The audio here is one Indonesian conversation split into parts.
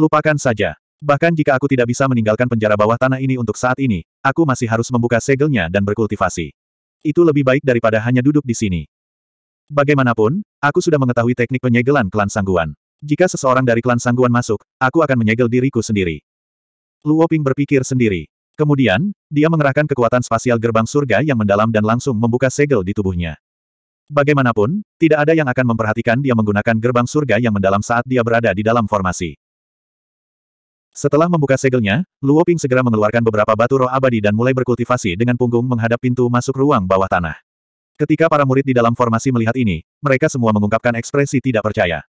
Lupakan saja. Bahkan jika aku tidak bisa meninggalkan penjara bawah tanah ini untuk saat ini, aku masih harus membuka segelnya dan berkultivasi. Itu lebih baik daripada hanya duduk di sini. Bagaimanapun, aku sudah mengetahui teknik penyegelan klan sangguan. Jika seseorang dari klan sangguan masuk, aku akan menyegel diriku sendiri. Luoping berpikir sendiri. Kemudian, dia mengerahkan kekuatan spasial gerbang surga yang mendalam dan langsung membuka segel di tubuhnya. Bagaimanapun, tidak ada yang akan memperhatikan dia menggunakan gerbang surga yang mendalam saat dia berada di dalam formasi. Setelah membuka segelnya, Luo Ping segera mengeluarkan beberapa batu roh abadi dan mulai berkultivasi dengan punggung menghadap pintu masuk ruang bawah tanah. Ketika para murid di dalam formasi melihat ini, mereka semua mengungkapkan ekspresi tidak percaya.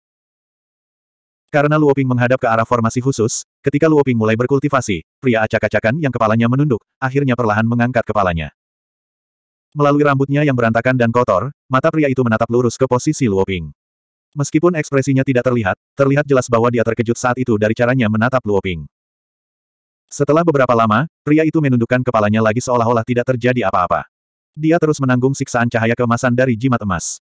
Karena Luoping menghadap ke arah formasi khusus, ketika Luoping mulai berkultivasi, pria acak-acakan yang kepalanya menunduk, akhirnya perlahan mengangkat kepalanya. Melalui rambutnya yang berantakan dan kotor, mata pria itu menatap lurus ke posisi Luoping. Meskipun ekspresinya tidak terlihat, terlihat jelas bahwa dia terkejut saat itu dari caranya menatap Luoping. Setelah beberapa lama, pria itu menundukkan kepalanya lagi seolah-olah tidak terjadi apa-apa. Dia terus menanggung siksaan cahaya kemasan dari jimat emas.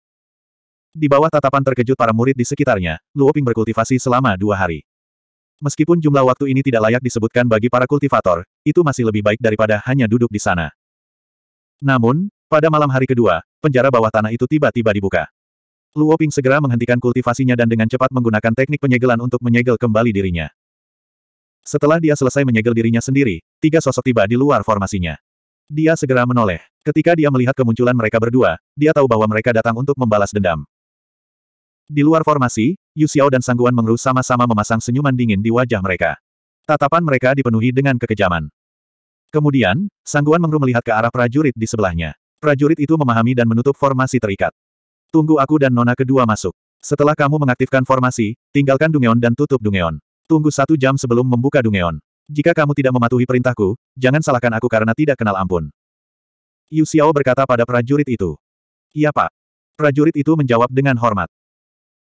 Di bawah tatapan terkejut para murid di sekitarnya, Luo Ping berkultivasi selama dua hari. Meskipun jumlah waktu ini tidak layak disebutkan bagi para kultivator, itu masih lebih baik daripada hanya duduk di sana. Namun, pada malam hari kedua, penjara bawah tanah itu tiba-tiba dibuka. Luo Ping segera menghentikan kultivasinya dan dengan cepat menggunakan teknik penyegelan untuk menyegel kembali dirinya. Setelah dia selesai menyegel dirinya sendiri, tiga sosok tiba di luar formasinya. Dia segera menoleh. Ketika dia melihat kemunculan mereka berdua, dia tahu bahwa mereka datang untuk membalas dendam. Di luar formasi, Yu Xiao dan Sangguan Mengru sama-sama memasang senyuman dingin di wajah mereka. Tatapan mereka dipenuhi dengan kekejaman. Kemudian, Sangguan Mengru melihat ke arah prajurit di sebelahnya. Prajurit itu memahami dan menutup formasi terikat. Tunggu aku dan Nona kedua masuk. Setelah kamu mengaktifkan formasi, tinggalkan Dungeon dan tutup Dungeon. Tunggu satu jam sebelum membuka Dungeon. Jika kamu tidak mematuhi perintahku, jangan salahkan aku karena tidak kenal ampun. Yu Xiao berkata pada prajurit itu. Iya pak. Prajurit itu menjawab dengan hormat.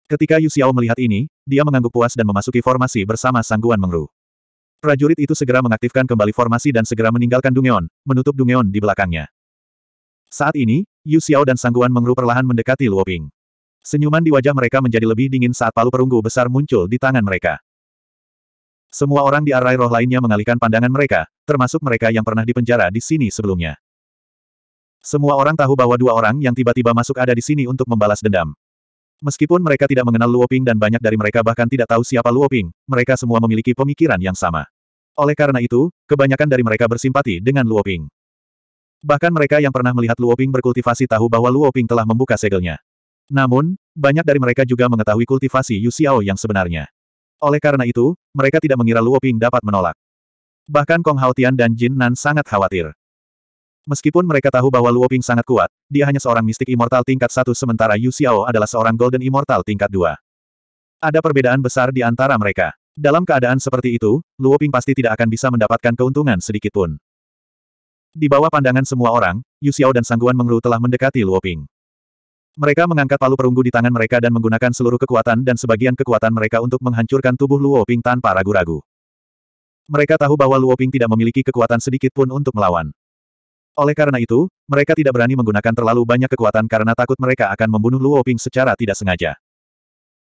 Ketika Yu Xiao melihat ini, dia mengangguk puas dan memasuki formasi bersama Sangguan Mengru. Prajurit itu segera mengaktifkan kembali formasi dan segera meninggalkan Dungeon, menutup Dungeon di belakangnya. Saat ini, Yu Xiao dan Sangguan Mengru perlahan mendekati Luo Ping. Senyuman di wajah mereka menjadi lebih dingin saat palu perunggu besar muncul di tangan mereka. Semua orang di arai roh lainnya mengalihkan pandangan mereka, termasuk mereka yang pernah dipenjara di sini sebelumnya. Semua orang tahu bahwa dua orang yang tiba-tiba masuk ada di sini untuk membalas dendam. Meskipun mereka tidak mengenal Luoping dan banyak dari mereka bahkan tidak tahu siapa Luoping, mereka semua memiliki pemikiran yang sama. Oleh karena itu, kebanyakan dari mereka bersimpati dengan Luoping. Bahkan mereka yang pernah melihat Luoping berkultivasi tahu bahwa Luoping telah membuka segelnya. Namun, banyak dari mereka juga mengetahui kultivasi Yu Xiao yang sebenarnya. Oleh karena itu, mereka tidak mengira Luoping dapat menolak. Bahkan Kong Haotian dan Jin Nan sangat khawatir. Meskipun mereka tahu bahwa Luo Ping sangat kuat, dia hanya seorang mistik immortal tingkat satu sementara Yu Xiao adalah seorang golden immortal tingkat dua. Ada perbedaan besar di antara mereka. Dalam keadaan seperti itu, Luo Ping pasti tidak akan bisa mendapatkan keuntungan sedikitpun. Di bawah pandangan semua orang, Yu Xiao dan Sangguan Mengru telah mendekati Luo Ping. Mereka mengangkat palu perunggu di tangan mereka dan menggunakan seluruh kekuatan dan sebagian kekuatan mereka untuk menghancurkan tubuh Luo Ping tanpa ragu-ragu. Mereka tahu bahwa Luo Ping tidak memiliki kekuatan sedikitpun untuk melawan. Oleh karena itu, mereka tidak berani menggunakan terlalu banyak kekuatan karena takut mereka akan membunuh Luo Ping secara tidak sengaja.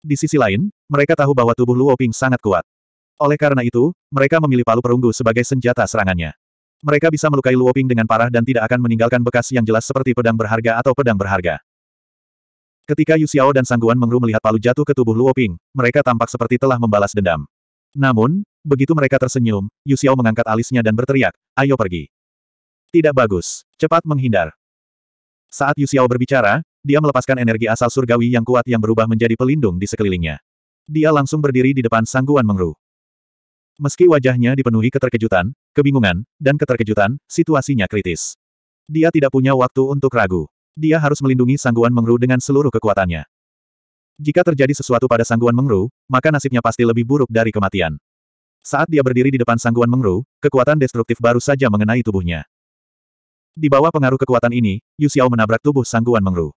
Di sisi lain, mereka tahu bahwa tubuh Luo Ping sangat kuat. Oleh karena itu, mereka memilih palu perunggu sebagai senjata serangannya. Mereka bisa melukai Luo Ping dengan parah dan tidak akan meninggalkan bekas yang jelas seperti pedang berharga atau pedang berharga. Ketika Yu Xiao dan Sangguan Mengru melihat palu jatuh ke tubuh Luo Ping, mereka tampak seperti telah membalas dendam. Namun, begitu mereka tersenyum, Yu Xiao mengangkat alisnya dan berteriak, ayo pergi. Tidak bagus. Cepat menghindar. Saat Yu Xiao berbicara, dia melepaskan energi asal surgawi yang kuat yang berubah menjadi pelindung di sekelilingnya. Dia langsung berdiri di depan sangguan Mengru. Meski wajahnya dipenuhi keterkejutan, kebingungan, dan keterkejutan, situasinya kritis. Dia tidak punya waktu untuk ragu. Dia harus melindungi sangguan Mengru dengan seluruh kekuatannya. Jika terjadi sesuatu pada sangguan Mengru, maka nasibnya pasti lebih buruk dari kematian. Saat dia berdiri di depan sangguan Mengru, kekuatan destruktif baru saja mengenai tubuhnya. Di bawah pengaruh kekuatan ini, Yu Xiao menabrak tubuh sangguan Mengru.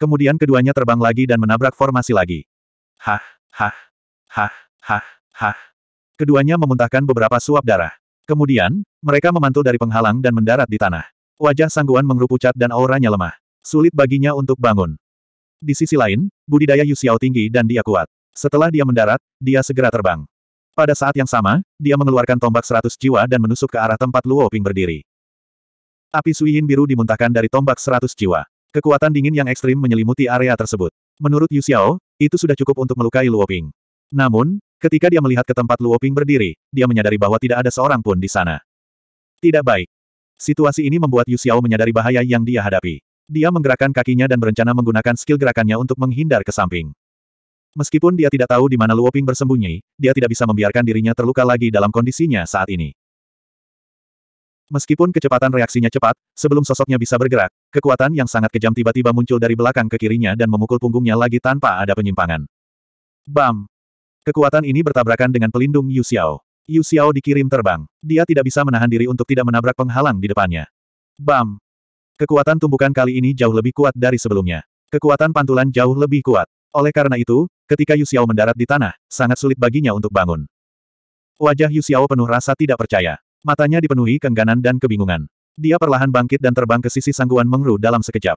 Kemudian keduanya terbang lagi dan menabrak formasi lagi. Hah, hah, hah, hah, hah. Keduanya memuntahkan beberapa suap darah. Kemudian, mereka memantul dari penghalang dan mendarat di tanah. Wajah sangguan Mengru pucat dan auranya lemah. Sulit baginya untuk bangun. Di sisi lain, budidaya Yu Xiao tinggi dan dia kuat. Setelah dia mendarat, dia segera terbang. Pada saat yang sama, dia mengeluarkan tombak seratus jiwa dan menusuk ke arah tempat Luo Ping berdiri. Api Suiyin biru dimuntahkan dari tombak seratus jiwa. Kekuatan dingin yang ekstrim menyelimuti area tersebut. Menurut Yu Xiao, itu sudah cukup untuk melukai Luoping. Namun, ketika dia melihat ke tempat Luoping berdiri, dia menyadari bahwa tidak ada seorang pun di sana. Tidak baik. Situasi ini membuat Yu Xiao menyadari bahaya yang dia hadapi. Dia menggerakkan kakinya dan berencana menggunakan skill gerakannya untuk menghindar ke samping. Meskipun dia tidak tahu di mana Luoping bersembunyi, dia tidak bisa membiarkan dirinya terluka lagi dalam kondisinya saat ini. Meskipun kecepatan reaksinya cepat, sebelum sosoknya bisa bergerak, kekuatan yang sangat kejam tiba-tiba muncul dari belakang ke kirinya dan memukul punggungnya lagi tanpa ada penyimpangan. Bam! Kekuatan ini bertabrakan dengan pelindung Yu Xiao. Yu Xiao dikirim terbang. Dia tidak bisa menahan diri untuk tidak menabrak penghalang di depannya. Bam! Kekuatan tumbukan kali ini jauh lebih kuat dari sebelumnya. Kekuatan pantulan jauh lebih kuat. Oleh karena itu, ketika Yu Xiao mendarat di tanah, sangat sulit baginya untuk bangun. Wajah Yu Xiao penuh rasa tidak percaya. Matanya dipenuhi kengganan dan kebingungan. Dia perlahan bangkit dan terbang ke sisi sangguan Mengru dalam sekejap.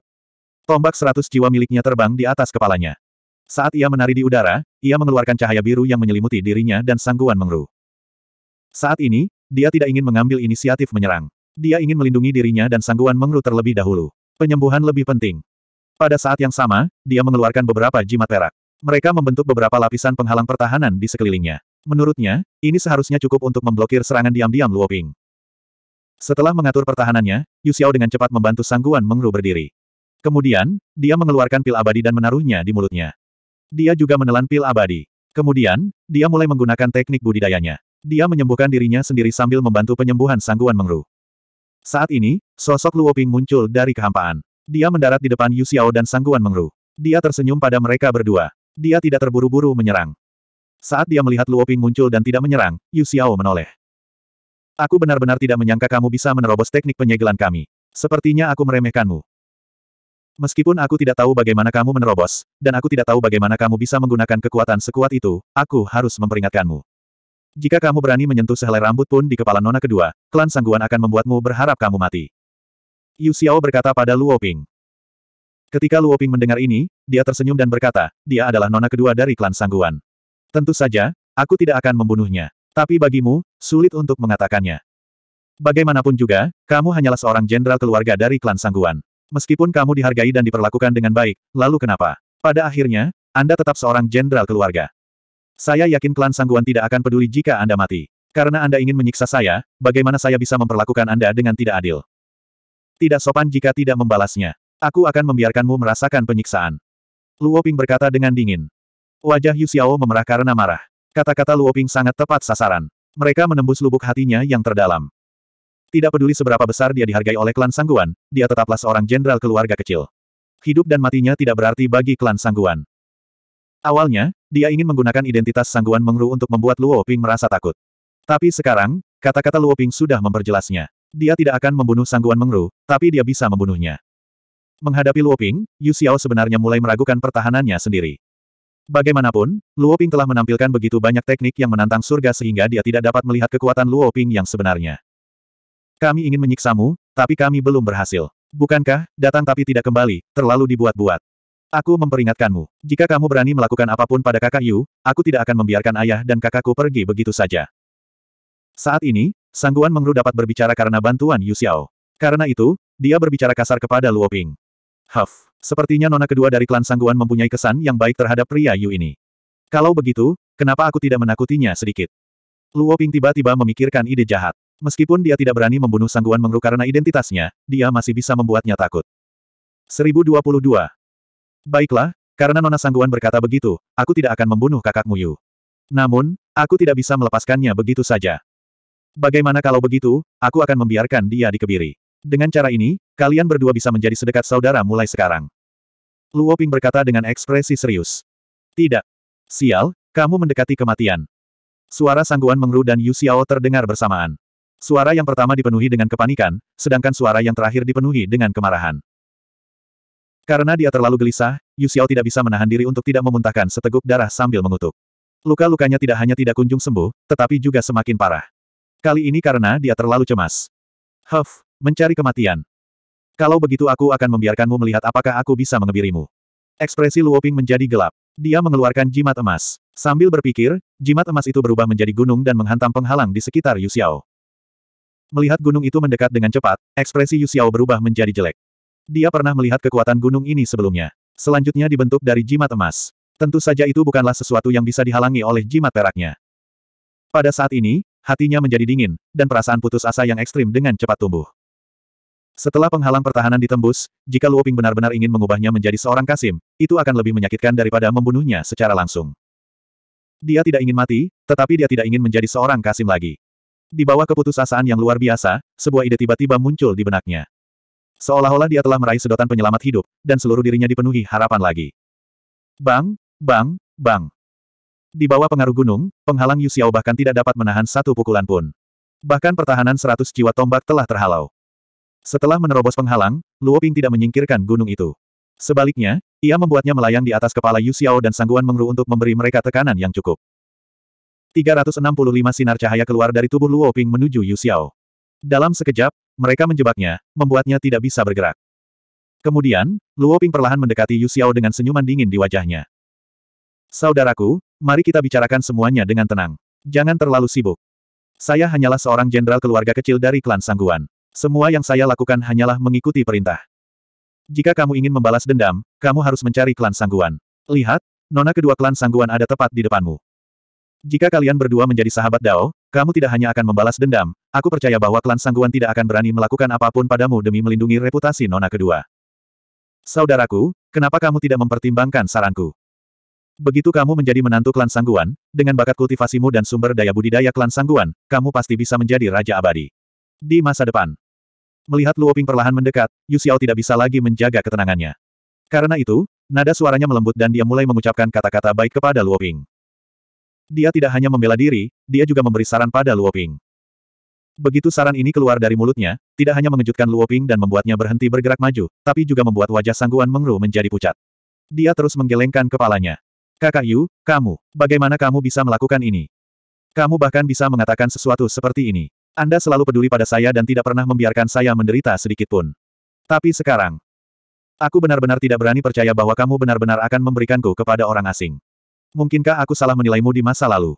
Tombak seratus jiwa miliknya terbang di atas kepalanya. Saat ia menari di udara, ia mengeluarkan cahaya biru yang menyelimuti dirinya dan sangguan Mengru. Saat ini, dia tidak ingin mengambil inisiatif menyerang. Dia ingin melindungi dirinya dan sangguan Mengru terlebih dahulu. Penyembuhan lebih penting. Pada saat yang sama, dia mengeluarkan beberapa jimat perak. Mereka membentuk beberapa lapisan penghalang pertahanan di sekelilingnya. Menurutnya, ini seharusnya cukup untuk memblokir serangan diam-diam Luoping. Setelah mengatur pertahanannya, Yu Xiao dengan cepat membantu Sangguan Mengru berdiri. Kemudian, dia mengeluarkan pil abadi dan menaruhnya di mulutnya. Dia juga menelan pil abadi. Kemudian, dia mulai menggunakan teknik budidayanya. Dia menyembuhkan dirinya sendiri sambil membantu penyembuhan Sangguan Mengru. Saat ini, sosok Luoping muncul dari kehampaan. Dia mendarat di depan Yu Xiao dan Sangguan Mengru. Dia tersenyum pada mereka berdua. Dia tidak terburu-buru menyerang. Saat dia melihat Luoping muncul dan tidak menyerang, Yu Xiao menoleh. Aku benar-benar tidak menyangka kamu bisa menerobos teknik penyegelan kami. Sepertinya aku meremehkanmu. Meskipun aku tidak tahu bagaimana kamu menerobos, dan aku tidak tahu bagaimana kamu bisa menggunakan kekuatan sekuat itu, aku harus memperingatkanmu. Jika kamu berani menyentuh sehelai rambut pun di kepala nona kedua, klan sangguan akan membuatmu berharap kamu mati. Yu Xiao berkata pada Luoping. Ketika Luoping mendengar ini, dia tersenyum dan berkata, dia adalah nona kedua dari klan sangguan. Tentu saja, aku tidak akan membunuhnya. Tapi bagimu, sulit untuk mengatakannya. Bagaimanapun juga, kamu hanyalah seorang jenderal keluarga dari klan Sangguan. Meskipun kamu dihargai dan diperlakukan dengan baik, lalu kenapa? Pada akhirnya, Anda tetap seorang jenderal keluarga. Saya yakin klan Sangguan tidak akan peduli jika Anda mati. Karena Anda ingin menyiksa saya, bagaimana saya bisa memperlakukan Anda dengan tidak adil? Tidak sopan jika tidak membalasnya. Aku akan membiarkanmu merasakan penyiksaan. Luoping berkata dengan dingin. Wajah Yu Xiao memerah karena marah. Kata-kata Luoping sangat tepat sasaran. Mereka menembus lubuk hatinya yang terdalam. Tidak peduli seberapa besar dia dihargai oleh klan Sangguan, dia tetaplah seorang jenderal keluarga kecil. Hidup dan matinya tidak berarti bagi klan Sangguan. Awalnya, dia ingin menggunakan identitas Sangguan Mengru untuk membuat Luoping merasa takut. Tapi sekarang, kata-kata Luoping sudah memperjelasnya. Dia tidak akan membunuh Sangguan Mengru, tapi dia bisa membunuhnya. Menghadapi Luoping, Yu Xiao sebenarnya mulai meragukan pertahanannya sendiri. Bagaimanapun, Luo Ping telah menampilkan begitu banyak teknik yang menantang surga sehingga dia tidak dapat melihat kekuatan Luo Ping yang sebenarnya. Kami ingin menyiksamu, tapi kami belum berhasil. Bukankah, datang tapi tidak kembali, terlalu dibuat-buat. Aku memperingatkanmu, jika kamu berani melakukan apapun pada kakak Yu, aku tidak akan membiarkan ayah dan kakakku pergi begitu saja. Saat ini, Sangguan Mengru dapat berbicara karena bantuan Yu Xiao. Karena itu, dia berbicara kasar kepada Luo Ping. Huff, sepertinya nona kedua dari klan Sangguan mempunyai kesan yang baik terhadap pria Yu ini. Kalau begitu, kenapa aku tidak menakutinya sedikit? Luo Ping tiba-tiba memikirkan ide jahat. Meskipun dia tidak berani membunuh Sangguan Mengru karena identitasnya, dia masih bisa membuatnya takut. 1022. Baiklah, karena Nona Sangguan berkata begitu, aku tidak akan membunuh kakakmu Yu. Namun, aku tidak bisa melepaskannya begitu saja. Bagaimana kalau begitu, aku akan membiarkan dia dikebiri. Dengan cara ini, kalian berdua bisa menjadi sedekat saudara mulai sekarang. Luo Ping berkata dengan ekspresi serius. Tidak. Sial, kamu mendekati kematian. Suara sangguan Mengru dan Yu Xiao terdengar bersamaan. Suara yang pertama dipenuhi dengan kepanikan, sedangkan suara yang terakhir dipenuhi dengan kemarahan. Karena dia terlalu gelisah, Yu Xiao tidak bisa menahan diri untuk tidak memuntahkan seteguk darah sambil mengutuk. Luka-lukanya tidak hanya tidak kunjung sembuh, tetapi juga semakin parah. Kali ini karena dia terlalu cemas. Huff, Mencari kematian. Kalau begitu aku akan membiarkanmu melihat apakah aku bisa mengebirimu. Ekspresi Luoping menjadi gelap. Dia mengeluarkan jimat emas. Sambil berpikir, jimat emas itu berubah menjadi gunung dan menghantam penghalang di sekitar Yu Xiao. Melihat gunung itu mendekat dengan cepat, ekspresi Yu Xiao berubah menjadi jelek. Dia pernah melihat kekuatan gunung ini sebelumnya. Selanjutnya dibentuk dari jimat emas. Tentu saja itu bukanlah sesuatu yang bisa dihalangi oleh jimat peraknya. Pada saat ini, hatinya menjadi dingin, dan perasaan putus asa yang ekstrim dengan cepat tumbuh. Setelah penghalang pertahanan ditembus, jika Luoping benar-benar ingin mengubahnya menjadi seorang Kasim, itu akan lebih menyakitkan daripada membunuhnya secara langsung. Dia tidak ingin mati, tetapi dia tidak ingin menjadi seorang Kasim lagi. Di bawah keputusasaan yang luar biasa, sebuah ide tiba-tiba muncul di benaknya. Seolah-olah dia telah meraih sedotan penyelamat hidup, dan seluruh dirinya dipenuhi harapan lagi. Bang, bang, bang. Di bawah pengaruh gunung, penghalang Yu Xiao bahkan tidak dapat menahan satu pukulan pun. Bahkan pertahanan seratus jiwa tombak telah terhalau. Setelah menerobos penghalang, Luo Ping tidak menyingkirkan gunung itu. Sebaliknya, ia membuatnya melayang di atas kepala Yu Xiao dan Sangguan Mengru untuk memberi mereka tekanan yang cukup. 365 sinar cahaya keluar dari tubuh Luo Ping menuju Yu Xiao. Dalam sekejap, mereka menjebaknya, membuatnya tidak bisa bergerak. Kemudian, Luo Ping perlahan mendekati Yu Xiao dengan senyuman dingin di wajahnya. Saudaraku, mari kita bicarakan semuanya dengan tenang. Jangan terlalu sibuk. Saya hanyalah seorang jenderal keluarga kecil dari klan Sangguan. Semua yang saya lakukan hanyalah mengikuti perintah. Jika kamu ingin membalas dendam, kamu harus mencari klan sangguan. Lihat, nona kedua klan sangguan ada tepat di depanmu. Jika kalian berdua menjadi sahabat Dao, kamu tidak hanya akan membalas dendam, aku percaya bahwa klan sangguan tidak akan berani melakukan apapun padamu demi melindungi reputasi nona kedua. Saudaraku, kenapa kamu tidak mempertimbangkan saranku? Begitu kamu menjadi menantu klan Sangguan, dengan bakat kultivasimu dan sumber daya budidaya klan Sangguan, kamu pasti bisa menjadi raja abadi. Di masa depan, Melihat Luoping perlahan mendekat, Yu Xiao tidak bisa lagi menjaga ketenangannya. Karena itu, nada suaranya melembut dan dia mulai mengucapkan kata-kata baik kepada Luoping. Dia tidak hanya membela diri, dia juga memberi saran pada Luoping. Begitu saran ini keluar dari mulutnya, tidak hanya mengejutkan Luoping dan membuatnya berhenti bergerak maju, tapi juga membuat wajah Sangguan Mengru menjadi pucat. Dia terus menggelengkan kepalanya. Kakak Yu, kamu, bagaimana kamu bisa melakukan ini? Kamu bahkan bisa mengatakan sesuatu seperti ini. Anda selalu peduli pada saya dan tidak pernah membiarkan saya menderita sedikitpun. Tapi sekarang, aku benar-benar tidak berani percaya bahwa kamu benar-benar akan memberikanku kepada orang asing. Mungkinkah aku salah menilaimu di masa lalu?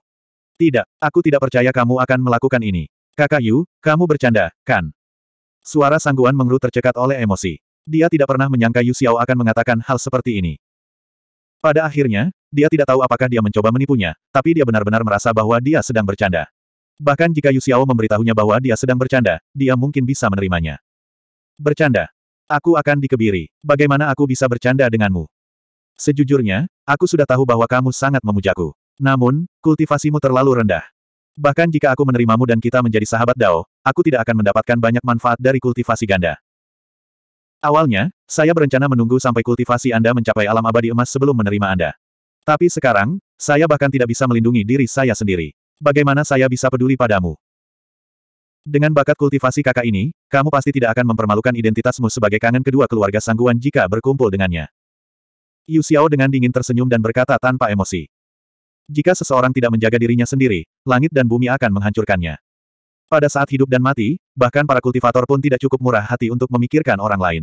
Tidak, aku tidak percaya kamu akan melakukan ini. Kakak Yu, kamu bercanda, kan? Suara sangguan mengerut tercekat oleh emosi. Dia tidak pernah menyangka Yu Xiao akan mengatakan hal seperti ini. Pada akhirnya, dia tidak tahu apakah dia mencoba menipunya, tapi dia benar-benar merasa bahwa dia sedang bercanda. Bahkan jika Yu Xiao memberitahunya bahwa dia sedang bercanda, dia mungkin bisa menerimanya. Bercanda. Aku akan dikebiri. Bagaimana aku bisa bercanda denganmu? Sejujurnya, aku sudah tahu bahwa kamu sangat memujaku. Namun, kultivasimu terlalu rendah. Bahkan jika aku menerimamu dan kita menjadi sahabat Dao, aku tidak akan mendapatkan banyak manfaat dari kultivasi ganda. Awalnya, saya berencana menunggu sampai kultivasi Anda mencapai alam abadi emas sebelum menerima Anda. Tapi sekarang, saya bahkan tidak bisa melindungi diri saya sendiri. Bagaimana saya bisa peduli padamu? Dengan bakat kultivasi kakak ini, kamu pasti tidak akan mempermalukan identitasmu sebagai kangen kedua keluarga sangguan jika berkumpul dengannya. Yu Xiao dengan dingin tersenyum dan berkata tanpa emosi. Jika seseorang tidak menjaga dirinya sendiri, langit dan bumi akan menghancurkannya. Pada saat hidup dan mati, bahkan para kultivator pun tidak cukup murah hati untuk memikirkan orang lain.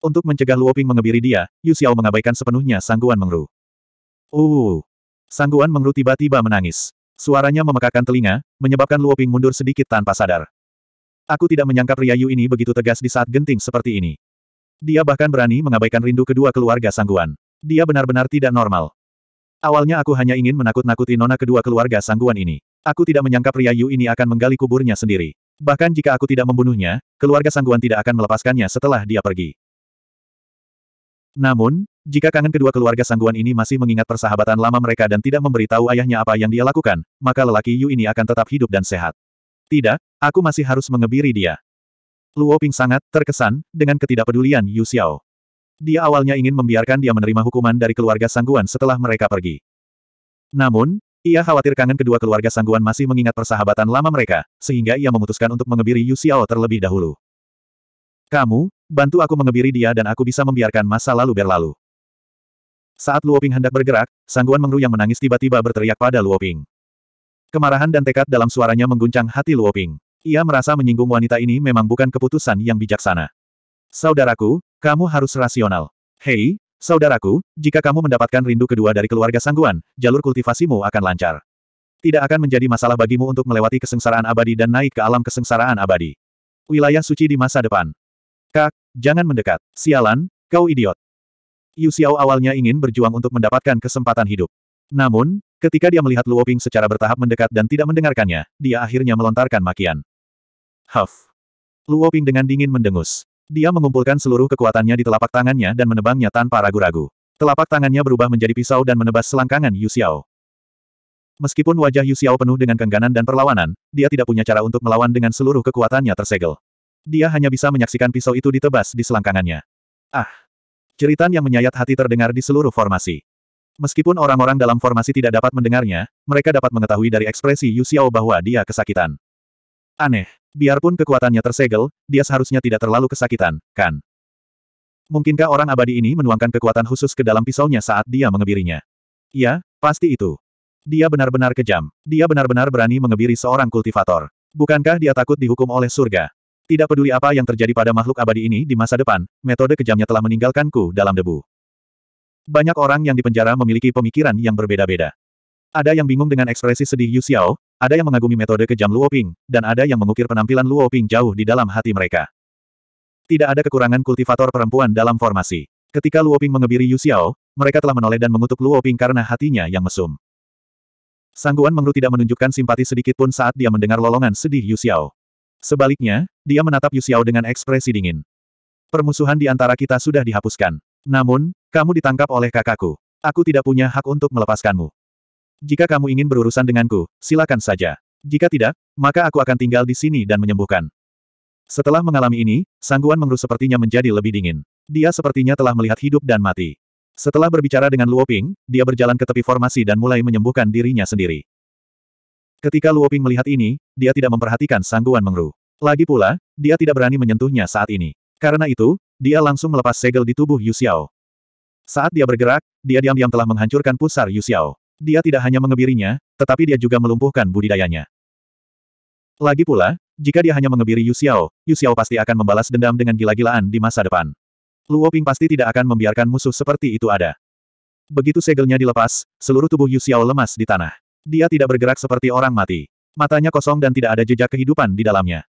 Untuk mencegah Luoping mengebiri dia, Yu Xiao mengabaikan sepenuhnya sangguan mengru. Uh, sangguan mengru tiba-tiba menangis. Suaranya memekakan telinga, menyebabkan Luoping mundur sedikit tanpa sadar. Aku tidak menyangka pria Yu ini begitu tegas di saat genting seperti ini. Dia bahkan berani mengabaikan rindu kedua keluarga Sangguan. Dia benar-benar tidak normal. Awalnya aku hanya ingin menakut-nakuti nona kedua keluarga Sangguan ini. Aku tidak menyangka pria Yu ini akan menggali kuburnya sendiri. Bahkan jika aku tidak membunuhnya, keluarga Sangguan tidak akan melepaskannya setelah dia pergi. Namun, jika kangen kedua keluarga sangguan ini masih mengingat persahabatan lama mereka dan tidak memberitahu ayahnya apa yang dia lakukan, maka lelaki Yu ini akan tetap hidup dan sehat. Tidak, aku masih harus mengebiri dia. Luo Ping sangat terkesan dengan ketidakpedulian Yu Xiao. Dia awalnya ingin membiarkan dia menerima hukuman dari keluarga sangguan setelah mereka pergi. Namun, ia khawatir kangen kedua keluarga sangguan masih mengingat persahabatan lama mereka, sehingga ia memutuskan untuk mengebiri Yu Xiao terlebih dahulu. Kamu, Bantu aku mengebiri dia dan aku bisa membiarkan masa lalu berlalu. Saat Luoping hendak bergerak, sangguan mengru yang menangis tiba-tiba berteriak pada Luoping. Kemarahan dan tekad dalam suaranya mengguncang hati Luoping. Ia merasa menyinggung wanita ini memang bukan keputusan yang bijaksana. Saudaraku, kamu harus rasional. Hei, saudaraku, jika kamu mendapatkan rindu kedua dari keluarga sangguan, jalur kultivasimu akan lancar. Tidak akan menjadi masalah bagimu untuk melewati kesengsaraan abadi dan naik ke alam kesengsaraan abadi. Wilayah suci di masa depan. Kak, jangan mendekat. Sialan, kau idiot. Yu Xiao awalnya ingin berjuang untuk mendapatkan kesempatan hidup. Namun, ketika dia melihat Luo Ping secara bertahap mendekat dan tidak mendengarkannya, dia akhirnya melontarkan makian. Huff. Luo Ping dengan dingin mendengus. Dia mengumpulkan seluruh kekuatannya di telapak tangannya dan menebangnya tanpa ragu-ragu. Telapak tangannya berubah menjadi pisau dan menebas selangkangan Yu Xiao. Meskipun wajah Yu Xiao penuh dengan kengganan dan perlawanan, dia tidak punya cara untuk melawan dengan seluruh kekuatannya tersegel. Dia hanya bisa menyaksikan pisau itu ditebas di selangkangannya. Ah! Ceritan yang menyayat hati terdengar di seluruh formasi. Meskipun orang-orang dalam formasi tidak dapat mendengarnya, mereka dapat mengetahui dari ekspresi Yu Xiao bahwa dia kesakitan. Aneh. Biarpun kekuatannya tersegel, dia seharusnya tidak terlalu kesakitan, kan? Mungkinkah orang abadi ini menuangkan kekuatan khusus ke dalam pisaunya saat dia mengebirinya? Ya, pasti itu. Dia benar-benar kejam. Dia benar-benar berani mengebiri seorang kultivator. Bukankah dia takut dihukum oleh surga? Tidak peduli apa yang terjadi pada makhluk abadi ini di masa depan, metode kejamnya telah meninggalkanku dalam debu. Banyak orang yang dipenjara memiliki pemikiran yang berbeda-beda. Ada yang bingung dengan ekspresi sedih Yu Xiao, ada yang mengagumi metode kejam Luo Ping, dan ada yang mengukir penampilan Luo Ping jauh di dalam hati mereka. Tidak ada kekurangan kultivator perempuan dalam formasi. Ketika Luo Ping mengebiri Yu Xiao, mereka telah menoleh dan mengutuk Luo Ping karena hatinya yang mesum. Sangguan Mengru tidak menunjukkan simpati sedikitpun saat dia mendengar lolongan sedih Yu Xiao. Sebaliknya, dia menatap Yu Xiao dengan ekspresi dingin. Permusuhan di antara kita sudah dihapuskan. Namun, kamu ditangkap oleh kakakku. Aku tidak punya hak untuk melepaskanmu. Jika kamu ingin berurusan denganku, silakan saja. Jika tidak, maka aku akan tinggal di sini dan menyembuhkan. Setelah mengalami ini, sangguan Mengru sepertinya menjadi lebih dingin. Dia sepertinya telah melihat hidup dan mati. Setelah berbicara dengan Luoping, dia berjalan ke tepi formasi dan mulai menyembuhkan dirinya sendiri. Ketika Luoping melihat ini, dia tidak memperhatikan sangguan Mengru. Lagi pula, dia tidak berani menyentuhnya saat ini. Karena itu, dia langsung melepas segel di tubuh Yu Xiao. Saat dia bergerak, dia diam-diam telah menghancurkan pusar Yu Xiao. Dia tidak hanya mengebirinya, tetapi dia juga melumpuhkan budidayanya. Lagi pula, jika dia hanya mengebiri Yu Xiao, Yu Xiao pasti akan membalas dendam dengan gila-gilaan di masa depan. Luo Ping pasti tidak akan membiarkan musuh seperti itu ada. Begitu segelnya dilepas, seluruh tubuh Yu Xiao lemas di tanah. Dia tidak bergerak seperti orang mati. Matanya kosong dan tidak ada jejak kehidupan di dalamnya.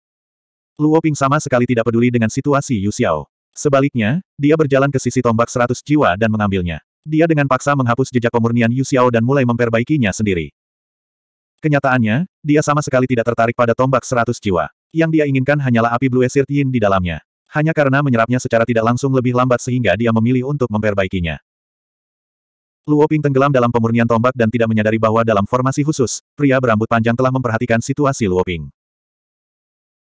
Luo Ping sama sekali tidak peduli dengan situasi Yu Xiao. Sebaliknya, dia berjalan ke sisi tombak seratus jiwa dan mengambilnya. Dia dengan paksa menghapus jejak pemurnian Yu Xiao dan mulai memperbaikinya sendiri. Kenyataannya, dia sama sekali tidak tertarik pada tombak seratus jiwa. Yang dia inginkan hanyalah api Blue Esir Yin di dalamnya. Hanya karena menyerapnya secara tidak langsung lebih lambat sehingga dia memilih untuk memperbaikinya. Luo Ping tenggelam dalam pemurnian tombak dan tidak menyadari bahwa dalam formasi khusus, pria berambut panjang telah memperhatikan situasi Luo Ping.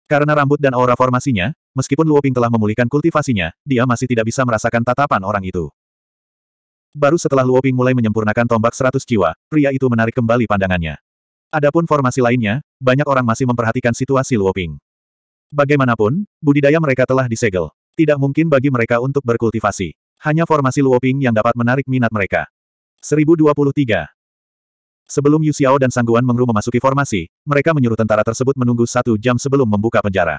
Karena rambut dan aura formasinya, meskipun Luoping telah memulihkan kultivasinya, dia masih tidak bisa merasakan tatapan orang itu. Baru setelah Luoping mulai menyempurnakan tombak seratus jiwa, pria itu menarik kembali pandangannya. Adapun formasi lainnya, banyak orang masih memperhatikan situasi Luoping. Bagaimanapun, budidaya mereka telah disegel. Tidak mungkin bagi mereka untuk berkultivasi. Hanya formasi Luoping yang dapat menarik minat mereka. 1023 Sebelum Yu Xiao dan Sangguan Mengru memasuki formasi, mereka menyuruh tentara tersebut menunggu satu jam sebelum membuka penjara.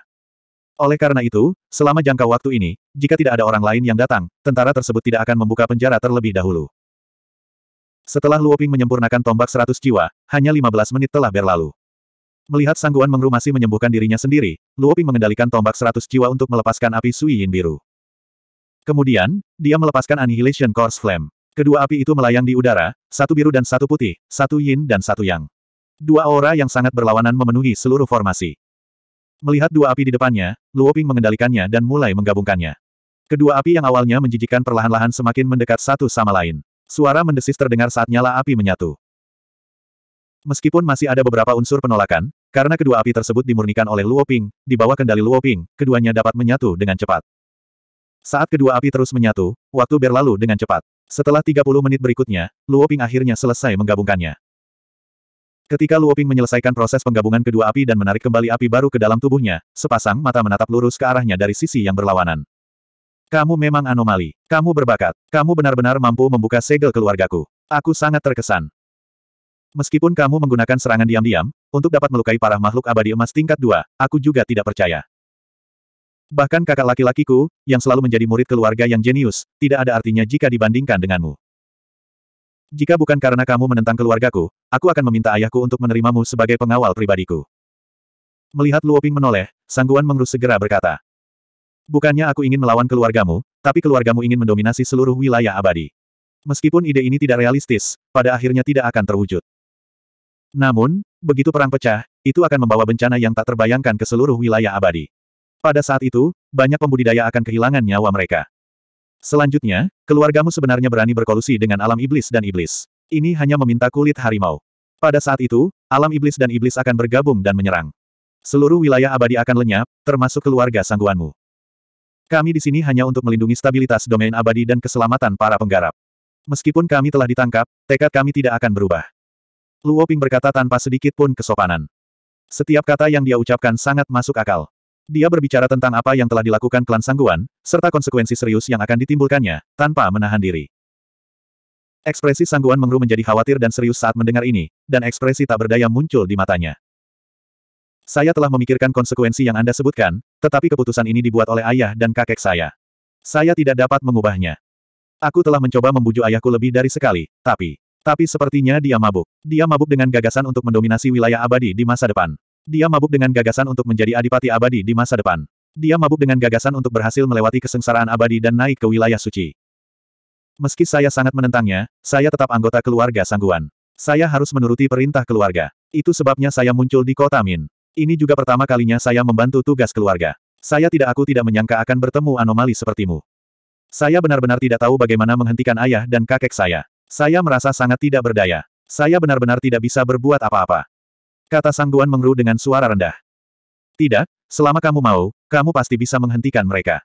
Oleh karena itu, selama jangka waktu ini, jika tidak ada orang lain yang datang, tentara tersebut tidak akan membuka penjara terlebih dahulu. Setelah Luoping menyempurnakan tombak seratus jiwa, hanya 15 menit telah berlalu. Melihat Sangguan Mengru masih menyembuhkan dirinya sendiri, Luoping mengendalikan tombak seratus jiwa untuk melepaskan api Sui Yin biru. Kemudian, dia melepaskan Annihilation Course Flame. Kedua api itu melayang di udara, satu biru dan satu putih, satu yin dan satu yang. Dua aura yang sangat berlawanan memenuhi seluruh formasi. Melihat dua api di depannya, Luoping mengendalikannya dan mulai menggabungkannya. Kedua api yang awalnya menjijikan perlahan-lahan semakin mendekat satu sama lain. Suara mendesis terdengar saat nyala api menyatu. Meskipun masih ada beberapa unsur penolakan, karena kedua api tersebut dimurnikan oleh Luoping, di bawah kendali Luoping, keduanya dapat menyatu dengan cepat. Saat kedua api terus menyatu, waktu berlalu dengan cepat. Setelah 30 menit berikutnya, Luoping akhirnya selesai menggabungkannya. Ketika Luoping menyelesaikan proses penggabungan kedua api dan menarik kembali api baru ke dalam tubuhnya, sepasang mata menatap lurus ke arahnya dari sisi yang berlawanan. Kamu memang anomali. Kamu berbakat. Kamu benar-benar mampu membuka segel keluargaku. Aku sangat terkesan. Meskipun kamu menggunakan serangan diam-diam, untuk dapat melukai para makhluk abadi emas tingkat dua, aku juga tidak percaya. Bahkan kakak laki-lakiku, yang selalu menjadi murid keluarga yang jenius, tidak ada artinya jika dibandingkan denganmu. Jika bukan karena kamu menentang keluargaku, aku akan meminta ayahku untuk menerimamu sebagai pengawal pribadiku. Melihat Luoping menoleh, Sangguan mengerus segera berkata. Bukannya aku ingin melawan keluargamu, tapi keluargamu ingin mendominasi seluruh wilayah abadi. Meskipun ide ini tidak realistis, pada akhirnya tidak akan terwujud. Namun, begitu perang pecah, itu akan membawa bencana yang tak terbayangkan ke seluruh wilayah abadi. Pada saat itu, banyak pembudidaya akan kehilangan nyawa mereka. Selanjutnya, keluargamu sebenarnya berani berkolusi dengan alam iblis dan iblis. Ini hanya meminta kulit harimau. Pada saat itu, alam iblis dan iblis akan bergabung dan menyerang. Seluruh wilayah abadi akan lenyap, termasuk keluarga sangguanmu. Kami di sini hanya untuk melindungi stabilitas domain abadi dan keselamatan para penggarap. Meskipun kami telah ditangkap, tekad kami tidak akan berubah. Luoping berkata tanpa sedikit pun kesopanan. Setiap kata yang dia ucapkan sangat masuk akal. Dia berbicara tentang apa yang telah dilakukan klan Sangguan, serta konsekuensi serius yang akan ditimbulkannya, tanpa menahan diri. Ekspresi Sangguan mengeru menjadi khawatir dan serius saat mendengar ini, dan ekspresi tak berdaya muncul di matanya. Saya telah memikirkan konsekuensi yang Anda sebutkan, tetapi keputusan ini dibuat oleh ayah dan kakek saya. Saya tidak dapat mengubahnya. Aku telah mencoba membujuk ayahku lebih dari sekali, tapi... Tapi sepertinya dia mabuk. Dia mabuk dengan gagasan untuk mendominasi wilayah abadi di masa depan. Dia mabuk dengan gagasan untuk menjadi adipati abadi di masa depan. Dia mabuk dengan gagasan untuk berhasil melewati kesengsaraan abadi dan naik ke wilayah suci. Meski saya sangat menentangnya, saya tetap anggota keluarga Sangguan. Saya harus menuruti perintah keluarga. Itu sebabnya saya muncul di kota Min. Ini juga pertama kalinya saya membantu tugas keluarga. Saya tidak aku tidak menyangka akan bertemu anomali sepertimu. Saya benar-benar tidak tahu bagaimana menghentikan ayah dan kakek saya. Saya merasa sangat tidak berdaya. Saya benar-benar tidak bisa berbuat apa-apa. Kata Sangguan Duan dengan suara rendah. Tidak, selama kamu mau, kamu pasti bisa menghentikan mereka.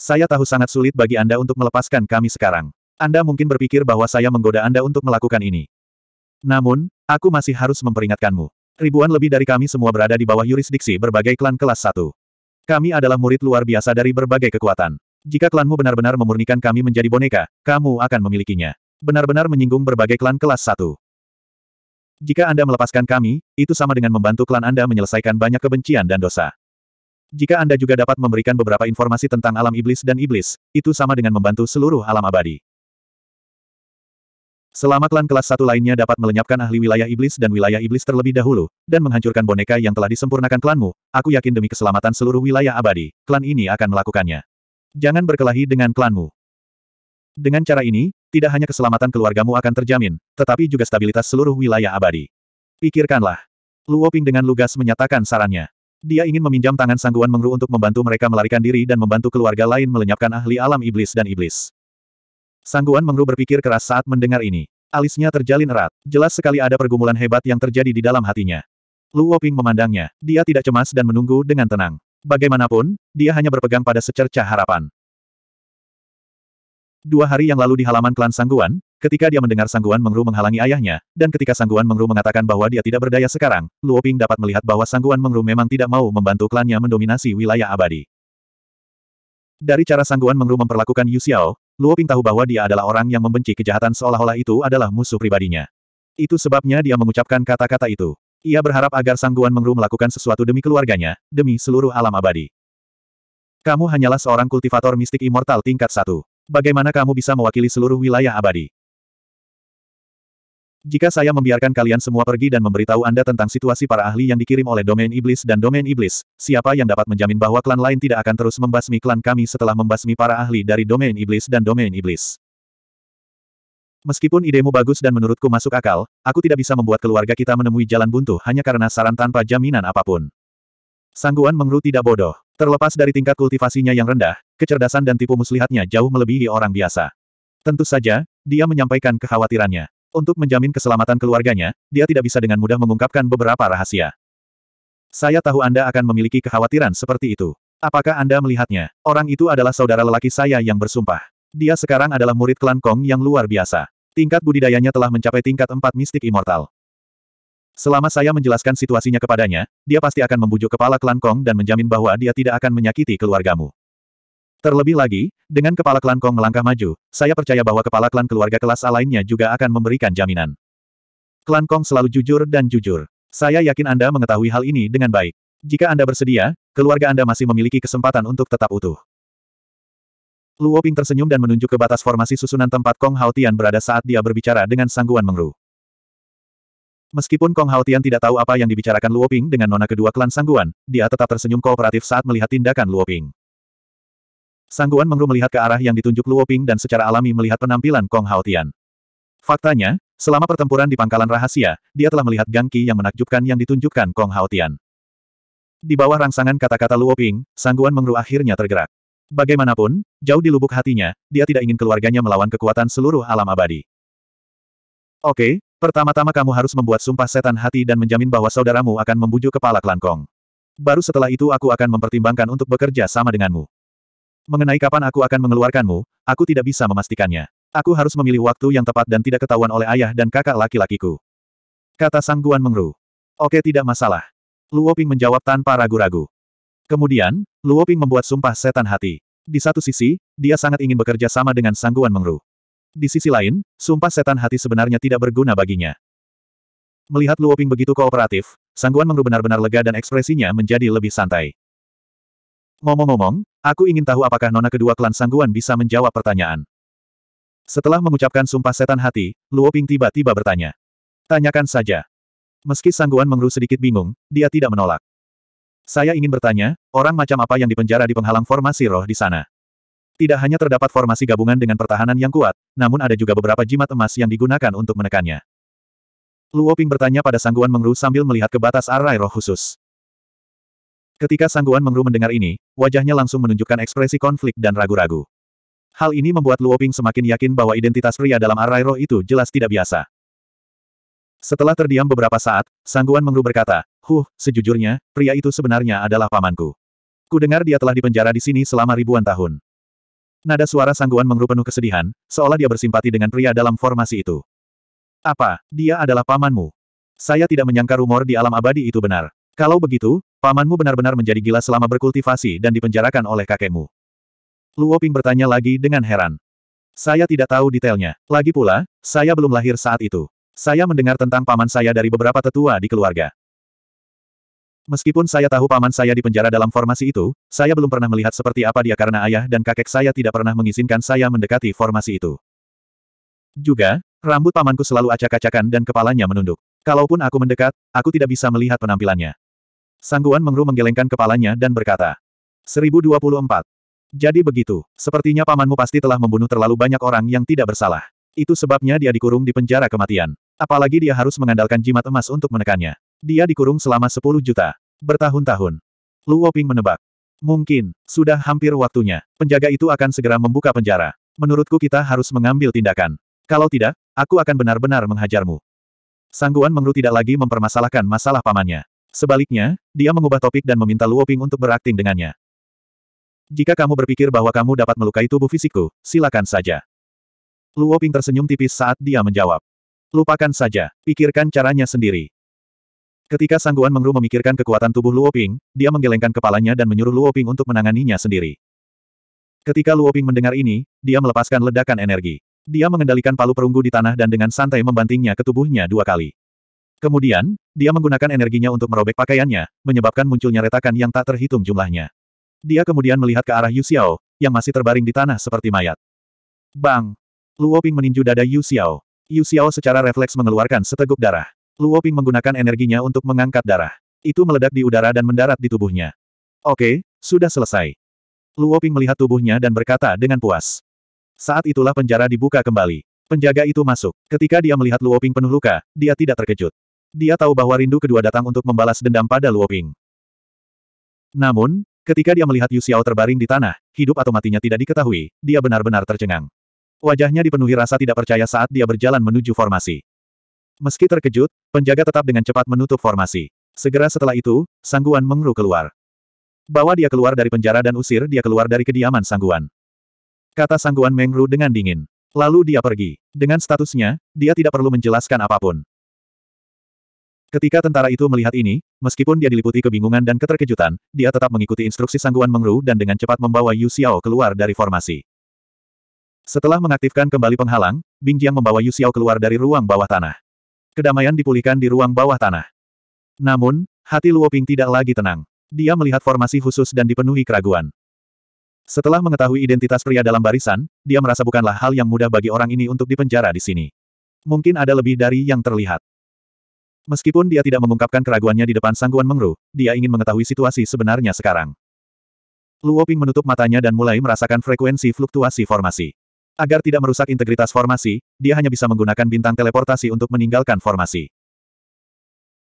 Saya tahu sangat sulit bagi Anda untuk melepaskan kami sekarang. Anda mungkin berpikir bahwa saya menggoda Anda untuk melakukan ini. Namun, aku masih harus memperingatkanmu. Ribuan lebih dari kami semua berada di bawah yurisdiksi berbagai klan kelas 1. Kami adalah murid luar biasa dari berbagai kekuatan. Jika klanmu benar-benar memurnikan kami menjadi boneka, kamu akan memilikinya. Benar-benar menyinggung berbagai klan kelas 1. Jika Anda melepaskan kami, itu sama dengan membantu klan Anda menyelesaikan banyak kebencian dan dosa. Jika Anda juga dapat memberikan beberapa informasi tentang alam iblis dan iblis, itu sama dengan membantu seluruh alam abadi. Selama klan kelas satu lainnya dapat melenyapkan ahli wilayah iblis dan wilayah iblis terlebih dahulu, dan menghancurkan boneka yang telah disempurnakan klanmu, aku yakin demi keselamatan seluruh wilayah abadi, klan ini akan melakukannya. Jangan berkelahi dengan klanmu. Dengan cara ini, tidak hanya keselamatan keluargamu akan terjamin, tetapi juga stabilitas seluruh wilayah abadi. Pikirkanlah. Luo Ping dengan lugas menyatakan sarannya. Dia ingin meminjam tangan sangguan mengru untuk membantu mereka melarikan diri dan membantu keluarga lain melenyapkan ahli alam iblis dan iblis. Sangguan mengru berpikir keras saat mendengar ini. Alisnya terjalin erat. Jelas sekali ada pergumulan hebat yang terjadi di dalam hatinya. Luo Ping memandangnya. Dia tidak cemas dan menunggu dengan tenang. Bagaimanapun, dia hanya berpegang pada secercah harapan. Dua hari yang lalu di halaman klan Sangguan, ketika dia mendengar Sangguan Mengru menghalangi ayahnya, dan ketika Sangguan Mengru mengatakan bahwa dia tidak berdaya sekarang, Luoping dapat melihat bahwa Sangguan Mengru memang tidak mau membantu klannya mendominasi wilayah abadi. Dari cara Sangguan Mengru memperlakukan Yu Xiao, Luoping tahu bahwa dia adalah orang yang membenci kejahatan seolah-olah itu adalah musuh pribadinya. Itu sebabnya dia mengucapkan kata-kata itu. Ia berharap agar Sangguan Mengru melakukan sesuatu demi keluarganya, demi seluruh alam abadi. Kamu hanyalah seorang kultivator mistik immortal tingkat satu. Bagaimana kamu bisa mewakili seluruh wilayah abadi? Jika saya membiarkan kalian semua pergi dan memberitahu Anda tentang situasi para ahli yang dikirim oleh domain iblis dan domain iblis, siapa yang dapat menjamin bahwa klan lain tidak akan terus membasmi klan kami setelah membasmi para ahli dari domain iblis dan domain iblis? Meskipun idemu bagus dan menurutku masuk akal, aku tidak bisa membuat keluarga kita menemui jalan buntu hanya karena saran tanpa jaminan apapun. Sangguan Mengru tidak bodoh. Terlepas dari tingkat kultivasinya yang rendah, kecerdasan dan tipu muslihatnya jauh melebihi orang biasa. Tentu saja, dia menyampaikan kekhawatirannya. Untuk menjamin keselamatan keluarganya, dia tidak bisa dengan mudah mengungkapkan beberapa rahasia. Saya tahu Anda akan memiliki kekhawatiran seperti itu. Apakah Anda melihatnya? Orang itu adalah saudara lelaki saya yang bersumpah. Dia sekarang adalah murid klan Kong yang luar biasa. Tingkat budidayanya telah mencapai tingkat empat mistik immortal. Selama saya menjelaskan situasinya kepadanya, dia pasti akan membujuk kepala klan Kong dan menjamin bahwa dia tidak akan menyakiti keluargamu. Terlebih lagi, dengan kepala klan Kong melangkah maju, saya percaya bahwa kepala klan keluarga kelas A lainnya juga akan memberikan jaminan. Klan Kong selalu jujur dan jujur. Saya yakin Anda mengetahui hal ini dengan baik. Jika Anda bersedia, keluarga Anda masih memiliki kesempatan untuk tetap utuh. Luo Ping tersenyum dan menunjuk ke batas formasi susunan tempat Kong Hao Tian berada saat dia berbicara dengan sangguan mengru. Meskipun Kong Haotian tidak tahu apa yang dibicarakan Luoping dengan nona kedua klan Sangguan, dia tetap tersenyum kooperatif saat melihat tindakan Luoping. Sangguan Mengru melihat ke arah yang ditunjuk Luoping dan secara alami melihat penampilan Kong Haotian. Faktanya, selama pertempuran di pangkalan rahasia, dia telah melihat gangki yang menakjubkan yang ditunjukkan Kong Haotian. Di bawah rangsangan kata-kata Luoping, Sangguan Mengru akhirnya tergerak. Bagaimanapun, jauh di lubuk hatinya, dia tidak ingin keluarganya melawan kekuatan seluruh alam abadi. Oke, Pertama-tama kamu harus membuat sumpah setan hati dan menjamin bahwa saudaramu akan membujuk kepala klan Kong. Baru setelah itu aku akan mempertimbangkan untuk bekerja sama denganmu. Mengenai kapan aku akan mengeluarkanmu, aku tidak bisa memastikannya. Aku harus memilih waktu yang tepat dan tidak ketahuan oleh ayah dan kakak laki-lakiku. Kata Sang Guan Mengru. Oke tidak masalah. Luo Ping menjawab tanpa ragu-ragu. Kemudian, Luo Ping membuat sumpah setan hati. Di satu sisi, dia sangat ingin bekerja sama dengan Sang Guan Mengru. Di sisi lain, sumpah setan hati sebenarnya tidak berguna baginya. Melihat Luoping begitu kooperatif, Sangguan Mengru benar-benar lega dan ekspresinya menjadi lebih santai. Ngomong-ngomong, aku ingin tahu apakah nona kedua klan Sangguan bisa menjawab pertanyaan. Setelah mengucapkan sumpah setan hati, Luoping tiba-tiba bertanya. Tanyakan saja. Meski Sangguan Mengru sedikit bingung, dia tidak menolak. Saya ingin bertanya, orang macam apa yang dipenjara di penghalang formasi roh di sana? Tidak hanya terdapat formasi gabungan dengan pertahanan yang kuat, namun ada juga beberapa jimat emas yang digunakan untuk menekannya. Luo Ping bertanya pada Sangguan Mengru sambil melihat ke batas arai roh khusus. Ketika Sangguan Mengru mendengar ini, wajahnya langsung menunjukkan ekspresi konflik dan ragu-ragu. Hal ini membuat Luo Ping semakin yakin bahwa identitas pria dalam arai roh itu jelas tidak biasa. Setelah terdiam beberapa saat, Sangguan Mengru berkata, Huh, sejujurnya, pria itu sebenarnya adalah pamanku. Ku dengar dia telah dipenjara di sini selama ribuan tahun. Nada suara Sangguan mengeru penuh kesedihan, seolah dia bersimpati dengan pria dalam formasi itu. Apa, dia adalah pamanmu? Saya tidak menyangka rumor di alam abadi itu benar. Kalau begitu, pamanmu benar-benar menjadi gila selama berkultivasi dan dipenjarakan oleh kakekmu. Luo Ping bertanya lagi dengan heran. Saya tidak tahu detailnya. Lagi pula, saya belum lahir saat itu. Saya mendengar tentang paman saya dari beberapa tetua di keluarga. Meskipun saya tahu paman saya dipenjara dalam formasi itu, saya belum pernah melihat seperti apa dia karena ayah dan kakek saya tidak pernah mengizinkan saya mendekati formasi itu. Juga, rambut pamanku selalu acak-acakan dan kepalanya menunduk. Kalaupun aku mendekat, aku tidak bisa melihat penampilannya. Sangguan Mengru menggelengkan kepalanya dan berkata, 1024. Jadi begitu, sepertinya pamanmu pasti telah membunuh terlalu banyak orang yang tidak bersalah. Itu sebabnya dia dikurung di penjara kematian. Apalagi dia harus mengandalkan jimat emas untuk menekannya. Dia dikurung selama 10 juta. Bertahun-tahun. Lu Woping menebak. Mungkin, sudah hampir waktunya. Penjaga itu akan segera membuka penjara. Menurutku kita harus mengambil tindakan. Kalau tidak, aku akan benar-benar menghajarmu. Sangguan Mengru tidak lagi mempermasalahkan masalah pamannya. Sebaliknya, dia mengubah topik dan meminta Luoping untuk berakting dengannya. Jika kamu berpikir bahwa kamu dapat melukai tubuh fisikku, silakan saja. Luo Ping tersenyum tipis saat dia menjawab. Lupakan saja, pikirkan caranya sendiri. Ketika Sangguan Mengru memikirkan kekuatan tubuh Luo Ping, dia menggelengkan kepalanya dan menyuruh Luo Ping untuk menanganinya sendiri. Ketika Luo Ping mendengar ini, dia melepaskan ledakan energi. Dia mengendalikan palu perunggu di tanah dan dengan santai membantingnya ke tubuhnya dua kali. Kemudian, dia menggunakan energinya untuk merobek pakaiannya, menyebabkan munculnya retakan yang tak terhitung jumlahnya. Dia kemudian melihat ke arah Yu Xiao, yang masih terbaring di tanah seperti mayat. Bang! Luo Ping meninju dada Yu Xiao. Yu Xiao secara refleks mengeluarkan seteguk darah. Luo Ping menggunakan energinya untuk mengangkat darah. Itu meledak di udara dan mendarat di tubuhnya. Oke, sudah selesai. Luo Ping melihat tubuhnya dan berkata dengan puas. Saat itulah penjara dibuka kembali. Penjaga itu masuk. Ketika dia melihat Luo Ping penuh luka, dia tidak terkejut. Dia tahu bahwa rindu kedua datang untuk membalas dendam pada Luo Ping. Namun, ketika dia melihat Yu Xiao terbaring di tanah, hidup atau matinya tidak diketahui, dia benar-benar tercengang. Wajahnya dipenuhi rasa tidak percaya saat dia berjalan menuju formasi. Meski terkejut, penjaga tetap dengan cepat menutup formasi. Segera setelah itu, Sangguan Mengru keluar. Bawa dia keluar dari penjara dan usir dia keluar dari kediaman Sangguan. Kata Sangguan Mengru dengan dingin. Lalu dia pergi. Dengan statusnya, dia tidak perlu menjelaskan apapun. Ketika tentara itu melihat ini, meskipun dia diliputi kebingungan dan keterkejutan, dia tetap mengikuti instruksi sangguan Mengru dan dengan cepat membawa Yu Xiao keluar dari formasi. Setelah mengaktifkan kembali penghalang, Bing Jiang membawa Yu Xiao keluar dari ruang bawah tanah. Kedamaian dipulihkan di ruang bawah tanah. Namun, hati Luo Ping tidak lagi tenang. Dia melihat formasi khusus dan dipenuhi keraguan. Setelah mengetahui identitas pria dalam barisan, dia merasa bukanlah hal yang mudah bagi orang ini untuk dipenjara di sini. Mungkin ada lebih dari yang terlihat. Meskipun dia tidak mengungkapkan keraguannya di depan Sangguan Mengru, dia ingin mengetahui situasi sebenarnya sekarang. Luo Ping menutup matanya dan mulai merasakan frekuensi fluktuasi formasi. Agar tidak merusak integritas formasi, dia hanya bisa menggunakan bintang teleportasi untuk meninggalkan formasi.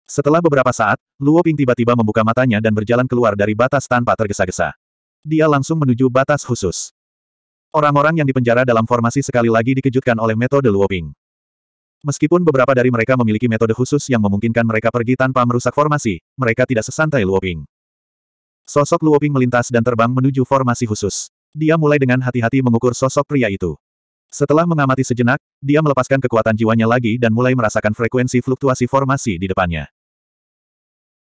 Setelah beberapa saat, Luo Ping tiba-tiba membuka matanya dan berjalan keluar dari batas tanpa tergesa-gesa. Dia langsung menuju batas khusus. Orang-orang yang dipenjara dalam formasi sekali lagi dikejutkan oleh metode Luo Ping. Meskipun beberapa dari mereka memiliki metode khusus yang memungkinkan mereka pergi tanpa merusak formasi, mereka tidak sesantai Luo Ping. Sosok Luo Ping melintas dan terbang menuju formasi khusus. Dia mulai dengan hati-hati mengukur sosok pria itu. Setelah mengamati sejenak, dia melepaskan kekuatan jiwanya lagi dan mulai merasakan frekuensi fluktuasi formasi di depannya.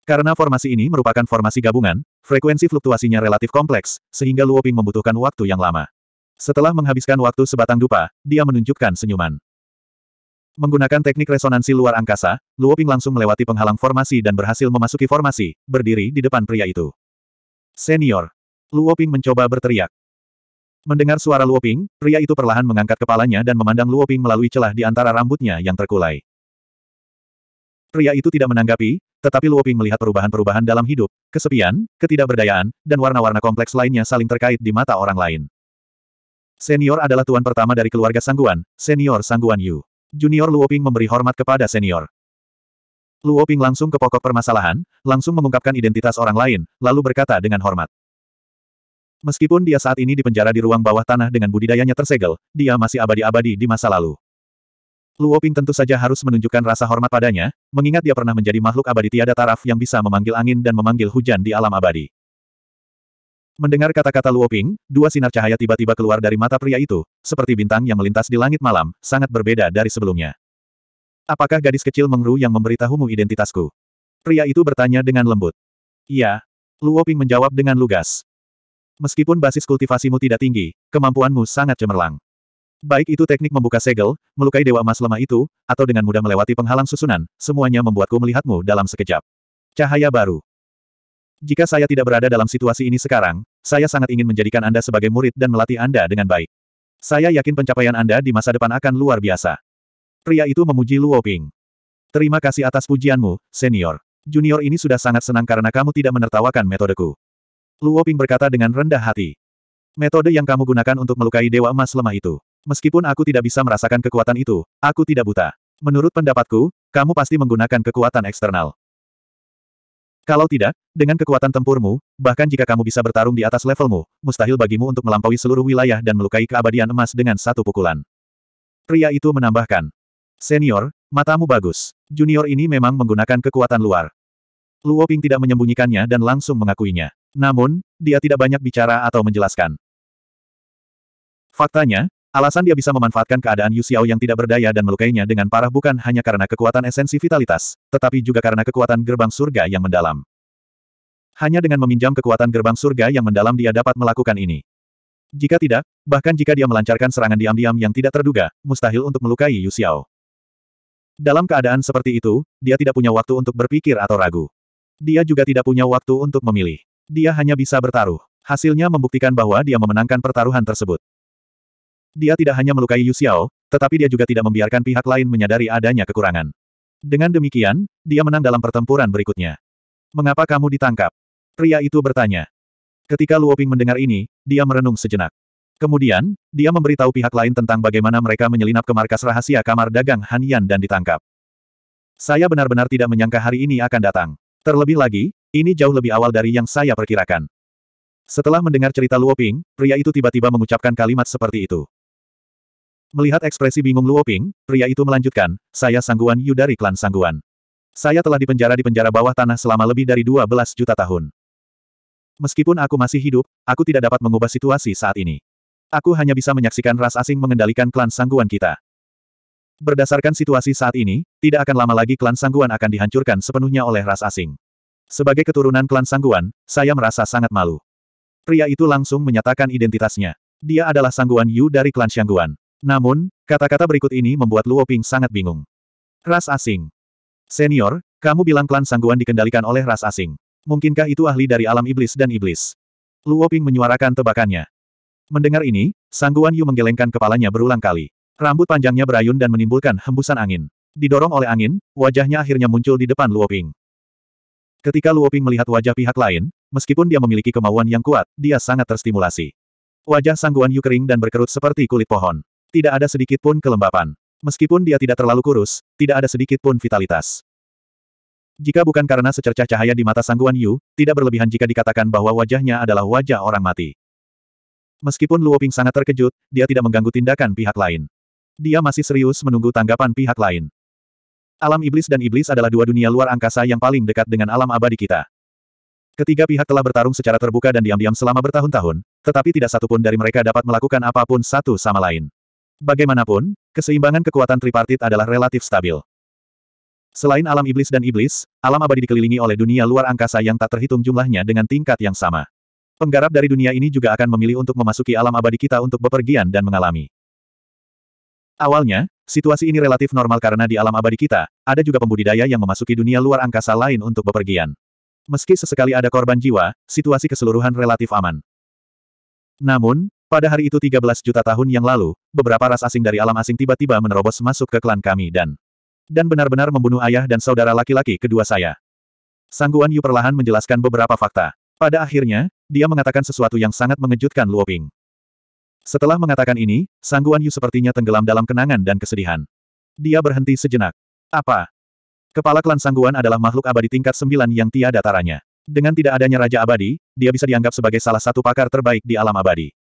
Karena formasi ini merupakan formasi gabungan, frekuensi fluktuasinya relatif kompleks, sehingga Luoping membutuhkan waktu yang lama. Setelah menghabiskan waktu sebatang dupa, dia menunjukkan senyuman. Menggunakan teknik resonansi luar angkasa, Luoping langsung melewati penghalang formasi dan berhasil memasuki formasi, berdiri di depan pria itu. Senior. Luoping mencoba berteriak. Mendengar suara Luoping, pria itu perlahan mengangkat kepalanya dan memandang Luoping melalui celah di antara rambutnya yang terkulai. Pria itu tidak menanggapi, tetapi Luoping melihat perubahan-perubahan dalam hidup, kesepian, ketidakberdayaan, dan warna-warna kompleks lainnya saling terkait di mata orang lain. Senior adalah tuan pertama dari keluarga Sangguan, senior Sangguan Yu. Junior Luoping memberi hormat kepada senior. Luoping langsung ke pokok permasalahan, langsung mengungkapkan identitas orang lain, lalu berkata dengan hormat. Meskipun dia saat ini dipenjara di ruang bawah tanah dengan budidayanya tersegel, dia masih abadi-abadi di masa lalu. Luo Ping tentu saja harus menunjukkan rasa hormat padanya, mengingat dia pernah menjadi makhluk abadi tiada taraf yang bisa memanggil angin dan memanggil hujan di alam abadi. Mendengar kata-kata Luo Ping, dua sinar cahaya tiba-tiba keluar dari mata pria itu, seperti bintang yang melintas di langit malam, sangat berbeda dari sebelumnya. Apakah gadis kecil Mengru yang memberitahumu identitasku? Pria itu bertanya dengan lembut. Iya. Luo Ping menjawab dengan lugas. Meskipun basis kultivasimu tidak tinggi, kemampuanmu sangat cemerlang. Baik itu teknik membuka segel, melukai dewa emas lemah itu, atau dengan mudah melewati penghalang susunan, semuanya membuatku melihatmu dalam sekejap. Cahaya baru. Jika saya tidak berada dalam situasi ini sekarang, saya sangat ingin menjadikan Anda sebagai murid dan melatih Anda dengan baik. Saya yakin pencapaian Anda di masa depan akan luar biasa. Pria itu memuji Luo Ping. Terima kasih atas pujianmu, senior. Junior ini sudah sangat senang karena kamu tidak menertawakan metodeku. Luo Ping berkata dengan rendah hati. Metode yang kamu gunakan untuk melukai Dewa Emas lemah itu. Meskipun aku tidak bisa merasakan kekuatan itu, aku tidak buta. Menurut pendapatku, kamu pasti menggunakan kekuatan eksternal. Kalau tidak, dengan kekuatan tempurmu, bahkan jika kamu bisa bertarung di atas levelmu, mustahil bagimu untuk melampaui seluruh wilayah dan melukai keabadian emas dengan satu pukulan. Pria itu menambahkan. Senior, matamu bagus. Junior ini memang menggunakan kekuatan luar. Luo Ping tidak menyembunyikannya dan langsung mengakuinya. Namun, dia tidak banyak bicara atau menjelaskan. Faktanya, alasan dia bisa memanfaatkan keadaan Yu Xiao yang tidak berdaya dan melukainya dengan parah bukan hanya karena kekuatan esensi vitalitas, tetapi juga karena kekuatan gerbang surga yang mendalam. Hanya dengan meminjam kekuatan gerbang surga yang mendalam dia dapat melakukan ini. Jika tidak, bahkan jika dia melancarkan serangan diam-diam yang tidak terduga, mustahil untuk melukai Yu Xiao. Dalam keadaan seperti itu, dia tidak punya waktu untuk berpikir atau ragu. Dia juga tidak punya waktu untuk memilih. Dia hanya bisa bertaruh. Hasilnya membuktikan bahwa dia memenangkan pertaruhan tersebut. Dia tidak hanya melukai Yu Xiao, tetapi dia juga tidak membiarkan pihak lain menyadari adanya kekurangan. Dengan demikian, dia menang dalam pertempuran berikutnya. Mengapa kamu ditangkap? Pria itu bertanya. Ketika Luo Ping mendengar ini, dia merenung sejenak. Kemudian, dia memberitahu pihak lain tentang bagaimana mereka menyelinap ke markas rahasia kamar dagang Han Yan dan ditangkap. Saya benar-benar tidak menyangka hari ini akan datang. Terlebih lagi, ini jauh lebih awal dari yang saya perkirakan. Setelah mendengar cerita Luoping, pria itu tiba-tiba mengucapkan kalimat seperti itu. Melihat ekspresi bingung Luoping, pria itu melanjutkan, saya Sangguan Yu dari klan Sangguan. Saya telah dipenjara di penjara bawah tanah selama lebih dari 12 juta tahun. Meskipun aku masih hidup, aku tidak dapat mengubah situasi saat ini. Aku hanya bisa menyaksikan ras asing mengendalikan klan sangguan kita. Berdasarkan situasi saat ini, tidak akan lama lagi klan Sangguan akan dihancurkan sepenuhnya oleh ras asing. Sebagai keturunan klan Sangguan, saya merasa sangat malu. Pria itu langsung menyatakan identitasnya. Dia adalah Sangguan Yu dari klan Sangguan. Namun, kata-kata berikut ini membuat Luo Ping sangat bingung. Ras asing. Senior, kamu bilang klan Sangguan dikendalikan oleh ras asing. Mungkinkah itu ahli dari alam iblis dan iblis? Luo Ping menyuarakan tebakannya. Mendengar ini, Sangguan Yu menggelengkan kepalanya berulang kali. Rambut panjangnya berayun dan menimbulkan hembusan angin. Didorong oleh angin, wajahnya akhirnya muncul di depan Luoping. Ketika Luoping melihat wajah pihak lain, meskipun dia memiliki kemauan yang kuat, dia sangat terstimulasi. Wajah Sangguan Yu kering dan berkerut seperti kulit pohon. Tidak ada sedikit pun kelembapan. Meskipun dia tidak terlalu kurus, tidak ada sedikit pun vitalitas. Jika bukan karena secercah cahaya di mata Sangguan Yu, tidak berlebihan jika dikatakan bahwa wajahnya adalah wajah orang mati. Meskipun Luoping sangat terkejut, dia tidak mengganggu tindakan pihak lain. Dia masih serius menunggu tanggapan pihak lain. Alam iblis dan iblis adalah dua dunia luar angkasa yang paling dekat dengan alam abadi kita. Ketiga pihak telah bertarung secara terbuka dan diam-diam selama bertahun-tahun, tetapi tidak satupun dari mereka dapat melakukan apapun satu sama lain. Bagaimanapun, keseimbangan kekuatan tripartit adalah relatif stabil. Selain alam iblis dan iblis, alam abadi dikelilingi oleh dunia luar angkasa yang tak terhitung jumlahnya dengan tingkat yang sama. Penggarap dari dunia ini juga akan memilih untuk memasuki alam abadi kita untuk bepergian dan mengalami. Awalnya, situasi ini relatif normal karena di alam abadi kita, ada juga pembudidaya yang memasuki dunia luar angkasa lain untuk bepergian. Meski sesekali ada korban jiwa, situasi keseluruhan relatif aman. Namun, pada hari itu 13 juta tahun yang lalu, beberapa ras asing dari alam asing tiba-tiba menerobos masuk ke klan kami dan dan benar-benar membunuh ayah dan saudara laki-laki kedua saya. Sangguan Yu perlahan menjelaskan beberapa fakta. Pada akhirnya, dia mengatakan sesuatu yang sangat mengejutkan Luoping. Setelah mengatakan ini, Sang Guan Yu sepertinya tenggelam dalam kenangan dan kesedihan. Dia berhenti sejenak. Apa? Kepala klan Sangguan adalah makhluk abadi tingkat sembilan yang tiada taranya. Dengan tidak adanya Raja Abadi, dia bisa dianggap sebagai salah satu pakar terbaik di alam abadi.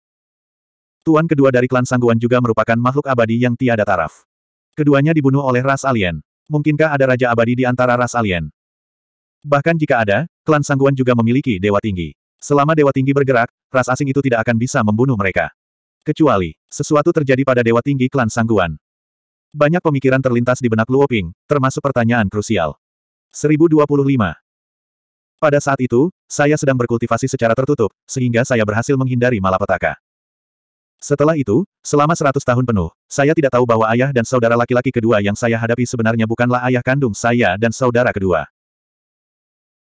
Tuan kedua dari klan Sangguan juga merupakan makhluk abadi yang tiada taraf. Keduanya dibunuh oleh ras alien. Mungkinkah ada Raja Abadi di antara ras alien? Bahkan jika ada, klan Sangguan juga memiliki dewa tinggi. Selama dewa tinggi bergerak, ras asing itu tidak akan bisa membunuh mereka. Kecuali, sesuatu terjadi pada Dewa Tinggi Klan Sangguan. Banyak pemikiran terlintas di benak Luoping, termasuk pertanyaan krusial. 1025. Pada saat itu, saya sedang berkultivasi secara tertutup, sehingga saya berhasil menghindari malapetaka. Setelah itu, selama seratus tahun penuh, saya tidak tahu bahwa ayah dan saudara laki-laki kedua yang saya hadapi sebenarnya bukanlah ayah kandung saya dan saudara kedua.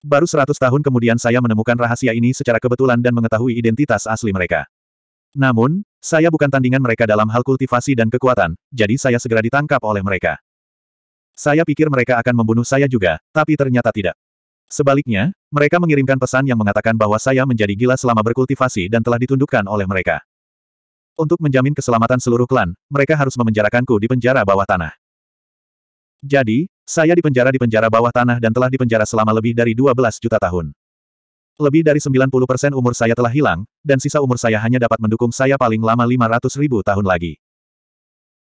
Baru seratus tahun kemudian saya menemukan rahasia ini secara kebetulan dan mengetahui identitas asli mereka. Namun, saya bukan tandingan mereka dalam hal kultivasi dan kekuatan, jadi saya segera ditangkap oleh mereka. Saya pikir mereka akan membunuh saya juga, tapi ternyata tidak. Sebaliknya, mereka mengirimkan pesan yang mengatakan bahwa saya menjadi gila selama berkultivasi dan telah ditundukkan oleh mereka. Untuk menjamin keselamatan seluruh klan, mereka harus memenjarakanku di penjara bawah tanah. Jadi, saya dipenjara di penjara bawah tanah dan telah dipenjara selama lebih dari 12 juta tahun. Lebih dari 90% umur saya telah hilang, dan sisa umur saya hanya dapat mendukung saya paling lama 500 ribu tahun lagi.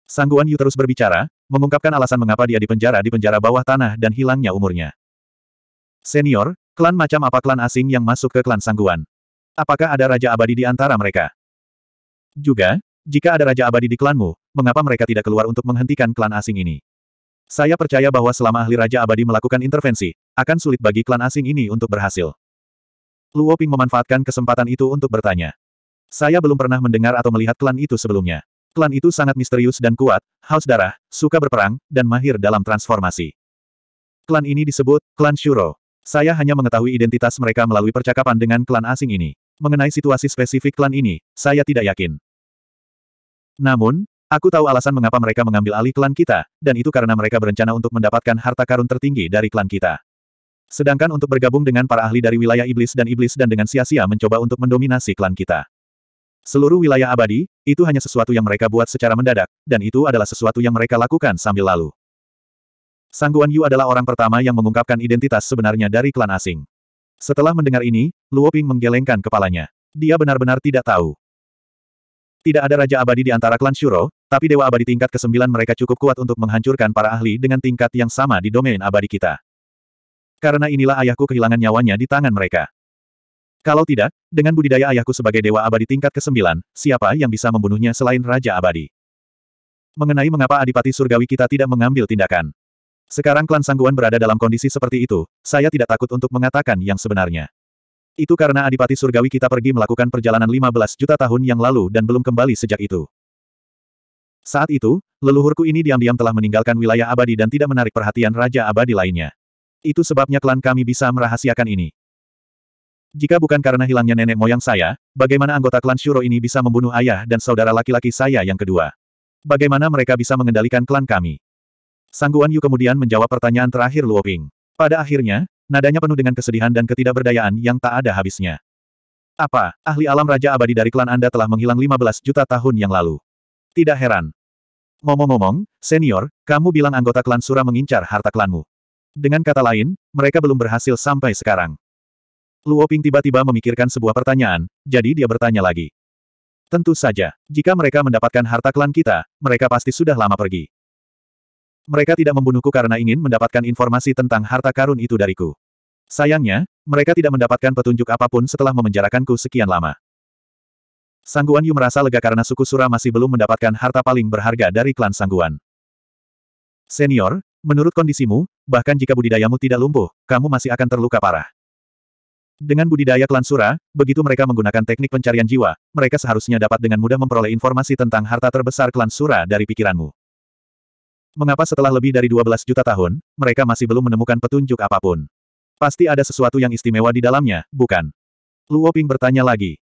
Sangguan Yu terus berbicara, mengungkapkan alasan mengapa dia dipenjara di penjara bawah tanah dan hilangnya umurnya. Senior, klan macam apa klan asing yang masuk ke klan Sangguan? Apakah ada Raja Abadi di antara mereka? Juga, jika ada Raja Abadi di klanmu, mengapa mereka tidak keluar untuk menghentikan klan asing ini? Saya percaya bahwa selama ahli Raja Abadi melakukan intervensi, akan sulit bagi klan asing ini untuk berhasil. Luo Ping memanfaatkan kesempatan itu untuk bertanya. Saya belum pernah mendengar atau melihat klan itu sebelumnya. Klan itu sangat misterius dan kuat, haus darah, suka berperang, dan mahir dalam transformasi. Klan ini disebut, Klan Shuro. Saya hanya mengetahui identitas mereka melalui percakapan dengan klan asing ini. Mengenai situasi spesifik klan ini, saya tidak yakin. Namun, aku tahu alasan mengapa mereka mengambil alih klan kita, dan itu karena mereka berencana untuk mendapatkan harta karun tertinggi dari klan kita. Sedangkan untuk bergabung dengan para ahli dari wilayah iblis dan iblis dan dengan sia-sia mencoba untuk mendominasi klan kita. Seluruh wilayah abadi, itu hanya sesuatu yang mereka buat secara mendadak, dan itu adalah sesuatu yang mereka lakukan sambil lalu. Sangguan Yu adalah orang pertama yang mengungkapkan identitas sebenarnya dari klan asing. Setelah mendengar ini, Luo Ping menggelengkan kepalanya. Dia benar-benar tidak tahu. Tidak ada Raja Abadi di antara klan Shuro, tapi Dewa Abadi tingkat ke-9 mereka cukup kuat untuk menghancurkan para ahli dengan tingkat yang sama di domain abadi kita karena inilah ayahku kehilangan nyawanya di tangan mereka. Kalau tidak, dengan budidaya ayahku sebagai dewa abadi tingkat ke-9, siapa yang bisa membunuhnya selain Raja Abadi? Mengenai mengapa Adipati Surgawi kita tidak mengambil tindakan. Sekarang klan Sangguan berada dalam kondisi seperti itu, saya tidak takut untuk mengatakan yang sebenarnya. Itu karena Adipati Surgawi kita pergi melakukan perjalanan 15 juta tahun yang lalu dan belum kembali sejak itu. Saat itu, leluhurku ini diam-diam telah meninggalkan wilayah abadi dan tidak menarik perhatian Raja Abadi lainnya. Itu sebabnya klan kami bisa merahasiakan ini. Jika bukan karena hilangnya nenek moyang saya, bagaimana anggota klan Shuro ini bisa membunuh ayah dan saudara laki-laki saya yang kedua? Bagaimana mereka bisa mengendalikan klan kami? Sangguan Yu kemudian menjawab pertanyaan terakhir Luo Ping. Pada akhirnya, nadanya penuh dengan kesedihan dan ketidakberdayaan yang tak ada habisnya. Apa, ahli alam Raja Abadi dari klan Anda telah menghilang 15 juta tahun yang lalu? Tidak heran. Ngomong-ngomong, senior, kamu bilang anggota klan Sura mengincar harta klanmu. Dengan kata lain, mereka belum berhasil sampai sekarang. Luo Ping tiba-tiba memikirkan sebuah pertanyaan, jadi dia bertanya lagi. Tentu saja, jika mereka mendapatkan harta klan kita, mereka pasti sudah lama pergi. Mereka tidak membunuhku karena ingin mendapatkan informasi tentang harta karun itu dariku. Sayangnya, mereka tidak mendapatkan petunjuk apapun setelah memenjarakanku sekian lama. Sangguan Yu merasa lega karena suku Sura masih belum mendapatkan harta paling berharga dari klan Sangguan. Senior, Menurut kondisimu, bahkan jika budidayamu tidak lumpuh, kamu masih akan terluka parah. Dengan budidaya klan Sura, begitu mereka menggunakan teknik pencarian jiwa, mereka seharusnya dapat dengan mudah memperoleh informasi tentang harta terbesar klan Sura dari pikiranmu. Mengapa setelah lebih dari 12 juta tahun, mereka masih belum menemukan petunjuk apapun? Pasti ada sesuatu yang istimewa di dalamnya, bukan? Luo Ping bertanya lagi.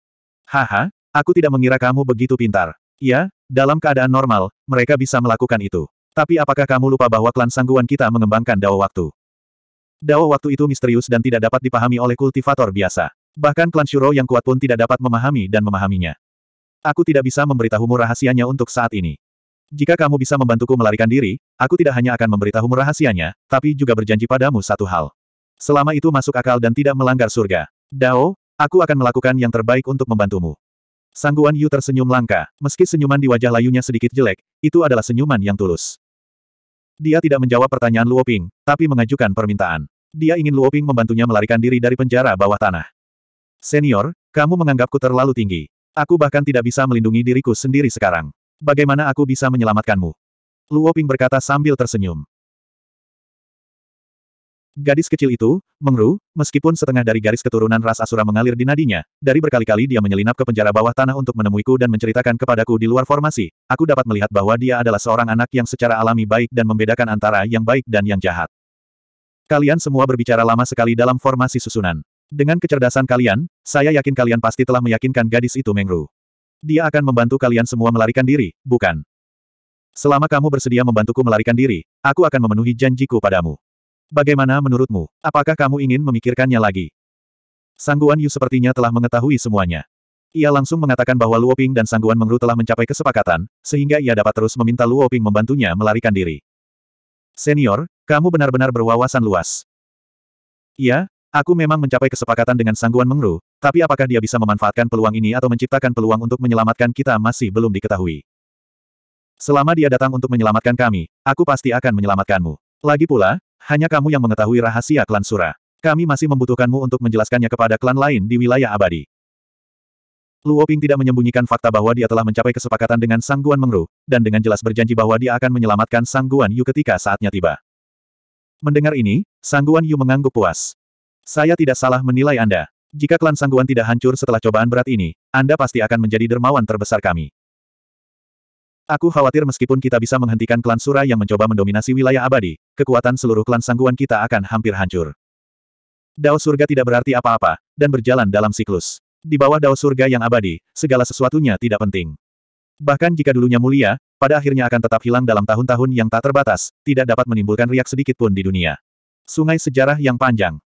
Haha, aku tidak mengira kamu begitu pintar. Ya, dalam keadaan normal, mereka bisa melakukan itu. Tapi apakah kamu lupa bahwa klan sangguan kita mengembangkan dao waktu? Dao waktu itu misterius dan tidak dapat dipahami oleh kultivator biasa. Bahkan klan Shuro yang kuat pun tidak dapat memahami dan memahaminya. Aku tidak bisa memberitahumu rahasianya untuk saat ini. Jika kamu bisa membantuku melarikan diri, aku tidak hanya akan memberitahumu rahasianya, tapi juga berjanji padamu satu hal. Selama itu masuk akal dan tidak melanggar surga. Dao, aku akan melakukan yang terbaik untuk membantumu. Sangguan Yu tersenyum langka, meski senyuman di wajah layunya sedikit jelek, itu adalah senyuman yang tulus. Dia tidak menjawab pertanyaan Luo Ping, tapi mengajukan permintaan. Dia ingin Luo Ping membantunya melarikan diri dari penjara bawah tanah. Senior, kamu menganggapku terlalu tinggi. Aku bahkan tidak bisa melindungi diriku sendiri sekarang. Bagaimana aku bisa menyelamatkanmu? Luo Ping berkata sambil tersenyum. Gadis kecil itu, Mengru, meskipun setengah dari garis keturunan ras Asura mengalir di nadinya, dari berkali-kali dia menyelinap ke penjara bawah tanah untuk menemuiku dan menceritakan kepadaku di luar formasi, aku dapat melihat bahwa dia adalah seorang anak yang secara alami baik dan membedakan antara yang baik dan yang jahat. Kalian semua berbicara lama sekali dalam formasi susunan. Dengan kecerdasan kalian, saya yakin kalian pasti telah meyakinkan gadis itu Mengru. Dia akan membantu kalian semua melarikan diri, bukan? Selama kamu bersedia membantuku melarikan diri, aku akan memenuhi janjiku padamu. Bagaimana menurutmu? Apakah kamu ingin memikirkannya lagi? Sangguan Yu sepertinya telah mengetahui semuanya. Ia langsung mengatakan bahwa Luoping dan Sangguan Mengru telah mencapai kesepakatan, sehingga ia dapat terus meminta Luoping membantunya melarikan diri. Senior, kamu benar-benar berwawasan luas. Iya, aku memang mencapai kesepakatan dengan Sangguan Mengru, tapi apakah dia bisa memanfaatkan peluang ini atau menciptakan peluang untuk menyelamatkan kita masih belum diketahui. Selama dia datang untuk menyelamatkan kami, aku pasti akan menyelamatkanmu. Lagi pula, hanya kamu yang mengetahui rahasia klan Sura. Kami masih membutuhkanmu untuk menjelaskannya kepada klan lain di wilayah abadi. Luo Ping tidak menyembunyikan fakta bahwa dia telah mencapai kesepakatan dengan Sang Guan Mengru, dan dengan jelas berjanji bahwa dia akan menyelamatkan Sang Guan Yu ketika saatnya tiba. Mendengar ini, Sang Guan Yu mengangguk puas. Saya tidak salah menilai Anda. Jika klan Sang Guan tidak hancur setelah cobaan berat ini, Anda pasti akan menjadi dermawan terbesar kami. Aku khawatir meskipun kita bisa menghentikan klan Sura yang mencoba mendominasi wilayah abadi, kekuatan seluruh klan sangguan kita akan hampir hancur. Dao surga tidak berarti apa-apa, dan berjalan dalam siklus. Di bawah dao surga yang abadi, segala sesuatunya tidak penting. Bahkan jika dulunya mulia, pada akhirnya akan tetap hilang dalam tahun-tahun yang tak terbatas, tidak dapat menimbulkan riak sedikit pun di dunia. Sungai sejarah yang panjang.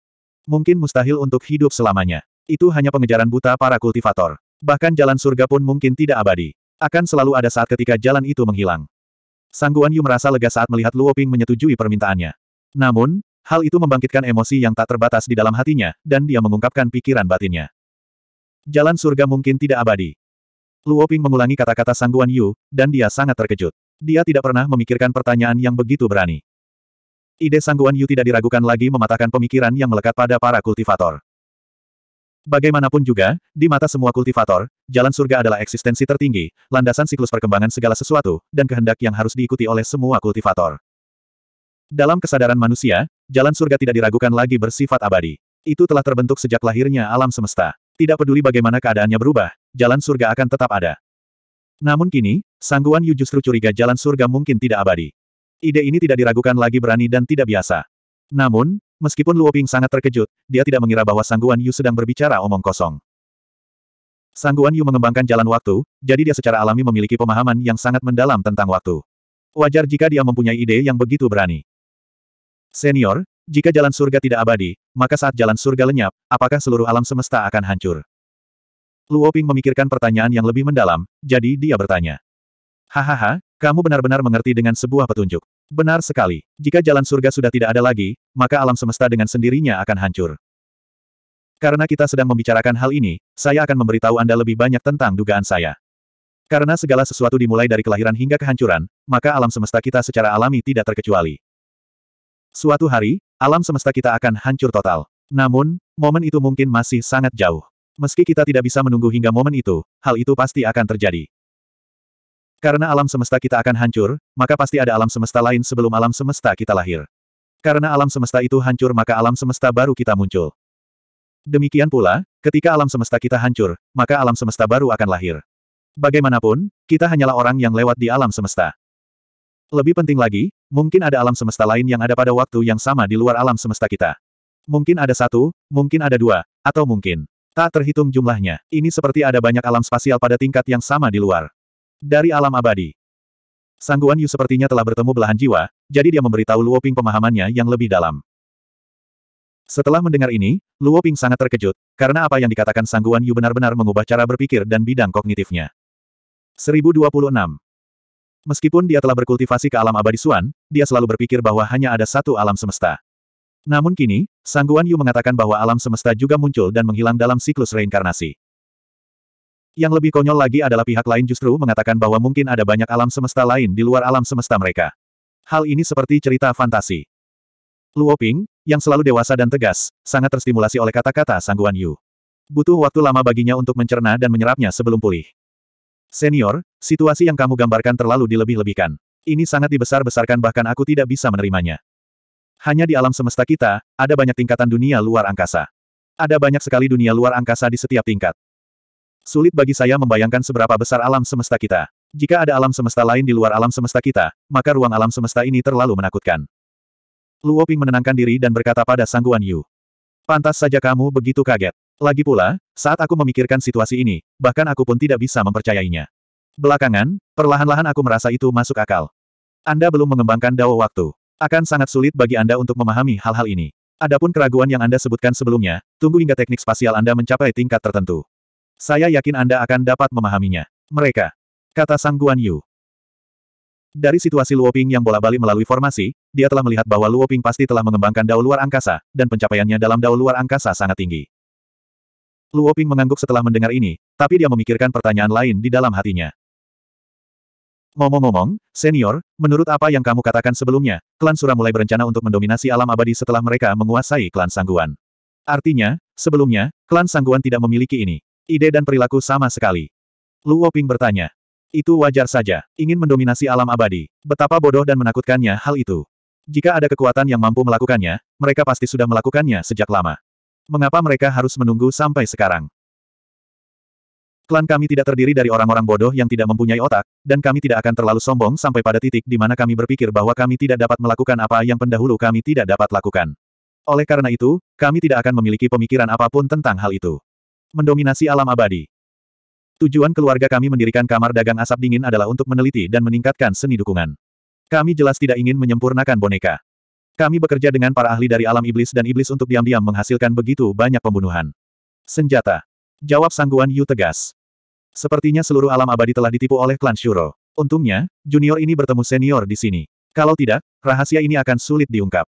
Mungkin mustahil untuk hidup selamanya. Itu hanya pengejaran buta para kultivator. Bahkan jalan surga pun mungkin tidak abadi. Akan selalu ada saat ketika jalan itu menghilang. Sangguan Yu merasa lega saat melihat Luo Ping menyetujui permintaannya. Namun, hal itu membangkitkan emosi yang tak terbatas di dalam hatinya, dan dia mengungkapkan pikiran batinnya. Jalan surga mungkin tidak abadi. Luo Ping mengulangi kata-kata Sangguan Yu, dan dia sangat terkejut. Dia tidak pernah memikirkan pertanyaan yang begitu berani. Ide Sangguan Yu tidak diragukan lagi mematahkan pemikiran yang melekat pada para kultivator. Bagaimanapun juga, di mata semua kultivator, jalan surga adalah eksistensi tertinggi, landasan siklus perkembangan segala sesuatu, dan kehendak yang harus diikuti oleh semua kultivator. Dalam kesadaran manusia, jalan surga tidak diragukan lagi bersifat abadi. Itu telah terbentuk sejak lahirnya alam semesta. Tidak peduli bagaimana keadaannya berubah, jalan surga akan tetap ada. Namun kini, Sangguan Yu justru curiga jalan surga mungkin tidak abadi. Ide ini tidak diragukan lagi berani dan tidak biasa. Namun, Meskipun Luo Ping sangat terkejut, dia tidak mengira bahwa Sangguan Yu sedang berbicara omong kosong. Sangguan Yu mengembangkan jalan waktu, jadi dia secara alami memiliki pemahaman yang sangat mendalam tentang waktu. Wajar jika dia mempunyai ide yang begitu berani. Senior, jika jalan surga tidak abadi, maka saat jalan surga lenyap, apakah seluruh alam semesta akan hancur? Luo Ping memikirkan pertanyaan yang lebih mendalam, jadi dia bertanya. Hahaha, kamu benar-benar mengerti dengan sebuah petunjuk. Benar sekali. Jika jalan surga sudah tidak ada lagi, maka alam semesta dengan sendirinya akan hancur. Karena kita sedang membicarakan hal ini, saya akan memberitahu Anda lebih banyak tentang dugaan saya. Karena segala sesuatu dimulai dari kelahiran hingga kehancuran, maka alam semesta kita secara alami tidak terkecuali. Suatu hari, alam semesta kita akan hancur total. Namun, momen itu mungkin masih sangat jauh. Meski kita tidak bisa menunggu hingga momen itu, hal itu pasti akan terjadi. Karena alam semesta kita akan hancur, maka pasti ada alam semesta lain sebelum alam semesta kita lahir. Karena alam semesta itu hancur maka alam semesta baru kita muncul. Demikian pula, ketika alam semesta kita hancur, maka alam semesta baru akan lahir. Bagaimanapun, kita hanyalah orang yang lewat di alam semesta. Lebih penting lagi, mungkin ada alam semesta lain yang ada pada waktu yang sama di luar alam semesta kita. Mungkin ada satu, mungkin ada dua, atau mungkin tak terhitung jumlahnya. Ini seperti ada banyak alam spasial pada tingkat yang sama di luar. Dari alam abadi. Sangguan Yu sepertinya telah bertemu belahan jiwa, jadi dia memberitahu Luo Ping pemahamannya yang lebih dalam. Setelah mendengar ini, Luo Ping sangat terkejut, karena apa yang dikatakan Sangguan Yu benar-benar mengubah cara berpikir dan bidang kognitifnya. 1026 Meskipun dia telah berkultivasi ke alam abadi Suan, dia selalu berpikir bahwa hanya ada satu alam semesta. Namun kini, Sangguan Yu mengatakan bahwa alam semesta juga muncul dan menghilang dalam siklus reinkarnasi. Yang lebih konyol lagi adalah pihak lain justru mengatakan bahwa mungkin ada banyak alam semesta lain di luar alam semesta mereka. Hal ini seperti cerita fantasi. Luo Ping, yang selalu dewasa dan tegas, sangat terstimulasi oleh kata-kata sangguan Yu. Butuh waktu lama baginya untuk mencerna dan menyerapnya sebelum pulih. Senior, situasi yang kamu gambarkan terlalu dilebih-lebihkan. Ini sangat dibesar-besarkan bahkan aku tidak bisa menerimanya. Hanya di alam semesta kita, ada banyak tingkatan dunia luar angkasa. Ada banyak sekali dunia luar angkasa di setiap tingkat. Sulit bagi saya membayangkan seberapa besar alam semesta kita. Jika ada alam semesta lain di luar alam semesta kita, maka ruang alam semesta ini terlalu menakutkan. Luo Ping menenangkan diri dan berkata pada Sang Guan Yu. Pantas saja kamu begitu kaget. Lagi pula, saat aku memikirkan situasi ini, bahkan aku pun tidak bisa mempercayainya. Belakangan, perlahan-lahan aku merasa itu masuk akal. Anda belum mengembangkan dao waktu. Akan sangat sulit bagi Anda untuk memahami hal-hal ini. Adapun keraguan yang Anda sebutkan sebelumnya, tunggu hingga teknik spasial Anda mencapai tingkat tertentu. Saya yakin Anda akan dapat memahaminya. Mereka. Kata Sang Guan Yu. Dari situasi Luoping yang bola-balik melalui formasi, dia telah melihat bahwa Luoping pasti telah mengembangkan dao luar angkasa, dan pencapaiannya dalam dao luar angkasa sangat tinggi. Luoping mengangguk setelah mendengar ini, tapi dia memikirkan pertanyaan lain di dalam hatinya. Ngomong-ngomong, senior, menurut apa yang kamu katakan sebelumnya, klan Sura mulai berencana untuk mendominasi alam abadi setelah mereka menguasai klan Sangguan. Artinya, sebelumnya, klan Sangguan tidak memiliki ini. Ide dan perilaku sama sekali. Luo Ping bertanya. Itu wajar saja, ingin mendominasi alam abadi. Betapa bodoh dan menakutkannya hal itu. Jika ada kekuatan yang mampu melakukannya, mereka pasti sudah melakukannya sejak lama. Mengapa mereka harus menunggu sampai sekarang? Klan kami tidak terdiri dari orang-orang bodoh yang tidak mempunyai otak, dan kami tidak akan terlalu sombong sampai pada titik di mana kami berpikir bahwa kami tidak dapat melakukan apa yang pendahulu kami tidak dapat lakukan. Oleh karena itu, kami tidak akan memiliki pemikiran apapun tentang hal itu. Mendominasi alam abadi. Tujuan keluarga kami mendirikan kamar dagang asap dingin adalah untuk meneliti dan meningkatkan seni dukungan. Kami jelas tidak ingin menyempurnakan boneka. Kami bekerja dengan para ahli dari alam iblis dan iblis untuk diam-diam menghasilkan begitu banyak pembunuhan. Senjata. Jawab sangguan Yu tegas. Sepertinya seluruh alam abadi telah ditipu oleh klan Shuro. Untungnya, junior ini bertemu senior di sini. Kalau tidak, rahasia ini akan sulit diungkap.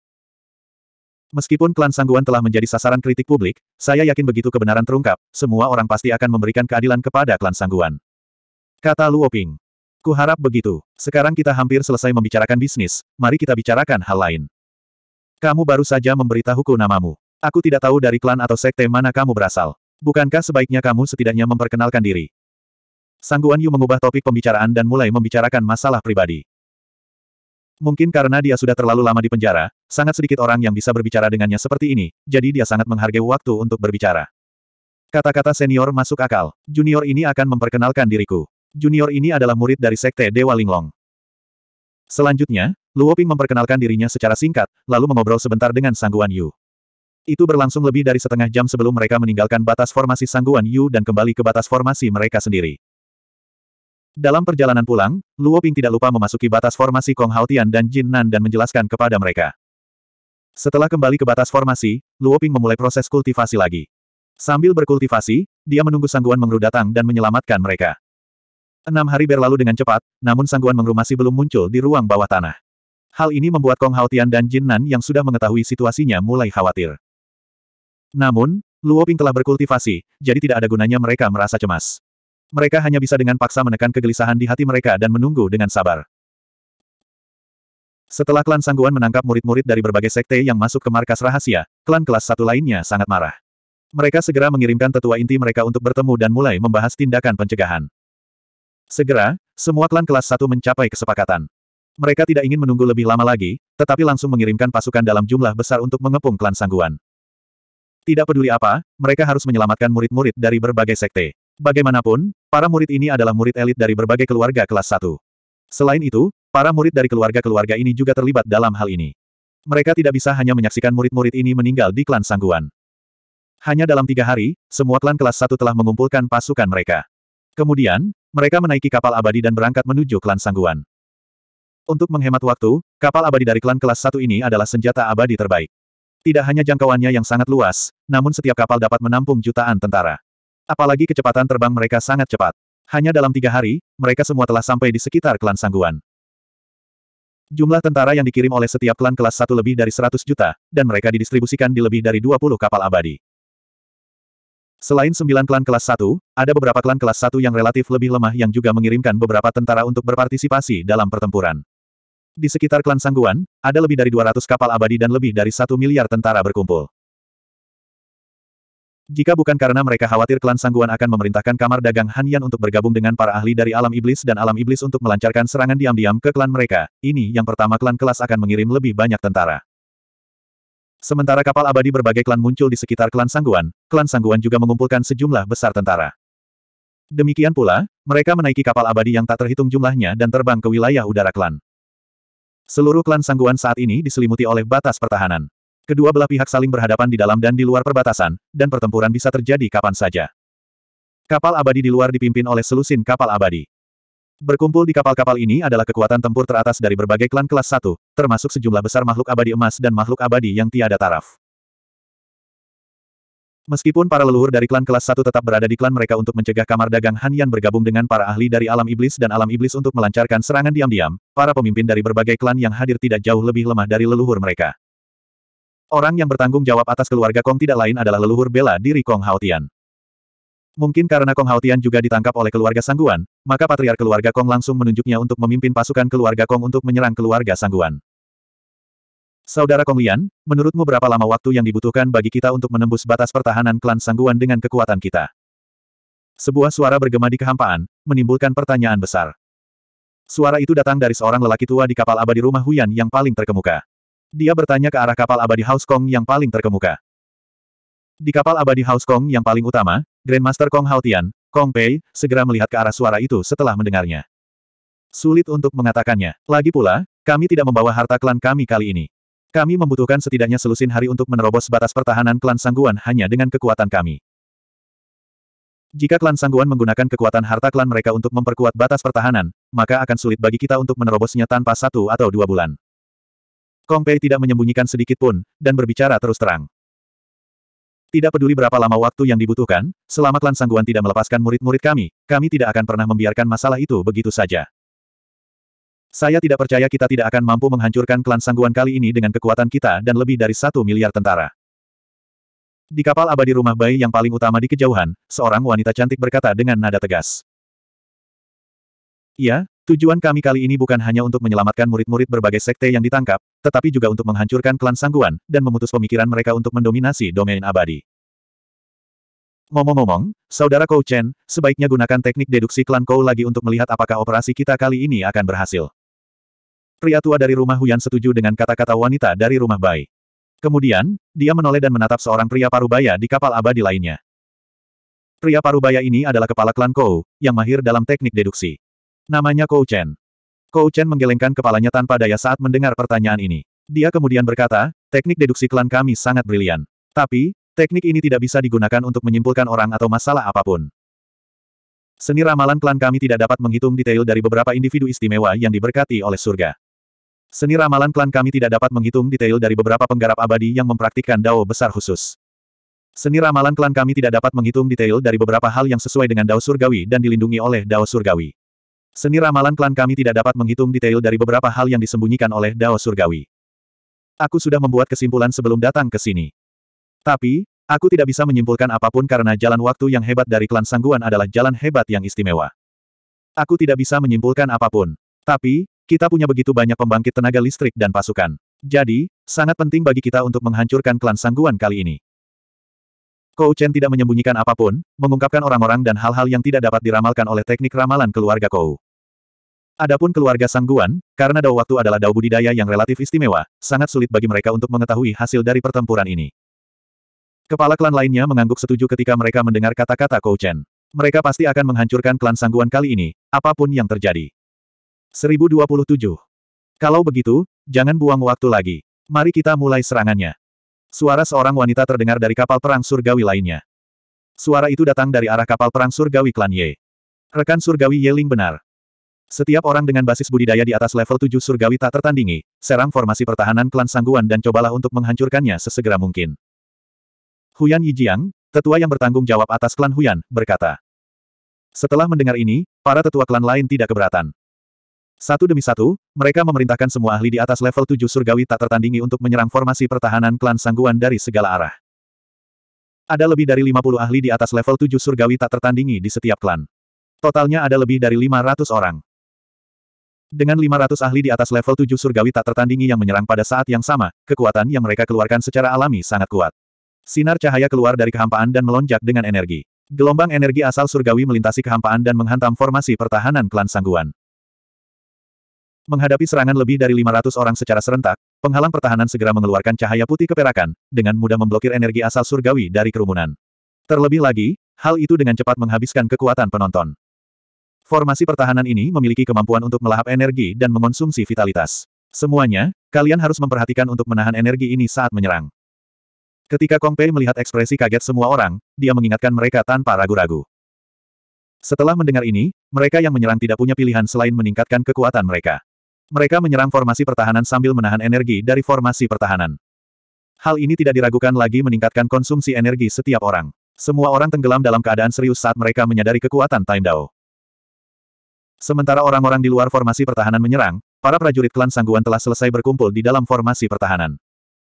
Meskipun klan Sangguan telah menjadi sasaran kritik publik, saya yakin begitu kebenaran terungkap, semua orang pasti akan memberikan keadilan kepada klan Sangguan. Kata Luo Ping. Kuharap begitu. Sekarang kita hampir selesai membicarakan bisnis, mari kita bicarakan hal lain. Kamu baru saja memberitahuku namamu. Aku tidak tahu dari klan atau sekte mana kamu berasal. Bukankah sebaiknya kamu setidaknya memperkenalkan diri? Sangguan Yu mengubah topik pembicaraan dan mulai membicarakan masalah pribadi. Mungkin karena dia sudah terlalu lama di penjara, sangat sedikit orang yang bisa berbicara dengannya seperti ini, jadi dia sangat menghargai waktu untuk berbicara. Kata-kata senior masuk akal. Junior ini akan memperkenalkan diriku. Junior ini adalah murid dari Sekte Dewa Linglong. Selanjutnya, Luo Ping memperkenalkan dirinya secara singkat, lalu mengobrol sebentar dengan Sangguan Yu. Itu berlangsung lebih dari setengah jam sebelum mereka meninggalkan batas formasi Sangguan Yu dan kembali ke batas formasi mereka sendiri. Dalam perjalanan pulang, Luo Ping tidak lupa memasuki batas formasi Kong Haotian dan Jin Nan dan menjelaskan kepada mereka. Setelah kembali ke batas formasi, Luo Ping memulai proses kultivasi lagi. Sambil berkultivasi, dia menunggu sangguan mengru datang dan menyelamatkan mereka. Enam hari berlalu dengan cepat, namun sangguan mengru masih belum muncul di ruang bawah tanah. Hal ini membuat Kong Haotian dan Jin Nan yang sudah mengetahui situasinya mulai khawatir. Namun, Luo Ping telah berkultivasi, jadi tidak ada gunanya mereka merasa cemas mereka hanya bisa dengan paksa menekan kegelisahan di hati mereka dan menunggu dengan sabar. Setelah klan Sangguan menangkap murid-murid dari berbagai sekte yang masuk ke markas rahasia, klan kelas satu lainnya sangat marah. Mereka segera mengirimkan tetua inti mereka untuk bertemu dan mulai membahas tindakan pencegahan. Segera, semua klan kelas satu mencapai kesepakatan. Mereka tidak ingin menunggu lebih lama lagi, tetapi langsung mengirimkan pasukan dalam jumlah besar untuk mengepung klan Sangguan. Tidak peduli apa, mereka harus menyelamatkan murid-murid dari berbagai sekte. Bagaimanapun, para murid ini adalah murid elit dari berbagai keluarga kelas 1. Selain itu, para murid dari keluarga-keluarga ini juga terlibat dalam hal ini. Mereka tidak bisa hanya menyaksikan murid-murid ini meninggal di klan Sangguan. Hanya dalam tiga hari, semua klan kelas 1 telah mengumpulkan pasukan mereka. Kemudian, mereka menaiki kapal abadi dan berangkat menuju klan Sangguan. Untuk menghemat waktu, kapal abadi dari klan kelas 1 ini adalah senjata abadi terbaik. Tidak hanya jangkauannya yang sangat luas, namun setiap kapal dapat menampung jutaan tentara. Apalagi kecepatan terbang mereka sangat cepat. Hanya dalam tiga hari, mereka semua telah sampai di sekitar klan Sangguan. Jumlah tentara yang dikirim oleh setiap klan kelas Satu lebih dari 100 juta, dan mereka didistribusikan di lebih dari 20 kapal abadi. Selain sembilan klan kelas Satu, ada beberapa klan kelas Satu yang relatif lebih lemah yang juga mengirimkan beberapa tentara untuk berpartisipasi dalam pertempuran. Di sekitar klan Sangguan, ada lebih dari 200 kapal abadi dan lebih dari satu miliar tentara berkumpul. Jika bukan karena mereka khawatir klan Sangguan akan memerintahkan kamar dagang Han untuk bergabung dengan para ahli dari alam iblis dan alam iblis untuk melancarkan serangan diam-diam ke klan mereka, ini yang pertama klan kelas akan mengirim lebih banyak tentara. Sementara kapal abadi berbagai klan muncul di sekitar klan Sangguan, klan Sangguan juga mengumpulkan sejumlah besar tentara. Demikian pula, mereka menaiki kapal abadi yang tak terhitung jumlahnya dan terbang ke wilayah udara klan. Seluruh klan Sangguan saat ini diselimuti oleh batas pertahanan. Kedua belah pihak saling berhadapan di dalam dan di luar perbatasan, dan pertempuran bisa terjadi kapan saja. Kapal abadi di luar dipimpin oleh selusin kapal abadi. Berkumpul di kapal-kapal ini adalah kekuatan tempur teratas dari berbagai klan kelas 1, termasuk sejumlah besar makhluk abadi emas dan makhluk abadi yang tiada taraf. Meskipun para leluhur dari klan kelas 1 tetap berada di klan mereka untuk mencegah kamar dagang Han Yan bergabung dengan para ahli dari alam iblis dan alam iblis untuk melancarkan serangan diam-diam, para pemimpin dari berbagai klan yang hadir tidak jauh lebih lemah dari leluhur mereka. Orang yang bertanggung jawab atas keluarga Kong tidak lain adalah leluhur bela diri Kong Haotian. Mungkin karena Kong Haotian juga ditangkap oleh keluarga Sangguan, maka patriar keluarga Kong langsung menunjuknya untuk memimpin pasukan keluarga Kong untuk menyerang keluarga Sangguan. Saudara Kong Lian, menurutmu berapa lama waktu yang dibutuhkan bagi kita untuk menembus batas pertahanan klan Sangguan dengan kekuatan kita? Sebuah suara bergema di kehampaan, menimbulkan pertanyaan besar. Suara itu datang dari seorang lelaki tua di kapal abadi rumah Huyan yang paling terkemuka. Dia bertanya ke arah kapal abadi House Kong yang paling terkemuka. Di kapal abadi House Kong yang paling utama, Grandmaster Kong Haotian, Kong Pei, segera melihat ke arah suara itu setelah mendengarnya. Sulit untuk mengatakannya. Lagi pula, kami tidak membawa harta klan kami kali ini. Kami membutuhkan setidaknya selusin hari untuk menerobos batas pertahanan klan Sangguan hanya dengan kekuatan kami. Jika klan Sangguan menggunakan kekuatan harta klan mereka untuk memperkuat batas pertahanan, maka akan sulit bagi kita untuk menerobosnya tanpa satu atau dua bulan. Kong Pei tidak menyembunyikan sedikit pun, dan berbicara terus terang. Tidak peduli berapa lama waktu yang dibutuhkan, selama klan sangguan tidak melepaskan murid-murid kami, kami tidak akan pernah membiarkan masalah itu begitu saja. Saya tidak percaya kita tidak akan mampu menghancurkan klan sangguan kali ini dengan kekuatan kita dan lebih dari satu miliar tentara. Di kapal abadi rumah bayi yang paling utama di kejauhan, seorang wanita cantik berkata dengan nada tegas. Iya, Tujuan kami kali ini bukan hanya untuk menyelamatkan murid-murid berbagai sekte yang ditangkap, tetapi juga untuk menghancurkan klan Sangguan, dan memutus pemikiran mereka untuk mendominasi domain abadi. Ngomong-ngomong, Saudara Kou Chen, sebaiknya gunakan teknik deduksi klan Kou lagi untuk melihat apakah operasi kita kali ini akan berhasil. Pria tua dari rumah Huyan setuju dengan kata-kata wanita dari rumah Bai. Kemudian, dia menoleh dan menatap seorang pria parubaya di kapal abadi lainnya. Pria parubaya ini adalah kepala klan Kou, yang mahir dalam teknik deduksi. Namanya Kou Chen. Kou Chen menggelengkan kepalanya tanpa daya saat mendengar pertanyaan ini. Dia kemudian berkata, teknik deduksi klan kami sangat brilian. Tapi, teknik ini tidak bisa digunakan untuk menyimpulkan orang atau masalah apapun. Seni ramalan klan kami tidak dapat menghitung detail dari beberapa individu istimewa yang diberkati oleh surga. Seni ramalan klan kami tidak dapat menghitung detail dari beberapa penggarap abadi yang mempraktikkan dao besar khusus. Seni ramalan klan kami tidak dapat menghitung detail dari beberapa hal yang sesuai dengan dao surgawi dan dilindungi oleh dao surgawi. Seni ramalan klan kami tidak dapat menghitung detail dari beberapa hal yang disembunyikan oleh Dao Surgawi. Aku sudah membuat kesimpulan sebelum datang ke sini. Tapi, aku tidak bisa menyimpulkan apapun karena jalan waktu yang hebat dari klan Sangguan adalah jalan hebat yang istimewa. Aku tidak bisa menyimpulkan apapun. Tapi, kita punya begitu banyak pembangkit tenaga listrik dan pasukan. Jadi, sangat penting bagi kita untuk menghancurkan klan Sangguan kali ini. Kou Chen tidak menyembunyikan apapun, mengungkapkan orang-orang dan hal-hal yang tidak dapat diramalkan oleh teknik ramalan keluarga Kou. Adapun keluarga Sangguan, karena Dao Waktu adalah Dao budidaya yang relatif istimewa, sangat sulit bagi mereka untuk mengetahui hasil dari pertempuran ini. Kepala klan lainnya mengangguk setuju ketika mereka mendengar kata-kata Kou Chen. Mereka pasti akan menghancurkan klan Sangguan kali ini, apapun yang terjadi. 1027. Kalau begitu, jangan buang waktu lagi. Mari kita mulai serangannya. Suara seorang wanita terdengar dari kapal perang surgawi lainnya. Suara itu datang dari arah kapal perang surgawi klan Ye. Rekan surgawi Ye Ling benar. Setiap orang dengan basis budidaya di atas level 7 surgawi tak tertandingi, serang formasi pertahanan klan Sangguan dan cobalah untuk menghancurkannya sesegera mungkin. Huyan Yijiang, tetua yang bertanggung jawab atas klan Huyan, berkata. Setelah mendengar ini, para tetua klan lain tidak keberatan. Satu demi satu, mereka memerintahkan semua ahli di atas level 7 surgawi tak tertandingi untuk menyerang formasi pertahanan klan Sangguan dari segala arah. Ada lebih dari 50 ahli di atas level 7 surgawi tak tertandingi di setiap klan. Totalnya ada lebih dari 500 orang. Dengan 500 ahli di atas level 7 surgawi tak tertandingi yang menyerang pada saat yang sama, kekuatan yang mereka keluarkan secara alami sangat kuat. Sinar cahaya keluar dari kehampaan dan melonjak dengan energi. Gelombang energi asal surgawi melintasi kehampaan dan menghantam formasi pertahanan klan sangguan. Menghadapi serangan lebih dari 500 orang secara serentak, penghalang pertahanan segera mengeluarkan cahaya putih keperakan, dengan mudah memblokir energi asal surgawi dari kerumunan. Terlebih lagi, hal itu dengan cepat menghabiskan kekuatan penonton. Formasi pertahanan ini memiliki kemampuan untuk melahap energi dan mengonsumsi vitalitas. Semuanya, kalian harus memperhatikan untuk menahan energi ini saat menyerang. Ketika Kong Pei melihat ekspresi kaget semua orang, dia mengingatkan mereka tanpa ragu-ragu. Setelah mendengar ini, mereka yang menyerang tidak punya pilihan selain meningkatkan kekuatan mereka. Mereka menyerang formasi pertahanan sambil menahan energi dari formasi pertahanan. Hal ini tidak diragukan lagi meningkatkan konsumsi energi setiap orang. Semua orang tenggelam dalam keadaan serius saat mereka menyadari kekuatan Time Dao. Sementara orang-orang di luar formasi pertahanan menyerang, para prajurit klan Sangguan telah selesai berkumpul di dalam formasi pertahanan.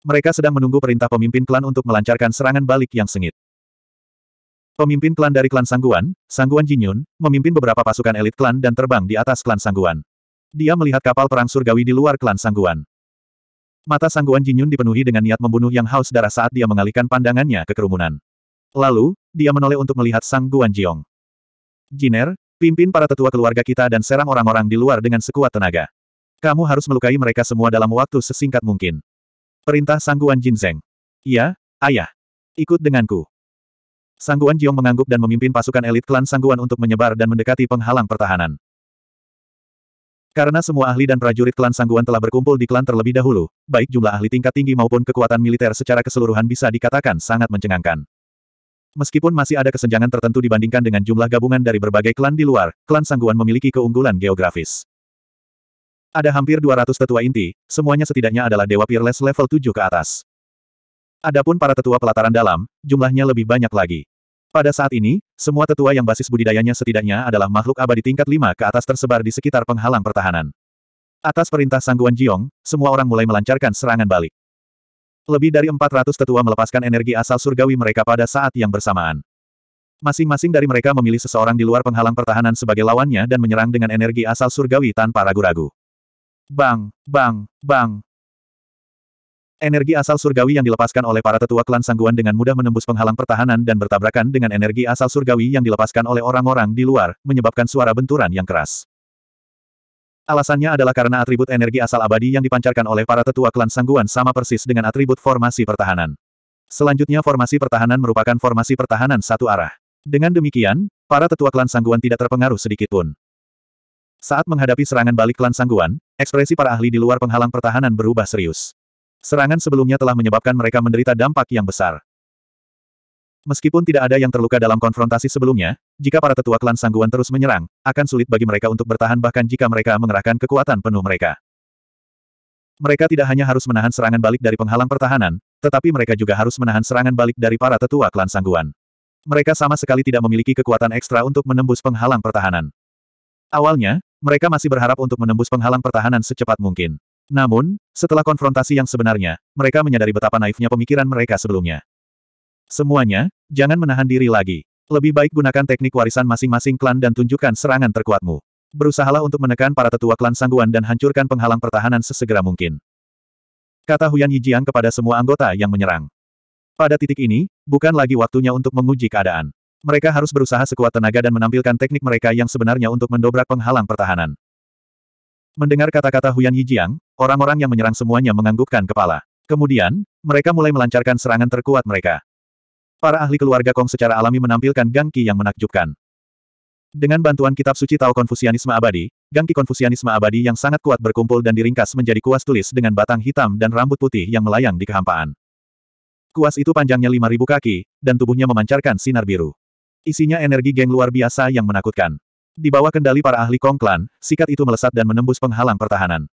Mereka sedang menunggu perintah pemimpin klan untuk melancarkan serangan balik yang sengit. Pemimpin klan dari klan Sangguan, Sangguan Jinyun, memimpin beberapa pasukan elit klan dan terbang di atas klan Sangguan. Dia melihat kapal perang surgawi di luar klan Sangguan. Mata Sangguan Jinyun dipenuhi dengan niat membunuh Yang Haus darah saat dia mengalihkan pandangannya ke kerumunan. Lalu, dia menoleh untuk melihat Sangguan Jiong. Jiner, Pimpin para tetua keluarga kita dan serang orang-orang di luar dengan sekuat tenaga. Kamu harus melukai mereka semua dalam waktu sesingkat mungkin. Perintah Sangguan Jinzeng. Iya, ayah. Ikut denganku. Sangguan Jiong mengangguk dan memimpin pasukan elit klan Sangguan untuk menyebar dan mendekati penghalang pertahanan. Karena semua ahli dan prajurit klan Sangguan telah berkumpul di klan terlebih dahulu, baik jumlah ahli tingkat tinggi maupun kekuatan militer secara keseluruhan bisa dikatakan sangat mencengangkan. Meskipun masih ada kesenjangan tertentu dibandingkan dengan jumlah gabungan dari berbagai klan di luar, klan Sangguan memiliki keunggulan geografis. Ada hampir 200 tetua inti, semuanya setidaknya adalah dewa peerless level 7 ke atas. Adapun para tetua pelataran dalam, jumlahnya lebih banyak lagi. Pada saat ini, semua tetua yang basis budidayanya setidaknya adalah makhluk abadi tingkat 5 ke atas tersebar di sekitar penghalang pertahanan. Atas perintah Sangguan Jiong, semua orang mulai melancarkan serangan balik. Lebih dari 400 tetua melepaskan energi asal surgawi mereka pada saat yang bersamaan. Masing-masing dari mereka memilih seseorang di luar penghalang pertahanan sebagai lawannya dan menyerang dengan energi asal surgawi tanpa ragu-ragu. Bang, bang, bang. Energi asal surgawi yang dilepaskan oleh para tetua klan sangguan dengan mudah menembus penghalang pertahanan dan bertabrakan dengan energi asal surgawi yang dilepaskan oleh orang-orang di luar, menyebabkan suara benturan yang keras. Alasannya adalah karena atribut energi asal abadi yang dipancarkan oleh para tetua klan sangguan sama persis dengan atribut formasi pertahanan. Selanjutnya formasi pertahanan merupakan formasi pertahanan satu arah. Dengan demikian, para tetua klan sangguan tidak terpengaruh sedikit pun. Saat menghadapi serangan balik klan sangguan, ekspresi para ahli di luar penghalang pertahanan berubah serius. Serangan sebelumnya telah menyebabkan mereka menderita dampak yang besar. Meskipun tidak ada yang terluka dalam konfrontasi sebelumnya, jika para tetua klan sangguan terus menyerang, akan sulit bagi mereka untuk bertahan bahkan jika mereka mengerahkan kekuatan penuh mereka. Mereka tidak hanya harus menahan serangan balik dari penghalang pertahanan, tetapi mereka juga harus menahan serangan balik dari para tetua klan sangguan. Mereka sama sekali tidak memiliki kekuatan ekstra untuk menembus penghalang pertahanan. Awalnya, mereka masih berharap untuk menembus penghalang pertahanan secepat mungkin. Namun, setelah konfrontasi yang sebenarnya, mereka menyadari betapa naifnya pemikiran mereka sebelumnya. Semuanya, jangan menahan diri lagi. Lebih baik gunakan teknik warisan masing-masing klan dan tunjukkan serangan terkuatmu. Berusahalah untuk menekan para tetua klan sangguan dan hancurkan penghalang pertahanan sesegera mungkin. Kata Huyan Yijiang kepada semua anggota yang menyerang. Pada titik ini, bukan lagi waktunya untuk menguji keadaan. Mereka harus berusaha sekuat tenaga dan menampilkan teknik mereka yang sebenarnya untuk mendobrak penghalang pertahanan. Mendengar kata-kata Huyan Yijiang, orang-orang yang menyerang semuanya menganggukkan kepala. Kemudian, mereka mulai melancarkan serangan terkuat mereka para ahli keluarga Kong secara alami menampilkan gangki yang menakjubkan. Dengan bantuan kitab suci Tao Konfusianisme Abadi, gangki Konfusianisme Abadi yang sangat kuat berkumpul dan diringkas menjadi kuas tulis dengan batang hitam dan rambut putih yang melayang di kehampaan. Kuas itu panjangnya 5.000 kaki, dan tubuhnya memancarkan sinar biru. Isinya energi geng luar biasa yang menakutkan. Di bawah kendali para ahli Kong Klan, sikat itu melesat dan menembus penghalang pertahanan.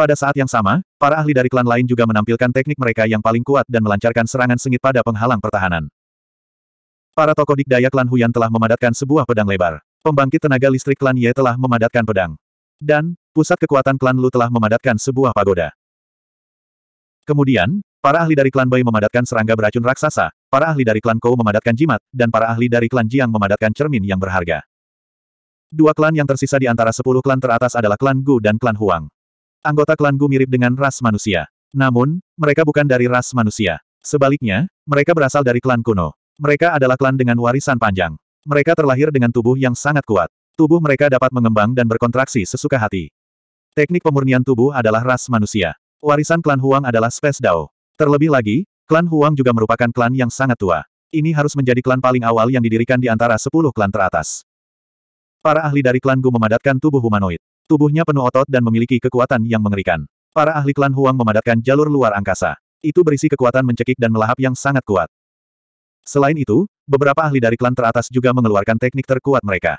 Pada saat yang sama, para ahli dari klan lain juga menampilkan teknik mereka yang paling kuat dan melancarkan serangan sengit pada penghalang pertahanan. Para tokoh dikdaya klan Huyan telah memadatkan sebuah pedang lebar. Pembangkit tenaga listrik klan Ye telah memadatkan pedang. Dan, pusat kekuatan klan Lu telah memadatkan sebuah pagoda. Kemudian, para ahli dari klan Bai memadatkan serangga beracun raksasa, para ahli dari klan Kou memadatkan jimat, dan para ahli dari klan Jiang memadatkan cermin yang berharga. Dua klan yang tersisa di antara sepuluh klan teratas adalah klan Gu dan klan Huang. Anggota klan Gu mirip dengan ras manusia. Namun, mereka bukan dari ras manusia. Sebaliknya, mereka berasal dari klan kuno. Mereka adalah klan dengan warisan panjang. Mereka terlahir dengan tubuh yang sangat kuat. Tubuh mereka dapat mengembang dan berkontraksi sesuka hati. Teknik pemurnian tubuh adalah ras manusia. Warisan klan Huang adalah Space Dao. Terlebih lagi, klan Huang juga merupakan klan yang sangat tua. Ini harus menjadi klan paling awal yang didirikan di antara sepuluh klan teratas. Para ahli dari klan Gu memadatkan tubuh humanoid. Tubuhnya penuh otot dan memiliki kekuatan yang mengerikan. Para ahli klan Huang memadatkan jalur luar angkasa. Itu berisi kekuatan mencekik dan melahap yang sangat kuat. Selain itu, beberapa ahli dari klan teratas juga mengeluarkan teknik terkuat mereka.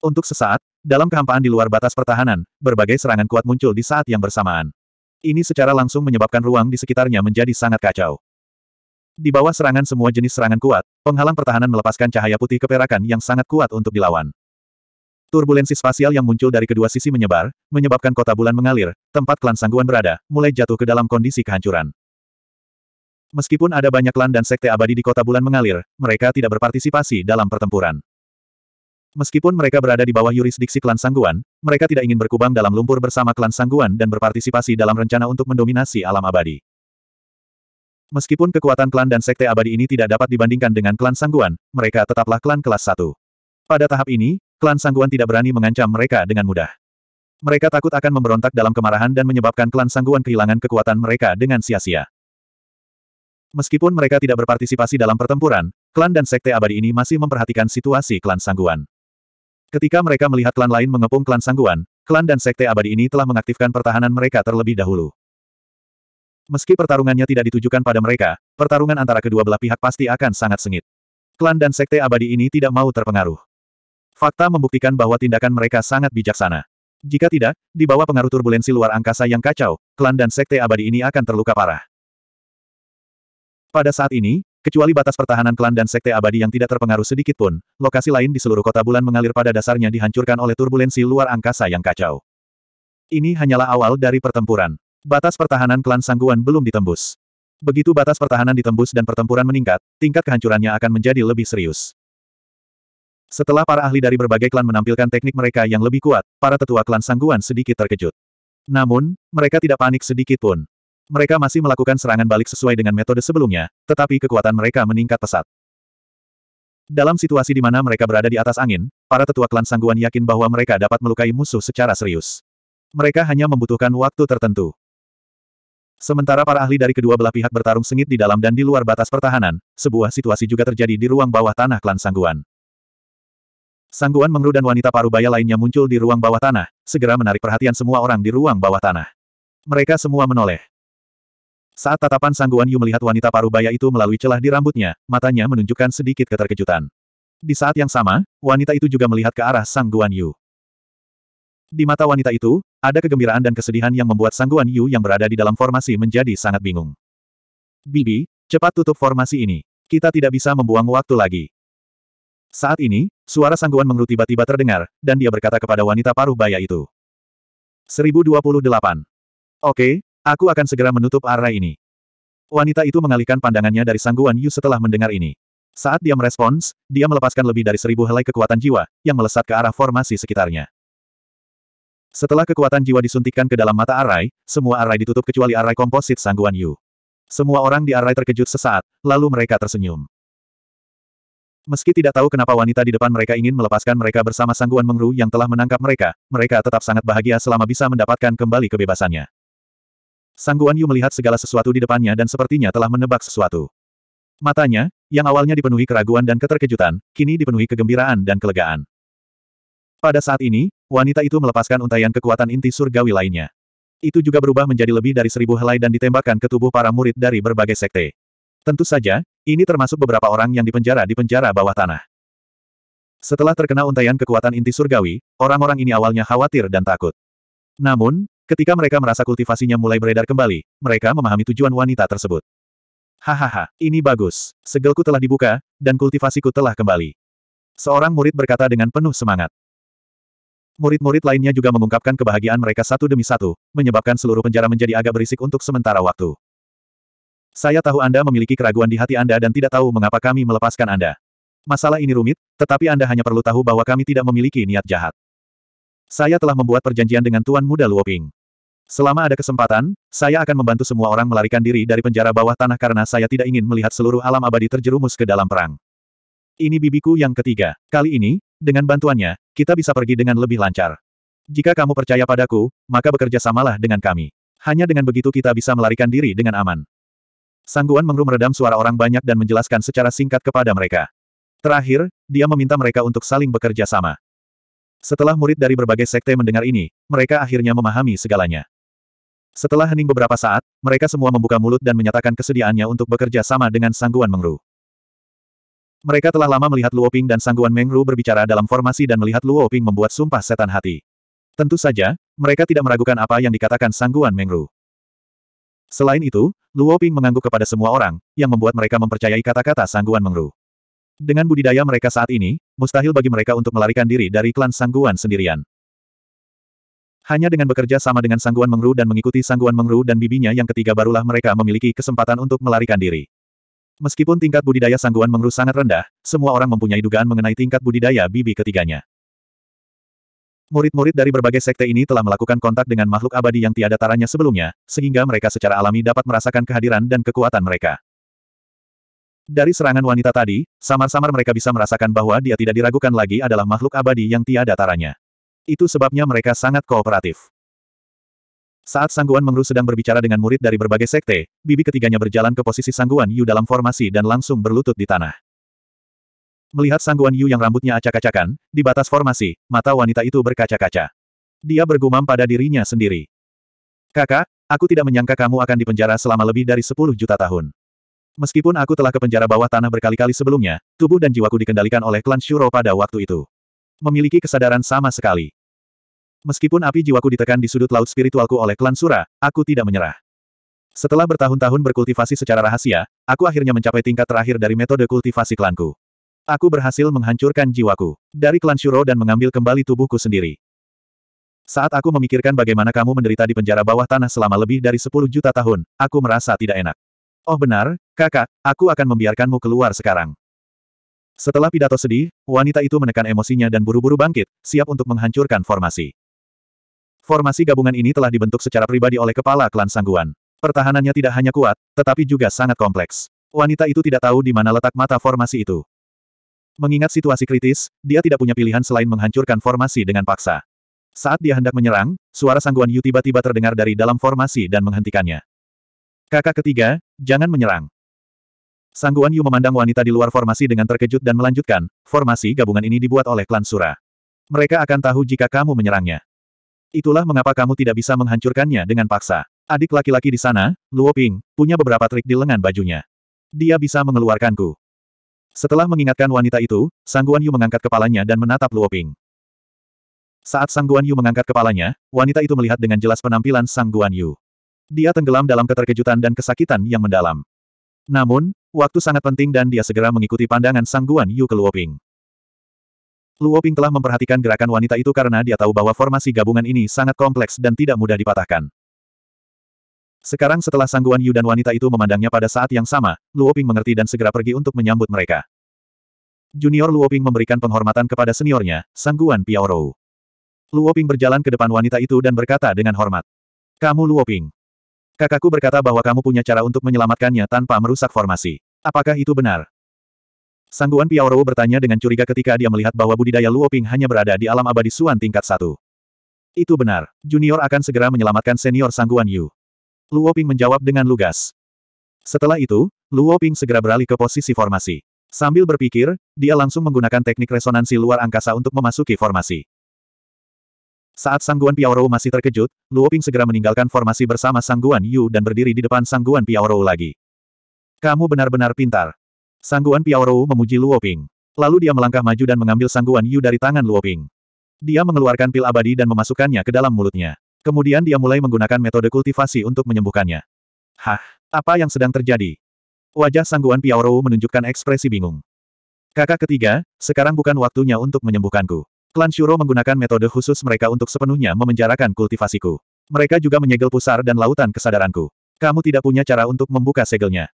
Untuk sesaat, dalam kehampaan di luar batas pertahanan, berbagai serangan kuat muncul di saat yang bersamaan. Ini secara langsung menyebabkan ruang di sekitarnya menjadi sangat kacau. Di bawah serangan semua jenis serangan kuat, penghalang pertahanan melepaskan cahaya putih keperakan yang sangat kuat untuk dilawan. Turbulensi spasial yang muncul dari kedua sisi menyebar, menyebabkan kota bulan mengalir, tempat klan sangguan berada, mulai jatuh ke dalam kondisi kehancuran. Meskipun ada banyak klan dan sekte abadi di kota bulan mengalir, mereka tidak berpartisipasi dalam pertempuran. Meskipun mereka berada di bawah yurisdiksi klan sangguan, mereka tidak ingin berkubang dalam lumpur bersama klan sangguan dan berpartisipasi dalam rencana untuk mendominasi alam abadi. Meskipun kekuatan klan dan sekte abadi ini tidak dapat dibandingkan dengan klan sangguan, mereka tetaplah klan kelas Satu. Pada tahap ini, Klan Sangguan tidak berani mengancam mereka dengan mudah. Mereka takut akan memberontak dalam kemarahan dan menyebabkan klan Sangguan kehilangan kekuatan mereka dengan sia-sia. Meskipun mereka tidak berpartisipasi dalam pertempuran, klan dan sekte abadi ini masih memperhatikan situasi klan Sangguan. Ketika mereka melihat klan lain mengepung klan Sangguan, klan dan sekte abadi ini telah mengaktifkan pertahanan mereka terlebih dahulu. Meski pertarungannya tidak ditujukan pada mereka, pertarungan antara kedua belah pihak pasti akan sangat sengit. Klan dan sekte abadi ini tidak mau terpengaruh. Fakta membuktikan bahwa tindakan mereka sangat bijaksana. Jika tidak, di bawah pengaruh turbulensi luar angkasa yang kacau, klan dan sekte abadi ini akan terluka parah. Pada saat ini, kecuali batas pertahanan klan dan sekte abadi yang tidak terpengaruh sedikit pun, lokasi lain di seluruh kota bulan mengalir pada dasarnya dihancurkan oleh turbulensi luar angkasa yang kacau. Ini hanyalah awal dari pertempuran. Batas pertahanan klan sangguan belum ditembus. Begitu batas pertahanan ditembus dan pertempuran meningkat, tingkat kehancurannya akan menjadi lebih serius. Setelah para ahli dari berbagai klan menampilkan teknik mereka yang lebih kuat, para tetua klan Sangguan sedikit terkejut. Namun, mereka tidak panik sedikit pun. Mereka masih melakukan serangan balik sesuai dengan metode sebelumnya, tetapi kekuatan mereka meningkat pesat. Dalam situasi di mana mereka berada di atas angin, para tetua klan Sangguan yakin bahwa mereka dapat melukai musuh secara serius. Mereka hanya membutuhkan waktu tertentu. Sementara para ahli dari kedua belah pihak bertarung sengit di dalam dan di luar batas pertahanan, sebuah situasi juga terjadi di ruang bawah tanah klan Sangguan. Sangguan Mengru dan wanita parubaya lainnya muncul di ruang bawah tanah, segera menarik perhatian semua orang di ruang bawah tanah. Mereka semua menoleh. Saat tatapan Sangguan Yu melihat wanita parubaya itu melalui celah di rambutnya, matanya menunjukkan sedikit keterkejutan. Di saat yang sama, wanita itu juga melihat ke arah Sangguan Yu. Di mata wanita itu, ada kegembiraan dan kesedihan yang membuat Sangguan Yu yang berada di dalam formasi menjadi sangat bingung. Bibi, cepat tutup formasi ini. Kita tidak bisa membuang waktu lagi. Saat ini, Suara sangguan mengeru tiba-tiba terdengar, dan dia berkata kepada wanita paruh baya itu. 1028. Oke, aku akan segera menutup arah ini. Wanita itu mengalihkan pandangannya dari sangguan Yu setelah mendengar ini. Saat dia merespons, dia melepaskan lebih dari seribu helai kekuatan jiwa, yang melesat ke arah formasi sekitarnya. Setelah kekuatan jiwa disuntikkan ke dalam mata Arai, semua Arai ditutup kecuali Arai komposit sangguan Yu. Semua orang di Arai terkejut sesaat, lalu mereka tersenyum. Meski tidak tahu kenapa wanita di depan mereka ingin melepaskan mereka bersama sangguan mengru yang telah menangkap mereka, mereka tetap sangat bahagia selama bisa mendapatkan kembali kebebasannya. Sangguan Yu melihat segala sesuatu di depannya dan sepertinya telah menebak sesuatu. Matanya, yang awalnya dipenuhi keraguan dan keterkejutan, kini dipenuhi kegembiraan dan kelegaan. Pada saat ini, wanita itu melepaskan untaian kekuatan inti surgawi lainnya. Itu juga berubah menjadi lebih dari seribu helai dan ditembakkan ke tubuh para murid dari berbagai sekte. Tentu saja, ini termasuk beberapa orang yang dipenjara di penjara bawah tanah. Setelah terkena untaian kekuatan inti surgawi, orang-orang ini awalnya khawatir dan takut. Namun, ketika mereka merasa kultivasinya mulai beredar kembali, mereka memahami tujuan wanita tersebut. Hahaha, ini bagus. Segelku telah dibuka, dan kultivasiku telah kembali. Seorang murid berkata dengan penuh semangat. Murid-murid lainnya juga mengungkapkan kebahagiaan mereka satu demi satu, menyebabkan seluruh penjara menjadi agak berisik untuk sementara waktu. Saya tahu Anda memiliki keraguan di hati Anda dan tidak tahu mengapa kami melepaskan Anda. Masalah ini rumit, tetapi Anda hanya perlu tahu bahwa kami tidak memiliki niat jahat. Saya telah membuat perjanjian dengan Tuan Muda Luoping. Selama ada kesempatan, saya akan membantu semua orang melarikan diri dari penjara bawah tanah karena saya tidak ingin melihat seluruh alam abadi terjerumus ke dalam perang. Ini bibiku yang ketiga. Kali ini, dengan bantuannya, kita bisa pergi dengan lebih lancar. Jika kamu percaya padaku, maka bekerja samalah dengan kami. Hanya dengan begitu kita bisa melarikan diri dengan aman. Sangguan Mengru meredam suara orang banyak dan menjelaskan secara singkat kepada mereka. Terakhir, dia meminta mereka untuk saling bekerja sama. Setelah murid dari berbagai sekte mendengar ini, mereka akhirnya memahami segalanya. Setelah hening beberapa saat, mereka semua membuka mulut dan menyatakan kesediaannya untuk bekerja sama dengan Sangguan Mengru. Mereka telah lama melihat Luoping dan Sangguan Mengru berbicara dalam formasi dan melihat Luoping membuat sumpah setan hati. Tentu saja, mereka tidak meragukan apa yang dikatakan Sangguan Mengru. Selain itu, Luo Ping mengangguk kepada semua orang, yang membuat mereka mempercayai kata-kata sangguan Mengru. Dengan budidaya mereka saat ini, mustahil bagi mereka untuk melarikan diri dari klan sangguan sendirian. Hanya dengan bekerja sama dengan sangguan Mengru dan mengikuti sangguan Mengru dan bibinya yang ketiga barulah mereka memiliki kesempatan untuk melarikan diri. Meskipun tingkat budidaya sangguan Mengru sangat rendah, semua orang mempunyai dugaan mengenai tingkat budidaya bibi ketiganya. Murid-murid dari berbagai sekte ini telah melakukan kontak dengan makhluk abadi yang tiada taranya sebelumnya, sehingga mereka secara alami dapat merasakan kehadiran dan kekuatan mereka. Dari serangan wanita tadi, samar-samar mereka bisa merasakan bahwa dia tidak diragukan lagi adalah makhluk abadi yang tiada taranya. Itu sebabnya mereka sangat kooperatif. Saat Sangguan Mengru sedang berbicara dengan murid dari berbagai sekte, bibi ketiganya berjalan ke posisi Sangguan Yu dalam formasi dan langsung berlutut di tanah. Melihat Sangguan Yu yang rambutnya acak-acakan, di batas formasi, mata wanita itu berkaca-kaca. Dia bergumam pada dirinya sendiri. Kakak, aku tidak menyangka kamu akan dipenjara selama lebih dari 10 juta tahun. Meskipun aku telah ke penjara bawah tanah berkali-kali sebelumnya, tubuh dan jiwaku dikendalikan oleh klan Shuro pada waktu itu. Memiliki kesadaran sama sekali. Meskipun api jiwaku ditekan di sudut laut spiritualku oleh klan Sura, aku tidak menyerah. Setelah bertahun-tahun berkultivasi secara rahasia, aku akhirnya mencapai tingkat terakhir dari metode kultivasi klanku. Aku berhasil menghancurkan jiwaku dari klan Shuro dan mengambil kembali tubuhku sendiri. Saat aku memikirkan bagaimana kamu menderita di penjara bawah tanah selama lebih dari 10 juta tahun, aku merasa tidak enak. Oh benar, kakak, aku akan membiarkanmu keluar sekarang. Setelah pidato sedih, wanita itu menekan emosinya dan buru-buru bangkit, siap untuk menghancurkan formasi. Formasi gabungan ini telah dibentuk secara pribadi oleh kepala klan Sangguan. Pertahanannya tidak hanya kuat, tetapi juga sangat kompleks. Wanita itu tidak tahu di mana letak mata formasi itu. Mengingat situasi kritis, dia tidak punya pilihan selain menghancurkan formasi dengan paksa. Saat dia hendak menyerang, suara sangguan Yu tiba-tiba terdengar dari dalam formasi dan menghentikannya. Kakak ketiga, jangan menyerang. Sangguan Yu memandang wanita di luar formasi dengan terkejut dan melanjutkan, formasi gabungan ini dibuat oleh klan Sura. Mereka akan tahu jika kamu menyerangnya. Itulah mengapa kamu tidak bisa menghancurkannya dengan paksa. Adik laki-laki di sana, Luo Ping, punya beberapa trik di lengan bajunya. Dia bisa mengeluarkanku. Setelah mengingatkan wanita itu, Sang Guan Yu mengangkat kepalanya dan menatap Luo Ping. Saat Sang Guan Yu mengangkat kepalanya, wanita itu melihat dengan jelas penampilan Sang Guan Yu. Dia tenggelam dalam keterkejutan dan kesakitan yang mendalam. Namun, waktu sangat penting dan dia segera mengikuti pandangan Sang Guan Yu ke Luo Ping. Luo Ping telah memperhatikan gerakan wanita itu karena dia tahu bahwa formasi gabungan ini sangat kompleks dan tidak mudah dipatahkan. Sekarang setelah sangguan Yu dan wanita itu memandangnya pada saat yang sama, Luoping mengerti dan segera pergi untuk menyambut mereka. Junior Luoping memberikan penghormatan kepada seniornya, sangguan Piaorou. Luoping berjalan ke depan wanita itu dan berkata dengan hormat. Kamu Luoping. Kakakku berkata bahwa kamu punya cara untuk menyelamatkannya tanpa merusak formasi. Apakah itu benar? Sangguan Piaorou bertanya dengan curiga ketika dia melihat bahwa budidaya Luoping hanya berada di alam abadi Suan tingkat satu. Itu benar. Junior akan segera menyelamatkan senior Sangguan Yu. Luo Ping menjawab dengan lugas. Setelah itu, Luo Ping segera beralih ke posisi formasi. Sambil berpikir, dia langsung menggunakan teknik resonansi luar angkasa untuk memasuki formasi. Saat Sangguan Piaorou masih terkejut, Luo Ping segera meninggalkan formasi bersama Sangguan Yu dan berdiri di depan Sangguan Piaorou lagi. Kamu benar-benar pintar. Sangguan Piaorou memuji Luo Ping. Lalu dia melangkah maju dan mengambil Sangguan Yu dari tangan Luo Ping. Dia mengeluarkan pil abadi dan memasukkannya ke dalam mulutnya. Kemudian dia mulai menggunakan metode kultivasi untuk menyembuhkannya. Hah, apa yang sedang terjadi? Wajah sangguan Piaorou menunjukkan ekspresi bingung. Kakak ketiga, sekarang bukan waktunya untuk menyembuhkanku. Klan Shuro menggunakan metode khusus mereka untuk sepenuhnya memenjarakan kultivasiku. Mereka juga menyegel pusar dan lautan kesadaranku. Kamu tidak punya cara untuk membuka segelnya.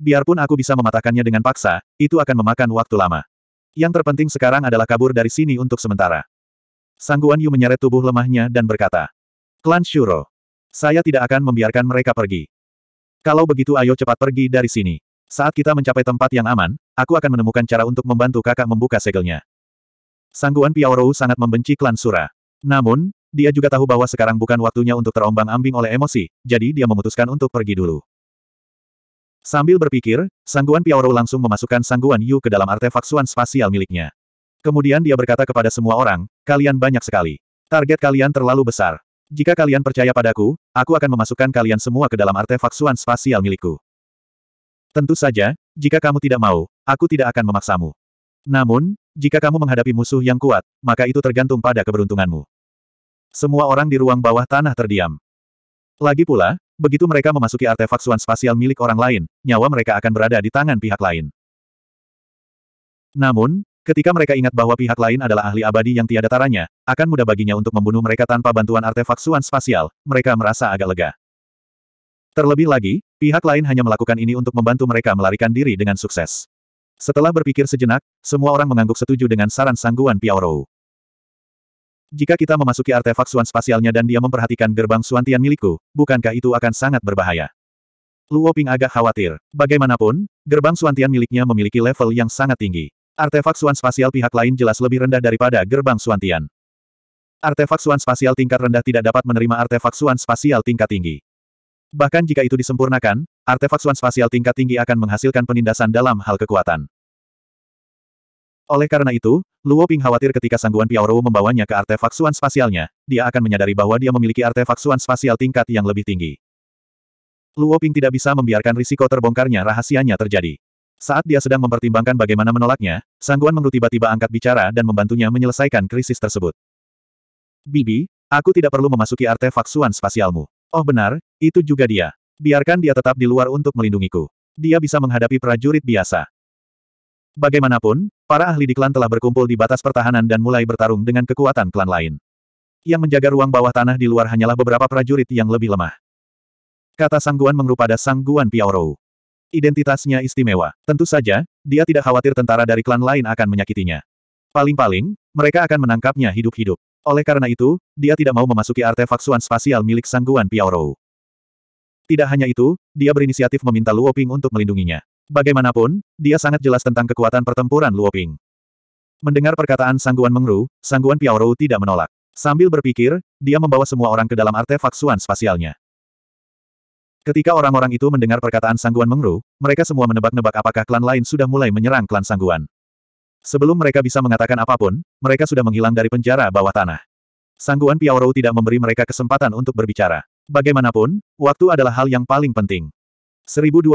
Biarpun aku bisa mematahkannya dengan paksa, itu akan memakan waktu lama. Yang terpenting sekarang adalah kabur dari sini untuk sementara. Sangguan Yu menyeret tubuh lemahnya dan berkata, Klan Shuro. Saya tidak akan membiarkan mereka pergi. Kalau begitu ayo cepat pergi dari sini. Saat kita mencapai tempat yang aman, aku akan menemukan cara untuk membantu kakak membuka segelnya. Sangguan Piaorou sangat membenci klan Sura. Namun, dia juga tahu bahwa sekarang bukan waktunya untuk terombang-ambing oleh emosi, jadi dia memutuskan untuk pergi dulu. Sambil berpikir, Sangguan Piaorou langsung memasukkan Sangguan Yu ke dalam artefak suan spasial miliknya. Kemudian dia berkata kepada semua orang, kalian banyak sekali. Target kalian terlalu besar. Jika kalian percaya padaku, aku akan memasukkan kalian semua ke dalam artefak suan spasial milikku. Tentu saja, jika kamu tidak mau, aku tidak akan memaksamu. Namun, jika kamu menghadapi musuh yang kuat, maka itu tergantung pada keberuntunganmu. Semua orang di ruang bawah tanah terdiam. Lagi pula, begitu mereka memasuki artefak suan spasial milik orang lain, nyawa mereka akan berada di tangan pihak lain. Namun, Ketika mereka ingat bahwa pihak lain adalah ahli abadi yang tiada taranya, akan mudah baginya untuk membunuh mereka tanpa bantuan artefak suan spasial, mereka merasa agak lega. Terlebih lagi, pihak lain hanya melakukan ini untuk membantu mereka melarikan diri dengan sukses. Setelah berpikir sejenak, semua orang mengangguk setuju dengan saran sangguan Piaorou. Jika kita memasuki artefak suan spasialnya dan dia memperhatikan gerbang suantian milikku, bukankah itu akan sangat berbahaya? Luoping agak khawatir. Bagaimanapun, gerbang suantian miliknya memiliki level yang sangat tinggi. Artefak Suan Spasial pihak lain jelas lebih rendah daripada gerbang Suantian. Artefak Suan Spasial tingkat rendah tidak dapat menerima artefak Suan Spasial tingkat tinggi. Bahkan jika itu disempurnakan, artefak Suan Spasial tingkat tinggi akan menghasilkan penindasan dalam hal kekuatan. Oleh karena itu, Luo Ping khawatir ketika sangguan Rou membawanya ke artefak suan spasialnya, dia akan menyadari bahwa dia memiliki artefak suan spasial tingkat yang lebih tinggi. Luo Ping tidak bisa membiarkan risiko terbongkarnya rahasianya terjadi. Saat dia sedang mempertimbangkan bagaimana menolaknya, Sangguan Mengru tiba-tiba angkat bicara dan membantunya menyelesaikan krisis tersebut. Bibi, aku tidak perlu memasuki artefak suan spasialmu. Oh benar, itu juga dia. Biarkan dia tetap di luar untuk melindungiku. Dia bisa menghadapi prajurit biasa. Bagaimanapun, para ahli di klan telah berkumpul di batas pertahanan dan mulai bertarung dengan kekuatan klan lain. Yang menjaga ruang bawah tanah di luar hanyalah beberapa prajurit yang lebih lemah. Kata Sangguan mengru pada Sangguan Piaorou. Identitasnya istimewa. Tentu saja, dia tidak khawatir tentara dari klan lain akan menyakitinya. Paling-paling, mereka akan menangkapnya hidup-hidup. Oleh karena itu, dia tidak mau memasuki artefak suan spasial milik sangguan Piaorou. Tidak hanya itu, dia berinisiatif meminta Luoping untuk melindunginya. Bagaimanapun, dia sangat jelas tentang kekuatan pertempuran Luoping. Mendengar perkataan sangguan Mengru, sangguan Piaorou tidak menolak. Sambil berpikir, dia membawa semua orang ke dalam artefak suan spasialnya. Ketika orang-orang itu mendengar perkataan Sangguan Mengru, mereka semua menebak-nebak apakah klan lain sudah mulai menyerang klan Sangguan. Sebelum mereka bisa mengatakan apapun, mereka sudah menghilang dari penjara bawah tanah. Sangguan Piaorou tidak memberi mereka kesempatan untuk berbicara. Bagaimanapun, waktu adalah hal yang paling penting. 1029.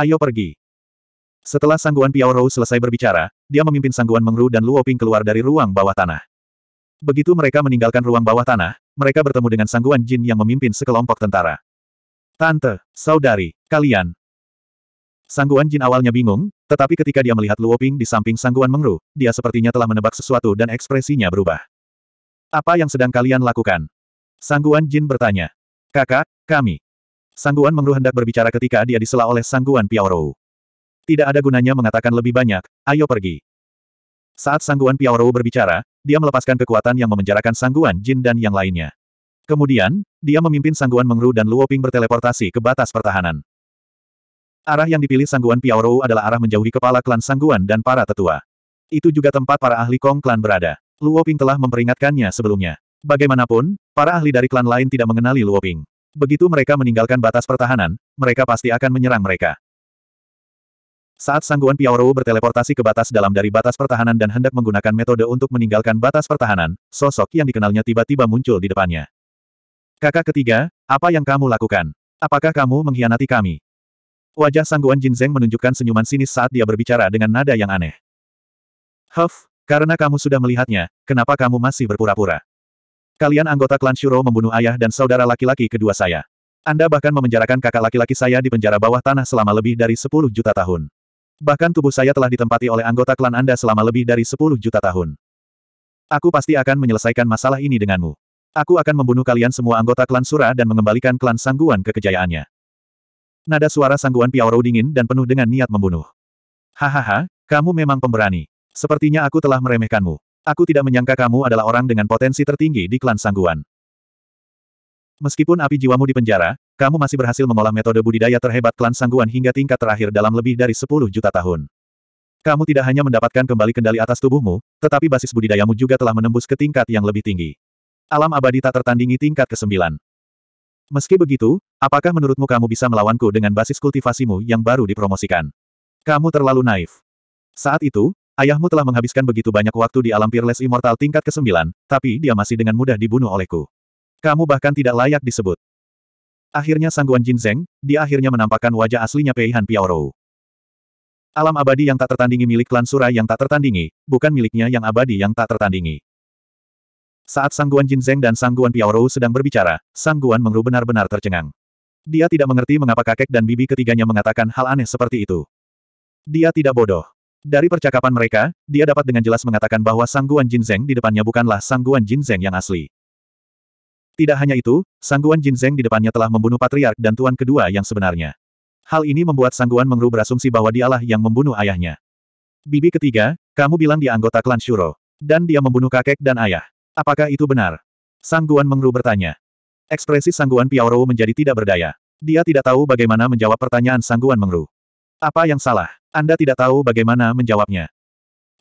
Ayo pergi. Setelah Sangguan Piaorou selesai berbicara, dia memimpin Sangguan Mengru dan Luoping keluar dari ruang bawah tanah. Begitu mereka meninggalkan ruang bawah tanah, mereka bertemu dengan Sangguan Jin yang memimpin sekelompok tentara. Tante, saudari, kalian. Sangguan Jin awalnya bingung, tetapi ketika dia melihat Luo Ping di samping Sangguan Mengru, dia sepertinya telah menebak sesuatu dan ekspresinya berubah. Apa yang sedang kalian lakukan? Sangguan Jin bertanya. Kakak, kami. Sangguan Mengru hendak berbicara ketika dia disela oleh Sangguan Piaorou. Tidak ada gunanya mengatakan lebih banyak, ayo pergi. Saat Sangguan Piaorou berbicara, dia melepaskan kekuatan yang memenjarakan Sangguan Jin dan yang lainnya. Kemudian, dia memimpin Sangguan Mengru dan Luo Ping berteleportasi ke batas pertahanan. Arah yang dipilih Sangguan Piaorou adalah arah menjauhi kepala klan Sangguan dan para tetua. Itu juga tempat para ahli Kong klan berada. Luo Ping telah memperingatkannya sebelumnya. Bagaimanapun, para ahli dari klan lain tidak mengenali Luo Ping. Begitu mereka meninggalkan batas pertahanan, mereka pasti akan menyerang mereka. Saat Sangguan Piaorou berteleportasi ke batas dalam dari batas pertahanan dan hendak menggunakan metode untuk meninggalkan batas pertahanan, sosok yang dikenalnya tiba-tiba muncul di depannya. Kakak ketiga, apa yang kamu lakukan? Apakah kamu mengkhianati kami? Wajah Sangguan Jin Zeng menunjukkan senyuman sinis saat dia berbicara dengan nada yang aneh. Huff, karena kamu sudah melihatnya, kenapa kamu masih berpura-pura? Kalian anggota klan Shuro membunuh ayah dan saudara laki-laki kedua saya. Anda bahkan memenjarakan kakak laki-laki saya di penjara bawah tanah selama lebih dari 10 juta tahun. Bahkan tubuh saya telah ditempati oleh anggota klan Anda selama lebih dari 10 juta tahun. Aku pasti akan menyelesaikan masalah ini denganmu. Aku akan membunuh kalian semua anggota klan Sura dan mengembalikan klan Sangguan ke kejayaannya. Nada suara Sangguan Piaorou dingin dan penuh dengan niat membunuh. Hahaha, kamu memang pemberani. Sepertinya aku telah meremehkanmu. Aku tidak menyangka kamu adalah orang dengan potensi tertinggi di klan Sangguan. Meskipun api jiwamu dipenjara, kamu masih berhasil mengolah metode budidaya terhebat klan Sangguan hingga tingkat terakhir dalam lebih dari 10 juta tahun. Kamu tidak hanya mendapatkan kembali kendali atas tubuhmu, tetapi basis budidayamu juga telah menembus ke tingkat yang lebih tinggi. Alam abadi tak tertandingi tingkat ke-9. Meski begitu, apakah menurutmu kamu bisa melawanku dengan basis kultivasimu yang baru dipromosikan? Kamu terlalu naif. Saat itu, ayahmu telah menghabiskan begitu banyak waktu di alam Peerless Immortal tingkat ke-9, tapi dia masih dengan mudah dibunuh olehku. Kamu bahkan tidak layak disebut. Akhirnya sangguan Jin Zeng, dia akhirnya menampakkan wajah aslinya Pei Peihan Piaorou. Alam abadi yang tak tertandingi milik klan Sura yang tak tertandingi, bukan miliknya yang abadi yang tak tertandingi. Saat Sangguan Jin Zeng dan Sangguan Piaorou sedang berbicara, Sangguan Mengru benar-benar tercengang. Dia tidak mengerti mengapa kakek dan bibi ketiganya mengatakan hal aneh seperti itu. Dia tidak bodoh. Dari percakapan mereka, dia dapat dengan jelas mengatakan bahwa Sangguan Jin Zeng di depannya bukanlah Sangguan Jin Zeng yang asli. Tidak hanya itu, Sangguan Jin Zeng di depannya telah membunuh patriark dan tuan kedua yang sebenarnya. Hal ini membuat Sangguan Mengru berasumsi bahwa dialah yang membunuh ayahnya. Bibi ketiga, kamu bilang dia anggota klan Shuro. Dan dia membunuh kakek dan ayah. Apakah itu benar? Sangguan Mengru bertanya. Ekspresi Sangguan Guan menjadi tidak berdaya. Dia tidak tahu bagaimana menjawab pertanyaan Sangguan Mengru. Apa yang salah? Anda tidak tahu bagaimana menjawabnya.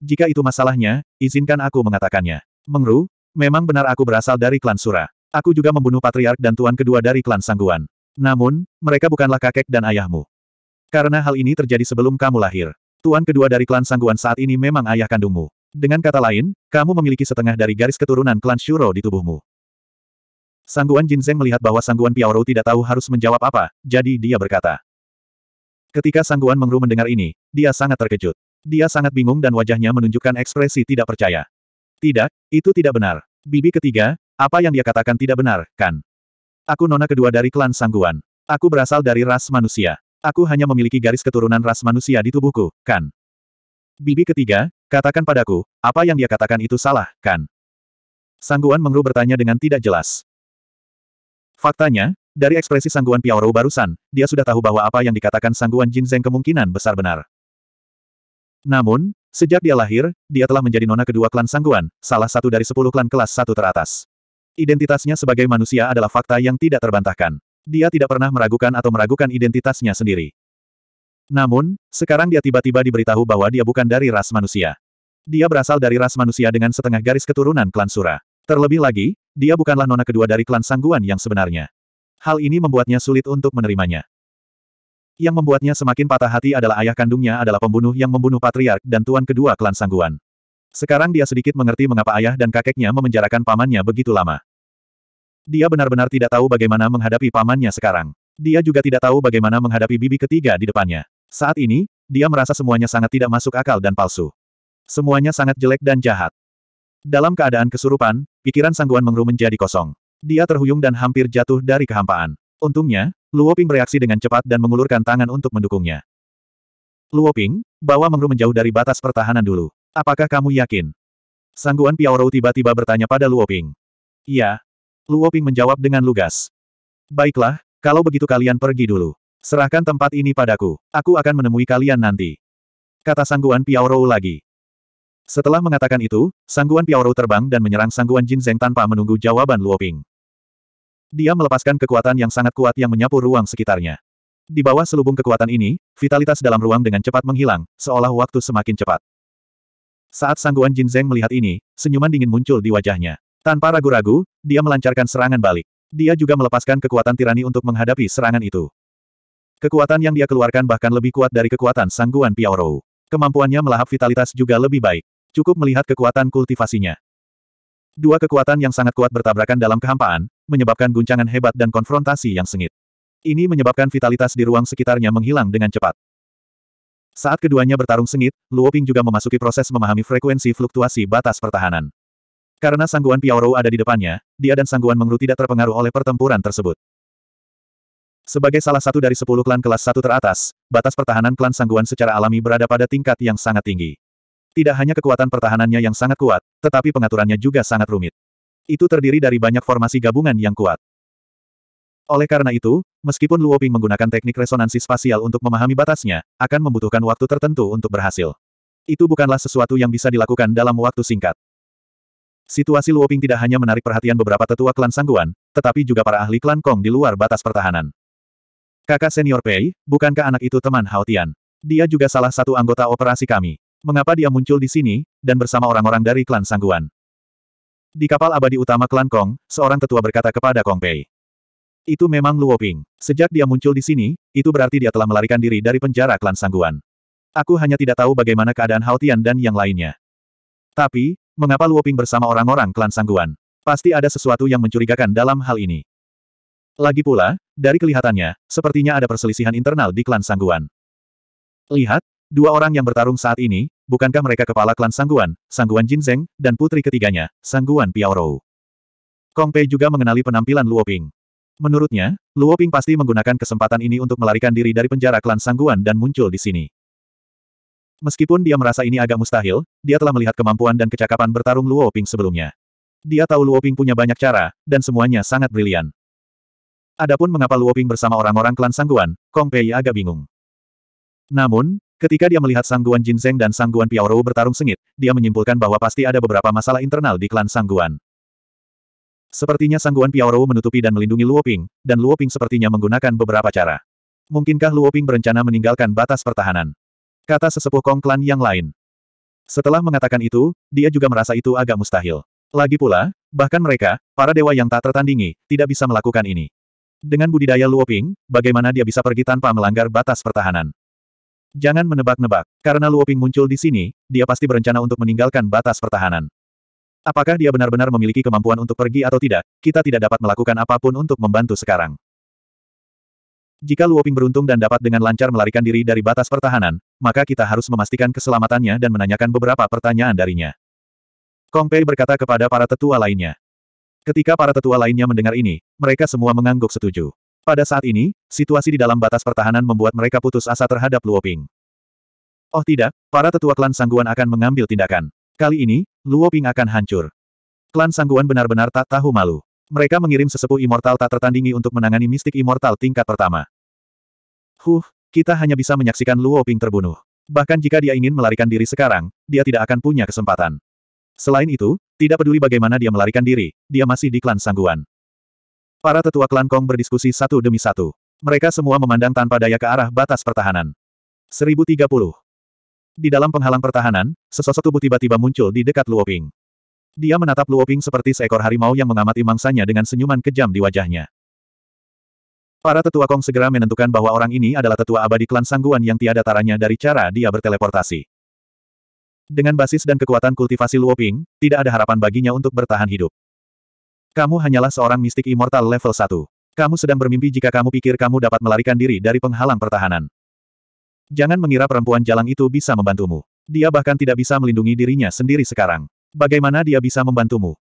Jika itu masalahnya, izinkan aku mengatakannya. Mengru, memang benar aku berasal dari klan Sura. Aku juga membunuh patriark dan tuan kedua dari klan Sangguan. Namun, mereka bukanlah kakek dan ayahmu. Karena hal ini terjadi sebelum kamu lahir. Tuan kedua dari klan Sangguan saat ini memang ayah kandungmu. Dengan kata lain, kamu memiliki setengah dari garis keturunan klan Shuro di tubuhmu. Sangguan Jinzeng melihat bahwa Sangguan Piaorou tidak tahu harus menjawab apa, jadi dia berkata. Ketika Sangguan Mengru mendengar ini, dia sangat terkejut. Dia sangat bingung dan wajahnya menunjukkan ekspresi tidak percaya. Tidak, itu tidak benar. Bibi ketiga, apa yang dia katakan tidak benar, kan? Aku nona kedua dari klan Sangguan. Aku berasal dari ras manusia. Aku hanya memiliki garis keturunan ras manusia di tubuhku, kan? Bibi ketiga, katakan padaku, apa yang dia katakan itu salah, kan? Sangguan Mengru bertanya dengan tidak jelas. Faktanya, dari ekspresi Sangguan Piaorou barusan, dia sudah tahu bahwa apa yang dikatakan Sangguan Jinzeng kemungkinan besar benar. Namun, sejak dia lahir, dia telah menjadi nona kedua klan Sangguan, salah satu dari sepuluh klan kelas satu teratas. Identitasnya sebagai manusia adalah fakta yang tidak terbantahkan. Dia tidak pernah meragukan atau meragukan identitasnya sendiri. Namun, sekarang dia tiba-tiba diberitahu bahwa dia bukan dari ras manusia. Dia berasal dari ras manusia dengan setengah garis keturunan klan Sura. Terlebih lagi, dia bukanlah nona kedua dari klan Sangguan yang sebenarnya. Hal ini membuatnya sulit untuk menerimanya. Yang membuatnya semakin patah hati adalah ayah kandungnya adalah pembunuh yang membunuh patriark dan tuan kedua klan Sangguan. Sekarang dia sedikit mengerti mengapa ayah dan kakeknya memenjarakan pamannya begitu lama. Dia benar-benar tidak tahu bagaimana menghadapi pamannya sekarang. Dia juga tidak tahu bagaimana menghadapi bibi ketiga di depannya. Saat ini, dia merasa semuanya sangat tidak masuk akal dan palsu. Semuanya sangat jelek dan jahat. Dalam keadaan kesurupan, pikiran sangguan mengru menjadi kosong. Dia terhuyung dan hampir jatuh dari kehampaan. Untungnya, Luo Ping bereaksi dengan cepat dan mengulurkan tangan untuk mendukungnya. Luo Ping, bawa mengru menjauh dari batas pertahanan dulu. Apakah kamu yakin? Sangguan Piaorou tiba-tiba bertanya pada Luo Ping. Iya. Luo Ping menjawab dengan lugas. Baiklah, kalau begitu kalian pergi dulu. Serahkan tempat ini padaku. Aku akan menemui kalian nanti. Kata sangguan Piaorou lagi. Setelah mengatakan itu, sangguan Piaorou terbang dan menyerang sangguan Jinzeng tanpa menunggu jawaban Luoping. Dia melepaskan kekuatan yang sangat kuat yang menyapu ruang sekitarnya. Di bawah selubung kekuatan ini, vitalitas dalam ruang dengan cepat menghilang, seolah waktu semakin cepat. Saat sangguan Jinzeng melihat ini, senyuman dingin muncul di wajahnya. Tanpa ragu-ragu, dia melancarkan serangan balik. Dia juga melepaskan kekuatan tirani untuk menghadapi serangan itu. Kekuatan yang dia keluarkan bahkan lebih kuat dari kekuatan sangguan Piaorou. Kemampuannya melahap vitalitas juga lebih baik. Cukup melihat kekuatan kultivasinya. Dua kekuatan yang sangat kuat bertabrakan dalam kehampaan, menyebabkan guncangan hebat dan konfrontasi yang sengit. Ini menyebabkan vitalitas di ruang sekitarnya menghilang dengan cepat. Saat keduanya bertarung sengit, Luoping juga memasuki proses memahami frekuensi fluktuasi batas pertahanan. Karena sangguan Piaorou ada di depannya, dia dan sangguan Mengru tidak terpengaruh oleh pertempuran tersebut. Sebagai salah satu dari sepuluh klan kelas satu teratas, batas pertahanan klan sangguan secara alami berada pada tingkat yang sangat tinggi. Tidak hanya kekuatan pertahanannya yang sangat kuat, tetapi pengaturannya juga sangat rumit. Itu terdiri dari banyak formasi gabungan yang kuat. Oleh karena itu, meskipun Luoping menggunakan teknik resonansi spasial untuk memahami batasnya, akan membutuhkan waktu tertentu untuk berhasil. Itu bukanlah sesuatu yang bisa dilakukan dalam waktu singkat. Situasi Luoping tidak hanya menarik perhatian beberapa tetua klan sangguan, tetapi juga para ahli klan Kong di luar batas pertahanan. Kakak senior Pei, bukankah anak itu teman Hao Dia juga salah satu anggota operasi kami. Mengapa dia muncul di sini, dan bersama orang-orang dari klan Sangguan? Di kapal abadi utama klan Kong, seorang tetua berkata kepada Kong Pei. Itu memang Luo Ping. Sejak dia muncul di sini, itu berarti dia telah melarikan diri dari penjara klan Sangguan. Aku hanya tidak tahu bagaimana keadaan Hao dan yang lainnya. Tapi, mengapa Luo Ping bersama orang-orang klan Sangguan? Pasti ada sesuatu yang mencurigakan dalam hal ini. Lagi pula, dari kelihatannya, sepertinya ada perselisihan internal di klan Sangguan. Lihat, dua orang yang bertarung saat ini, bukankah mereka kepala klan Sangguan, Sangguan Jinzeng, dan putri ketiganya, Sangguan Piaorou. Kong Pei juga mengenali penampilan Luo Ping. Menurutnya, Luo Ping pasti menggunakan kesempatan ini untuk melarikan diri dari penjara klan Sangguan dan muncul di sini. Meskipun dia merasa ini agak mustahil, dia telah melihat kemampuan dan kecakapan bertarung Luo Ping sebelumnya. Dia tahu Luo Ping punya banyak cara, dan semuanya sangat brilian. Adapun mengapa Luoping bersama orang-orang klan Sangguan, Kong Pei agak bingung. Namun, ketika dia melihat Sangguan Jinzeng dan Sangguan Piaorou bertarung sengit, dia menyimpulkan bahwa pasti ada beberapa masalah internal di klan Sangguan. Sepertinya Sangguan Piaorou menutupi dan melindungi Luoping, dan Luoping sepertinya menggunakan beberapa cara. Mungkinkah Luoping berencana meninggalkan batas pertahanan? Kata sesepuh Kong klan yang lain. Setelah mengatakan itu, dia juga merasa itu agak mustahil. Lagi pula, bahkan mereka, para dewa yang tak tertandingi, tidak bisa melakukan ini. Dengan budidaya Luoping, bagaimana dia bisa pergi tanpa melanggar batas pertahanan? Jangan menebak-nebak, karena Luoping muncul di sini, dia pasti berencana untuk meninggalkan batas pertahanan. Apakah dia benar-benar memiliki kemampuan untuk pergi atau tidak, kita tidak dapat melakukan apapun untuk membantu sekarang. Jika Luoping beruntung dan dapat dengan lancar melarikan diri dari batas pertahanan, maka kita harus memastikan keselamatannya dan menanyakan beberapa pertanyaan darinya. Kong Pei berkata kepada para tetua lainnya. Ketika para tetua lainnya mendengar ini, mereka semua mengangguk setuju. Pada saat ini, situasi di dalam batas pertahanan membuat mereka putus asa terhadap Luo Ping. Oh tidak, para tetua klan Sangguan akan mengambil tindakan. Kali ini, Luo Ping akan hancur. Klan Sangguan benar-benar tak tahu malu. Mereka mengirim sesepuh immortal tak tertandingi untuk menangani mistik immortal tingkat pertama. Huh, kita hanya bisa menyaksikan Luo Ping terbunuh. Bahkan jika dia ingin melarikan diri sekarang, dia tidak akan punya kesempatan. Selain itu, tidak peduli bagaimana dia melarikan diri, dia masih di klan Sangguan. Para tetua klan Kong berdiskusi satu demi satu. Mereka semua memandang tanpa daya ke arah batas pertahanan. 1030. Di dalam penghalang pertahanan, sesosok tubuh tiba-tiba muncul di dekat Luoping. Dia menatap Luoping seperti seekor harimau yang mengamati mangsanya dengan senyuman kejam di wajahnya. Para tetua Kong segera menentukan bahwa orang ini adalah tetua abadi klan Sangguan yang tiada taranya dari cara dia berteleportasi. Dengan basis dan kekuatan kultivasi Luoping, tidak ada harapan baginya untuk bertahan hidup. Kamu hanyalah seorang mistik immortal level 1. Kamu sedang bermimpi jika kamu pikir kamu dapat melarikan diri dari penghalang pertahanan. Jangan mengira perempuan jalang itu bisa membantumu. Dia bahkan tidak bisa melindungi dirinya sendiri sekarang. Bagaimana dia bisa membantumu?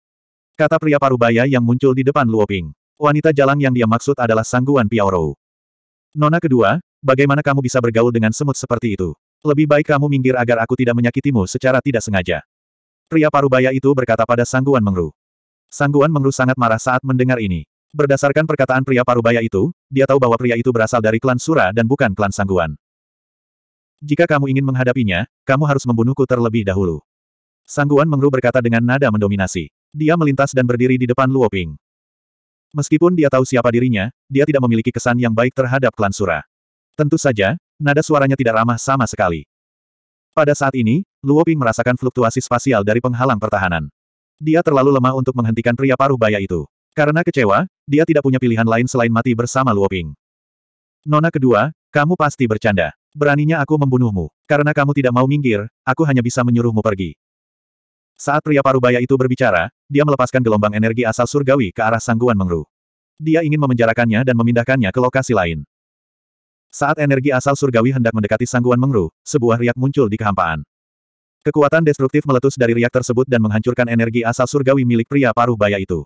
Kata pria parubaya yang muncul di depan Luoping. Wanita jalang yang dia maksud adalah Sangguan Piaorou. Nona kedua, bagaimana kamu bisa bergaul dengan semut seperti itu? Lebih baik kamu minggir agar aku tidak menyakitimu secara tidak sengaja. Pria parubaya itu berkata pada Sangguan Mengru. Sangguan Mengru sangat marah saat mendengar ini. Berdasarkan perkataan pria parubaya itu, dia tahu bahwa pria itu berasal dari klan Sura dan bukan klan Sangguan. Jika kamu ingin menghadapinya, kamu harus membunuhku terlebih dahulu. Sangguan Mengru berkata dengan nada mendominasi. Dia melintas dan berdiri di depan Luoping. Meskipun dia tahu siapa dirinya, dia tidak memiliki kesan yang baik terhadap klan Sura. Tentu saja, nada suaranya tidak ramah sama sekali. Pada saat ini, Luo Ping merasakan fluktuasi spasial dari penghalang pertahanan. Dia terlalu lemah untuk menghentikan pria paruh baya itu. Karena kecewa, dia tidak punya pilihan lain selain mati bersama Luo Ping. Nona kedua, kamu pasti bercanda. Beraninya aku membunuhmu. Karena kamu tidak mau minggir, aku hanya bisa menyuruhmu pergi. Saat pria paruh baya itu berbicara, dia melepaskan gelombang energi asal surgawi ke arah sangguan mengru. Dia ingin memenjarakannya dan memindahkannya ke lokasi lain. Saat energi asal surgawi hendak mendekati sangguan mengru, sebuah riak muncul di kehampaan. Kekuatan destruktif meletus dari riak tersebut dan menghancurkan energi asal surgawi milik pria paruh baya itu.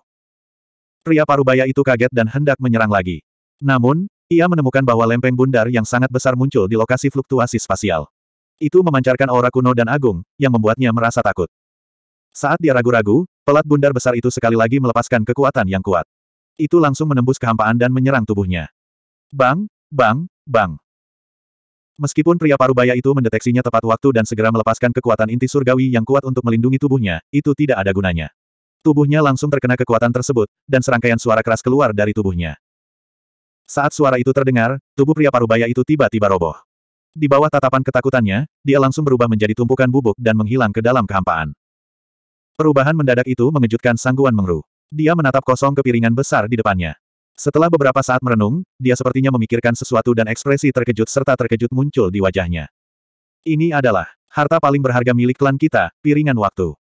Pria paruh baya itu kaget dan hendak menyerang lagi. Namun, ia menemukan bahwa lempeng bundar yang sangat besar muncul di lokasi fluktuasi spasial. Itu memancarkan aura kuno dan agung, yang membuatnya merasa takut. Saat dia ragu-ragu, pelat bundar besar itu sekali lagi melepaskan kekuatan yang kuat. Itu langsung menembus kehampaan dan menyerang tubuhnya. Bang, Bang, bang. Meskipun pria parubaya itu mendeteksinya tepat waktu dan segera melepaskan kekuatan inti surgawi yang kuat untuk melindungi tubuhnya, itu tidak ada gunanya. Tubuhnya langsung terkena kekuatan tersebut, dan serangkaian suara keras keluar dari tubuhnya. Saat suara itu terdengar, tubuh pria parubaya itu tiba-tiba roboh. Di bawah tatapan ketakutannya, dia langsung berubah menjadi tumpukan bubuk dan menghilang ke dalam kehampaan. Perubahan mendadak itu mengejutkan Sangguan Mengru. Dia menatap kosong ke piringan besar di depannya. Setelah beberapa saat merenung, dia sepertinya memikirkan sesuatu dan ekspresi terkejut serta terkejut muncul di wajahnya. Ini adalah harta paling berharga milik klan kita, piringan waktu.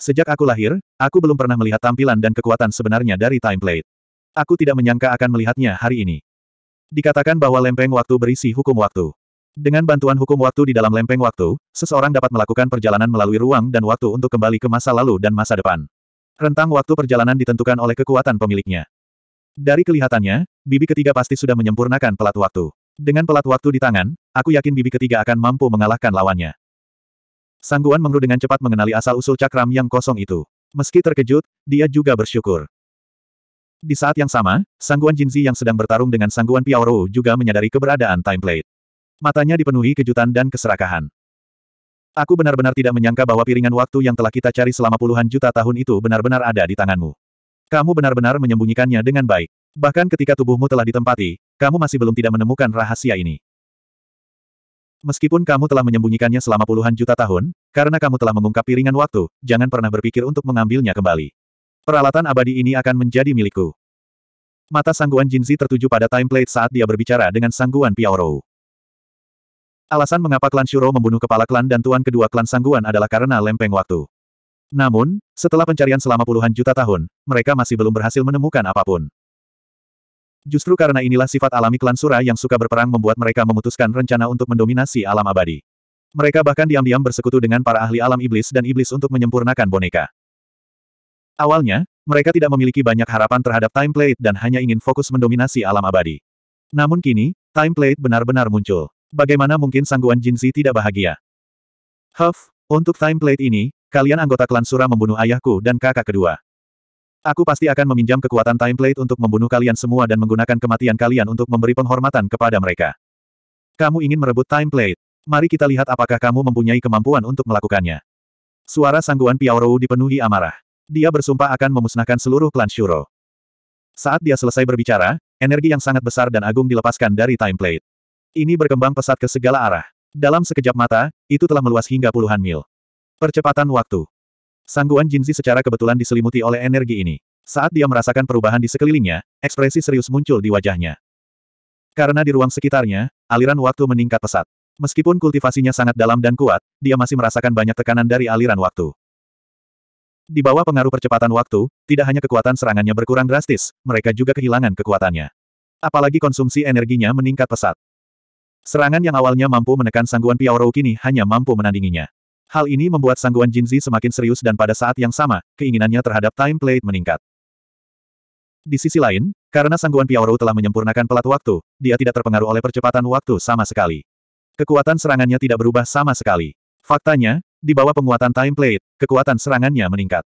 Sejak aku lahir, aku belum pernah melihat tampilan dan kekuatan sebenarnya dari Timeplate. Aku tidak menyangka akan melihatnya hari ini. Dikatakan bahwa lempeng waktu berisi hukum waktu. Dengan bantuan hukum waktu di dalam lempeng waktu, seseorang dapat melakukan perjalanan melalui ruang dan waktu untuk kembali ke masa lalu dan masa depan. Rentang waktu perjalanan ditentukan oleh kekuatan pemiliknya. Dari kelihatannya, bibi ketiga pasti sudah menyempurnakan pelat waktu. Dengan pelat waktu di tangan, aku yakin bibi ketiga akan mampu mengalahkan lawannya. Sangguan Mengru dengan cepat mengenali asal-usul cakram yang kosong itu. Meski terkejut, dia juga bersyukur. Di saat yang sama, Sangguan Jinzi yang sedang bertarung dengan Sangguan Piaoru juga menyadari keberadaan Timeplate. Matanya dipenuhi kejutan dan keserakahan. Aku benar-benar tidak menyangka bahwa piringan waktu yang telah kita cari selama puluhan juta tahun itu benar-benar ada di tanganmu. Kamu benar-benar menyembunyikannya dengan baik. Bahkan ketika tubuhmu telah ditempati, kamu masih belum tidak menemukan rahasia ini. Meskipun kamu telah menyembunyikannya selama puluhan juta tahun, karena kamu telah mengungkap piringan waktu, jangan pernah berpikir untuk mengambilnya kembali. Peralatan abadi ini akan menjadi milikku. Mata sangguan Jinzi tertuju pada Timeplate saat dia berbicara dengan sangguan Piaorou. Alasan mengapa klan Shuro membunuh kepala klan dan tuan kedua klan sangguan adalah karena lempeng waktu. Namun, setelah pencarian selama puluhan juta tahun, mereka masih belum berhasil menemukan apapun. Justru karena inilah sifat alami klan Sura yang suka berperang membuat mereka memutuskan rencana untuk mendominasi alam abadi. Mereka bahkan diam-diam bersekutu dengan para ahli alam iblis dan iblis untuk menyempurnakan boneka. Awalnya, mereka tidak memiliki banyak harapan terhadap Timeplate dan hanya ingin fokus mendominasi alam abadi. Namun kini, Timeplate benar-benar muncul. Bagaimana mungkin sangguan Jinzi tidak bahagia? Huff, untuk Timeplate ini, Kalian anggota klan Sura membunuh ayahku dan kakak kedua. Aku pasti akan meminjam kekuatan Timeplate untuk membunuh kalian semua dan menggunakan kematian kalian untuk memberi penghormatan kepada mereka. Kamu ingin merebut Timeplate? Mari kita lihat apakah kamu mempunyai kemampuan untuk melakukannya. Suara sangguan Piaorou dipenuhi amarah. Dia bersumpah akan memusnahkan seluruh klan Shuro. Saat dia selesai berbicara, energi yang sangat besar dan agung dilepaskan dari Timeplate. Ini berkembang pesat ke segala arah. Dalam sekejap mata, itu telah meluas hingga puluhan mil. Percepatan waktu. Sangguan Jinzi secara kebetulan diselimuti oleh energi ini. Saat dia merasakan perubahan di sekelilingnya, ekspresi serius muncul di wajahnya. Karena di ruang sekitarnya, aliran waktu meningkat pesat. Meskipun kultivasinya sangat dalam dan kuat, dia masih merasakan banyak tekanan dari aliran waktu. Di bawah pengaruh percepatan waktu, tidak hanya kekuatan serangannya berkurang drastis, mereka juga kehilangan kekuatannya. Apalagi konsumsi energinya meningkat pesat. Serangan yang awalnya mampu menekan sangguan Piaorou kini hanya mampu menandinginya. Hal ini membuat sangguan Jinzi semakin serius dan pada saat yang sama, keinginannya terhadap time plate meningkat. Di sisi lain, karena sangguan Piaoru telah menyempurnakan pelat waktu, dia tidak terpengaruh oleh percepatan waktu sama sekali. Kekuatan serangannya tidak berubah sama sekali. Faktanya, di bawah penguatan time plate, kekuatan serangannya meningkat.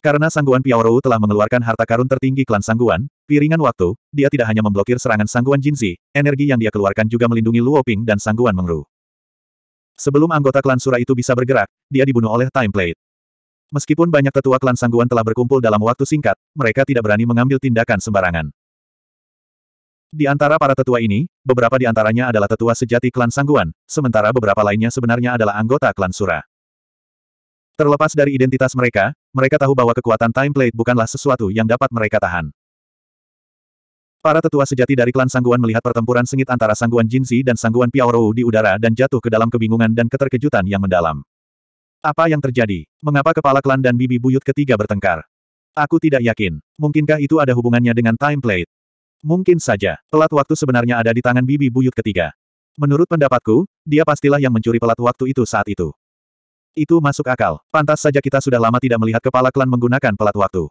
Karena sangguan Piaoru telah mengeluarkan harta karun tertinggi klan sangguan, piringan waktu, dia tidak hanya memblokir serangan sangguan Jinzi, energi yang dia keluarkan juga melindungi Luoping dan sangguan Mengru. Sebelum anggota klan Sura itu bisa bergerak, dia dibunuh oleh Time Plate. Meskipun banyak tetua klan Sangguan telah berkumpul dalam waktu singkat, mereka tidak berani mengambil tindakan sembarangan. Di antara para tetua ini, beberapa di antaranya adalah tetua sejati klan Sangguan, sementara beberapa lainnya sebenarnya adalah anggota klan Sura. Terlepas dari identitas mereka, mereka tahu bahwa kekuatan Time Plate bukanlah sesuatu yang dapat mereka tahan. Para tetua sejati dari klan Sangguan melihat pertempuran sengit antara Sangguan Jinzi dan Sangguan Piaorou di udara dan jatuh ke dalam kebingungan dan keterkejutan yang mendalam. Apa yang terjadi? Mengapa kepala klan dan bibi buyut ketiga bertengkar? Aku tidak yakin. Mungkinkah itu ada hubungannya dengan time plate? Mungkin saja, pelat waktu sebenarnya ada di tangan bibi buyut ketiga. Menurut pendapatku, dia pastilah yang mencuri pelat waktu itu saat itu. Itu masuk akal. Pantas saja kita sudah lama tidak melihat kepala klan menggunakan pelat waktu.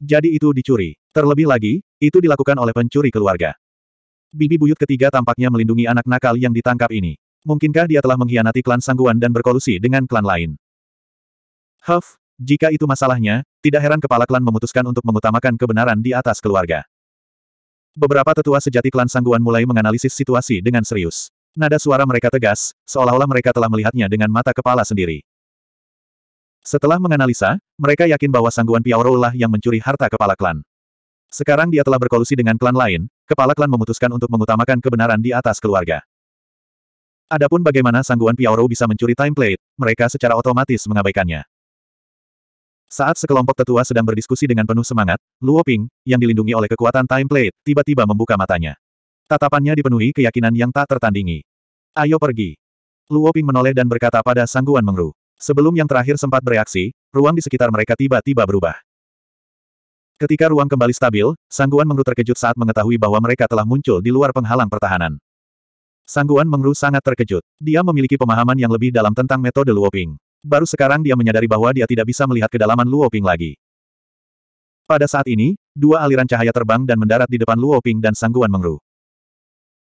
Jadi itu dicuri. Terlebih lagi, itu dilakukan oleh pencuri keluarga. Bibi buyut ketiga tampaknya melindungi anak nakal yang ditangkap ini. Mungkinkah dia telah mengkhianati klan Sangguan dan berkolusi dengan klan lain? Huff, jika itu masalahnya, tidak heran kepala klan memutuskan untuk mengutamakan kebenaran di atas keluarga. Beberapa tetua sejati klan Sangguan mulai menganalisis situasi dengan serius. Nada suara mereka tegas, seolah-olah mereka telah melihatnya dengan mata kepala sendiri. Setelah menganalisa, mereka yakin bahwa sangguan Piaoro lah yang mencuri harta kepala klan. Sekarang dia telah berkolusi dengan klan lain, kepala klan memutuskan untuk mengutamakan kebenaran di atas keluarga. Adapun bagaimana sangguan Piaoro bisa mencuri Timeplate, mereka secara otomatis mengabaikannya. Saat sekelompok tetua sedang berdiskusi dengan penuh semangat, Luo Ping, yang dilindungi oleh kekuatan Timeplate tiba-tiba membuka matanya. Tatapannya dipenuhi keyakinan yang tak tertandingi. Ayo pergi. Luo Ping menoleh dan berkata pada sangguan Mengru. Sebelum yang terakhir sempat bereaksi, ruang di sekitar mereka tiba-tiba berubah. Ketika ruang kembali stabil, Sangguan Mengru terkejut saat mengetahui bahwa mereka telah muncul di luar penghalang pertahanan. Sangguan Mengru sangat terkejut. Dia memiliki pemahaman yang lebih dalam tentang metode Luoping. Baru sekarang dia menyadari bahwa dia tidak bisa melihat kedalaman Luoping lagi. Pada saat ini, dua aliran cahaya terbang dan mendarat di depan Luoping dan Sangguan Mengru.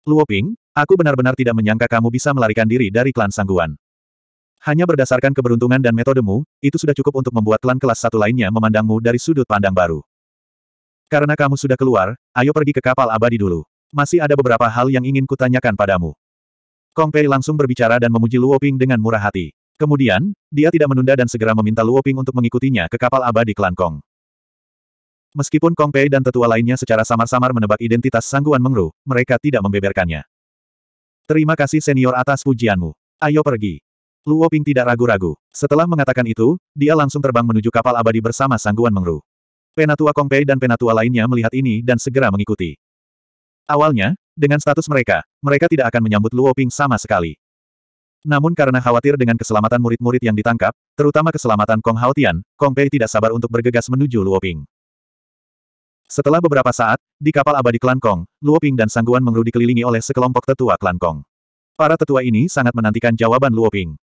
Luoping, aku benar-benar tidak menyangka kamu bisa melarikan diri dari klan Sangguan. Hanya berdasarkan keberuntungan dan metodemu, itu sudah cukup untuk membuat klan kelas satu lainnya memandangmu dari sudut pandang baru. Karena kamu sudah keluar, ayo pergi ke kapal abadi dulu. Masih ada beberapa hal yang ingin kutanyakan padamu. Kong Pei langsung berbicara dan memuji Luoping dengan murah hati. Kemudian, dia tidak menunda dan segera meminta Luoping untuk mengikutinya ke kapal abadi klan Kong. Meskipun Kong Pei dan tetua lainnya secara samar-samar menebak identitas Sangguan Mengru, mereka tidak membeberkannya. Terima kasih senior atas pujianmu. Ayo pergi. Luo Ping tidak ragu-ragu. Setelah mengatakan itu, dia langsung terbang menuju kapal abadi bersama sangguan Mengru. Penatua Kongpei dan penatua lainnya melihat ini dan segera mengikuti. Awalnya, dengan status mereka, mereka tidak akan menyambut Luo Ping sama sekali. Namun karena khawatir dengan keselamatan murid-murid yang ditangkap, terutama keselamatan Kong Haotian, Kong Pei tidak sabar untuk bergegas menuju Luo Ping. Setelah beberapa saat, di kapal abadi klan Kong, Luo Ping dan Sangguan Mengru dikelilingi oleh sekelompok tetua klan Kong. Para tetua ini sangat menantikan jawaban Luo Ping.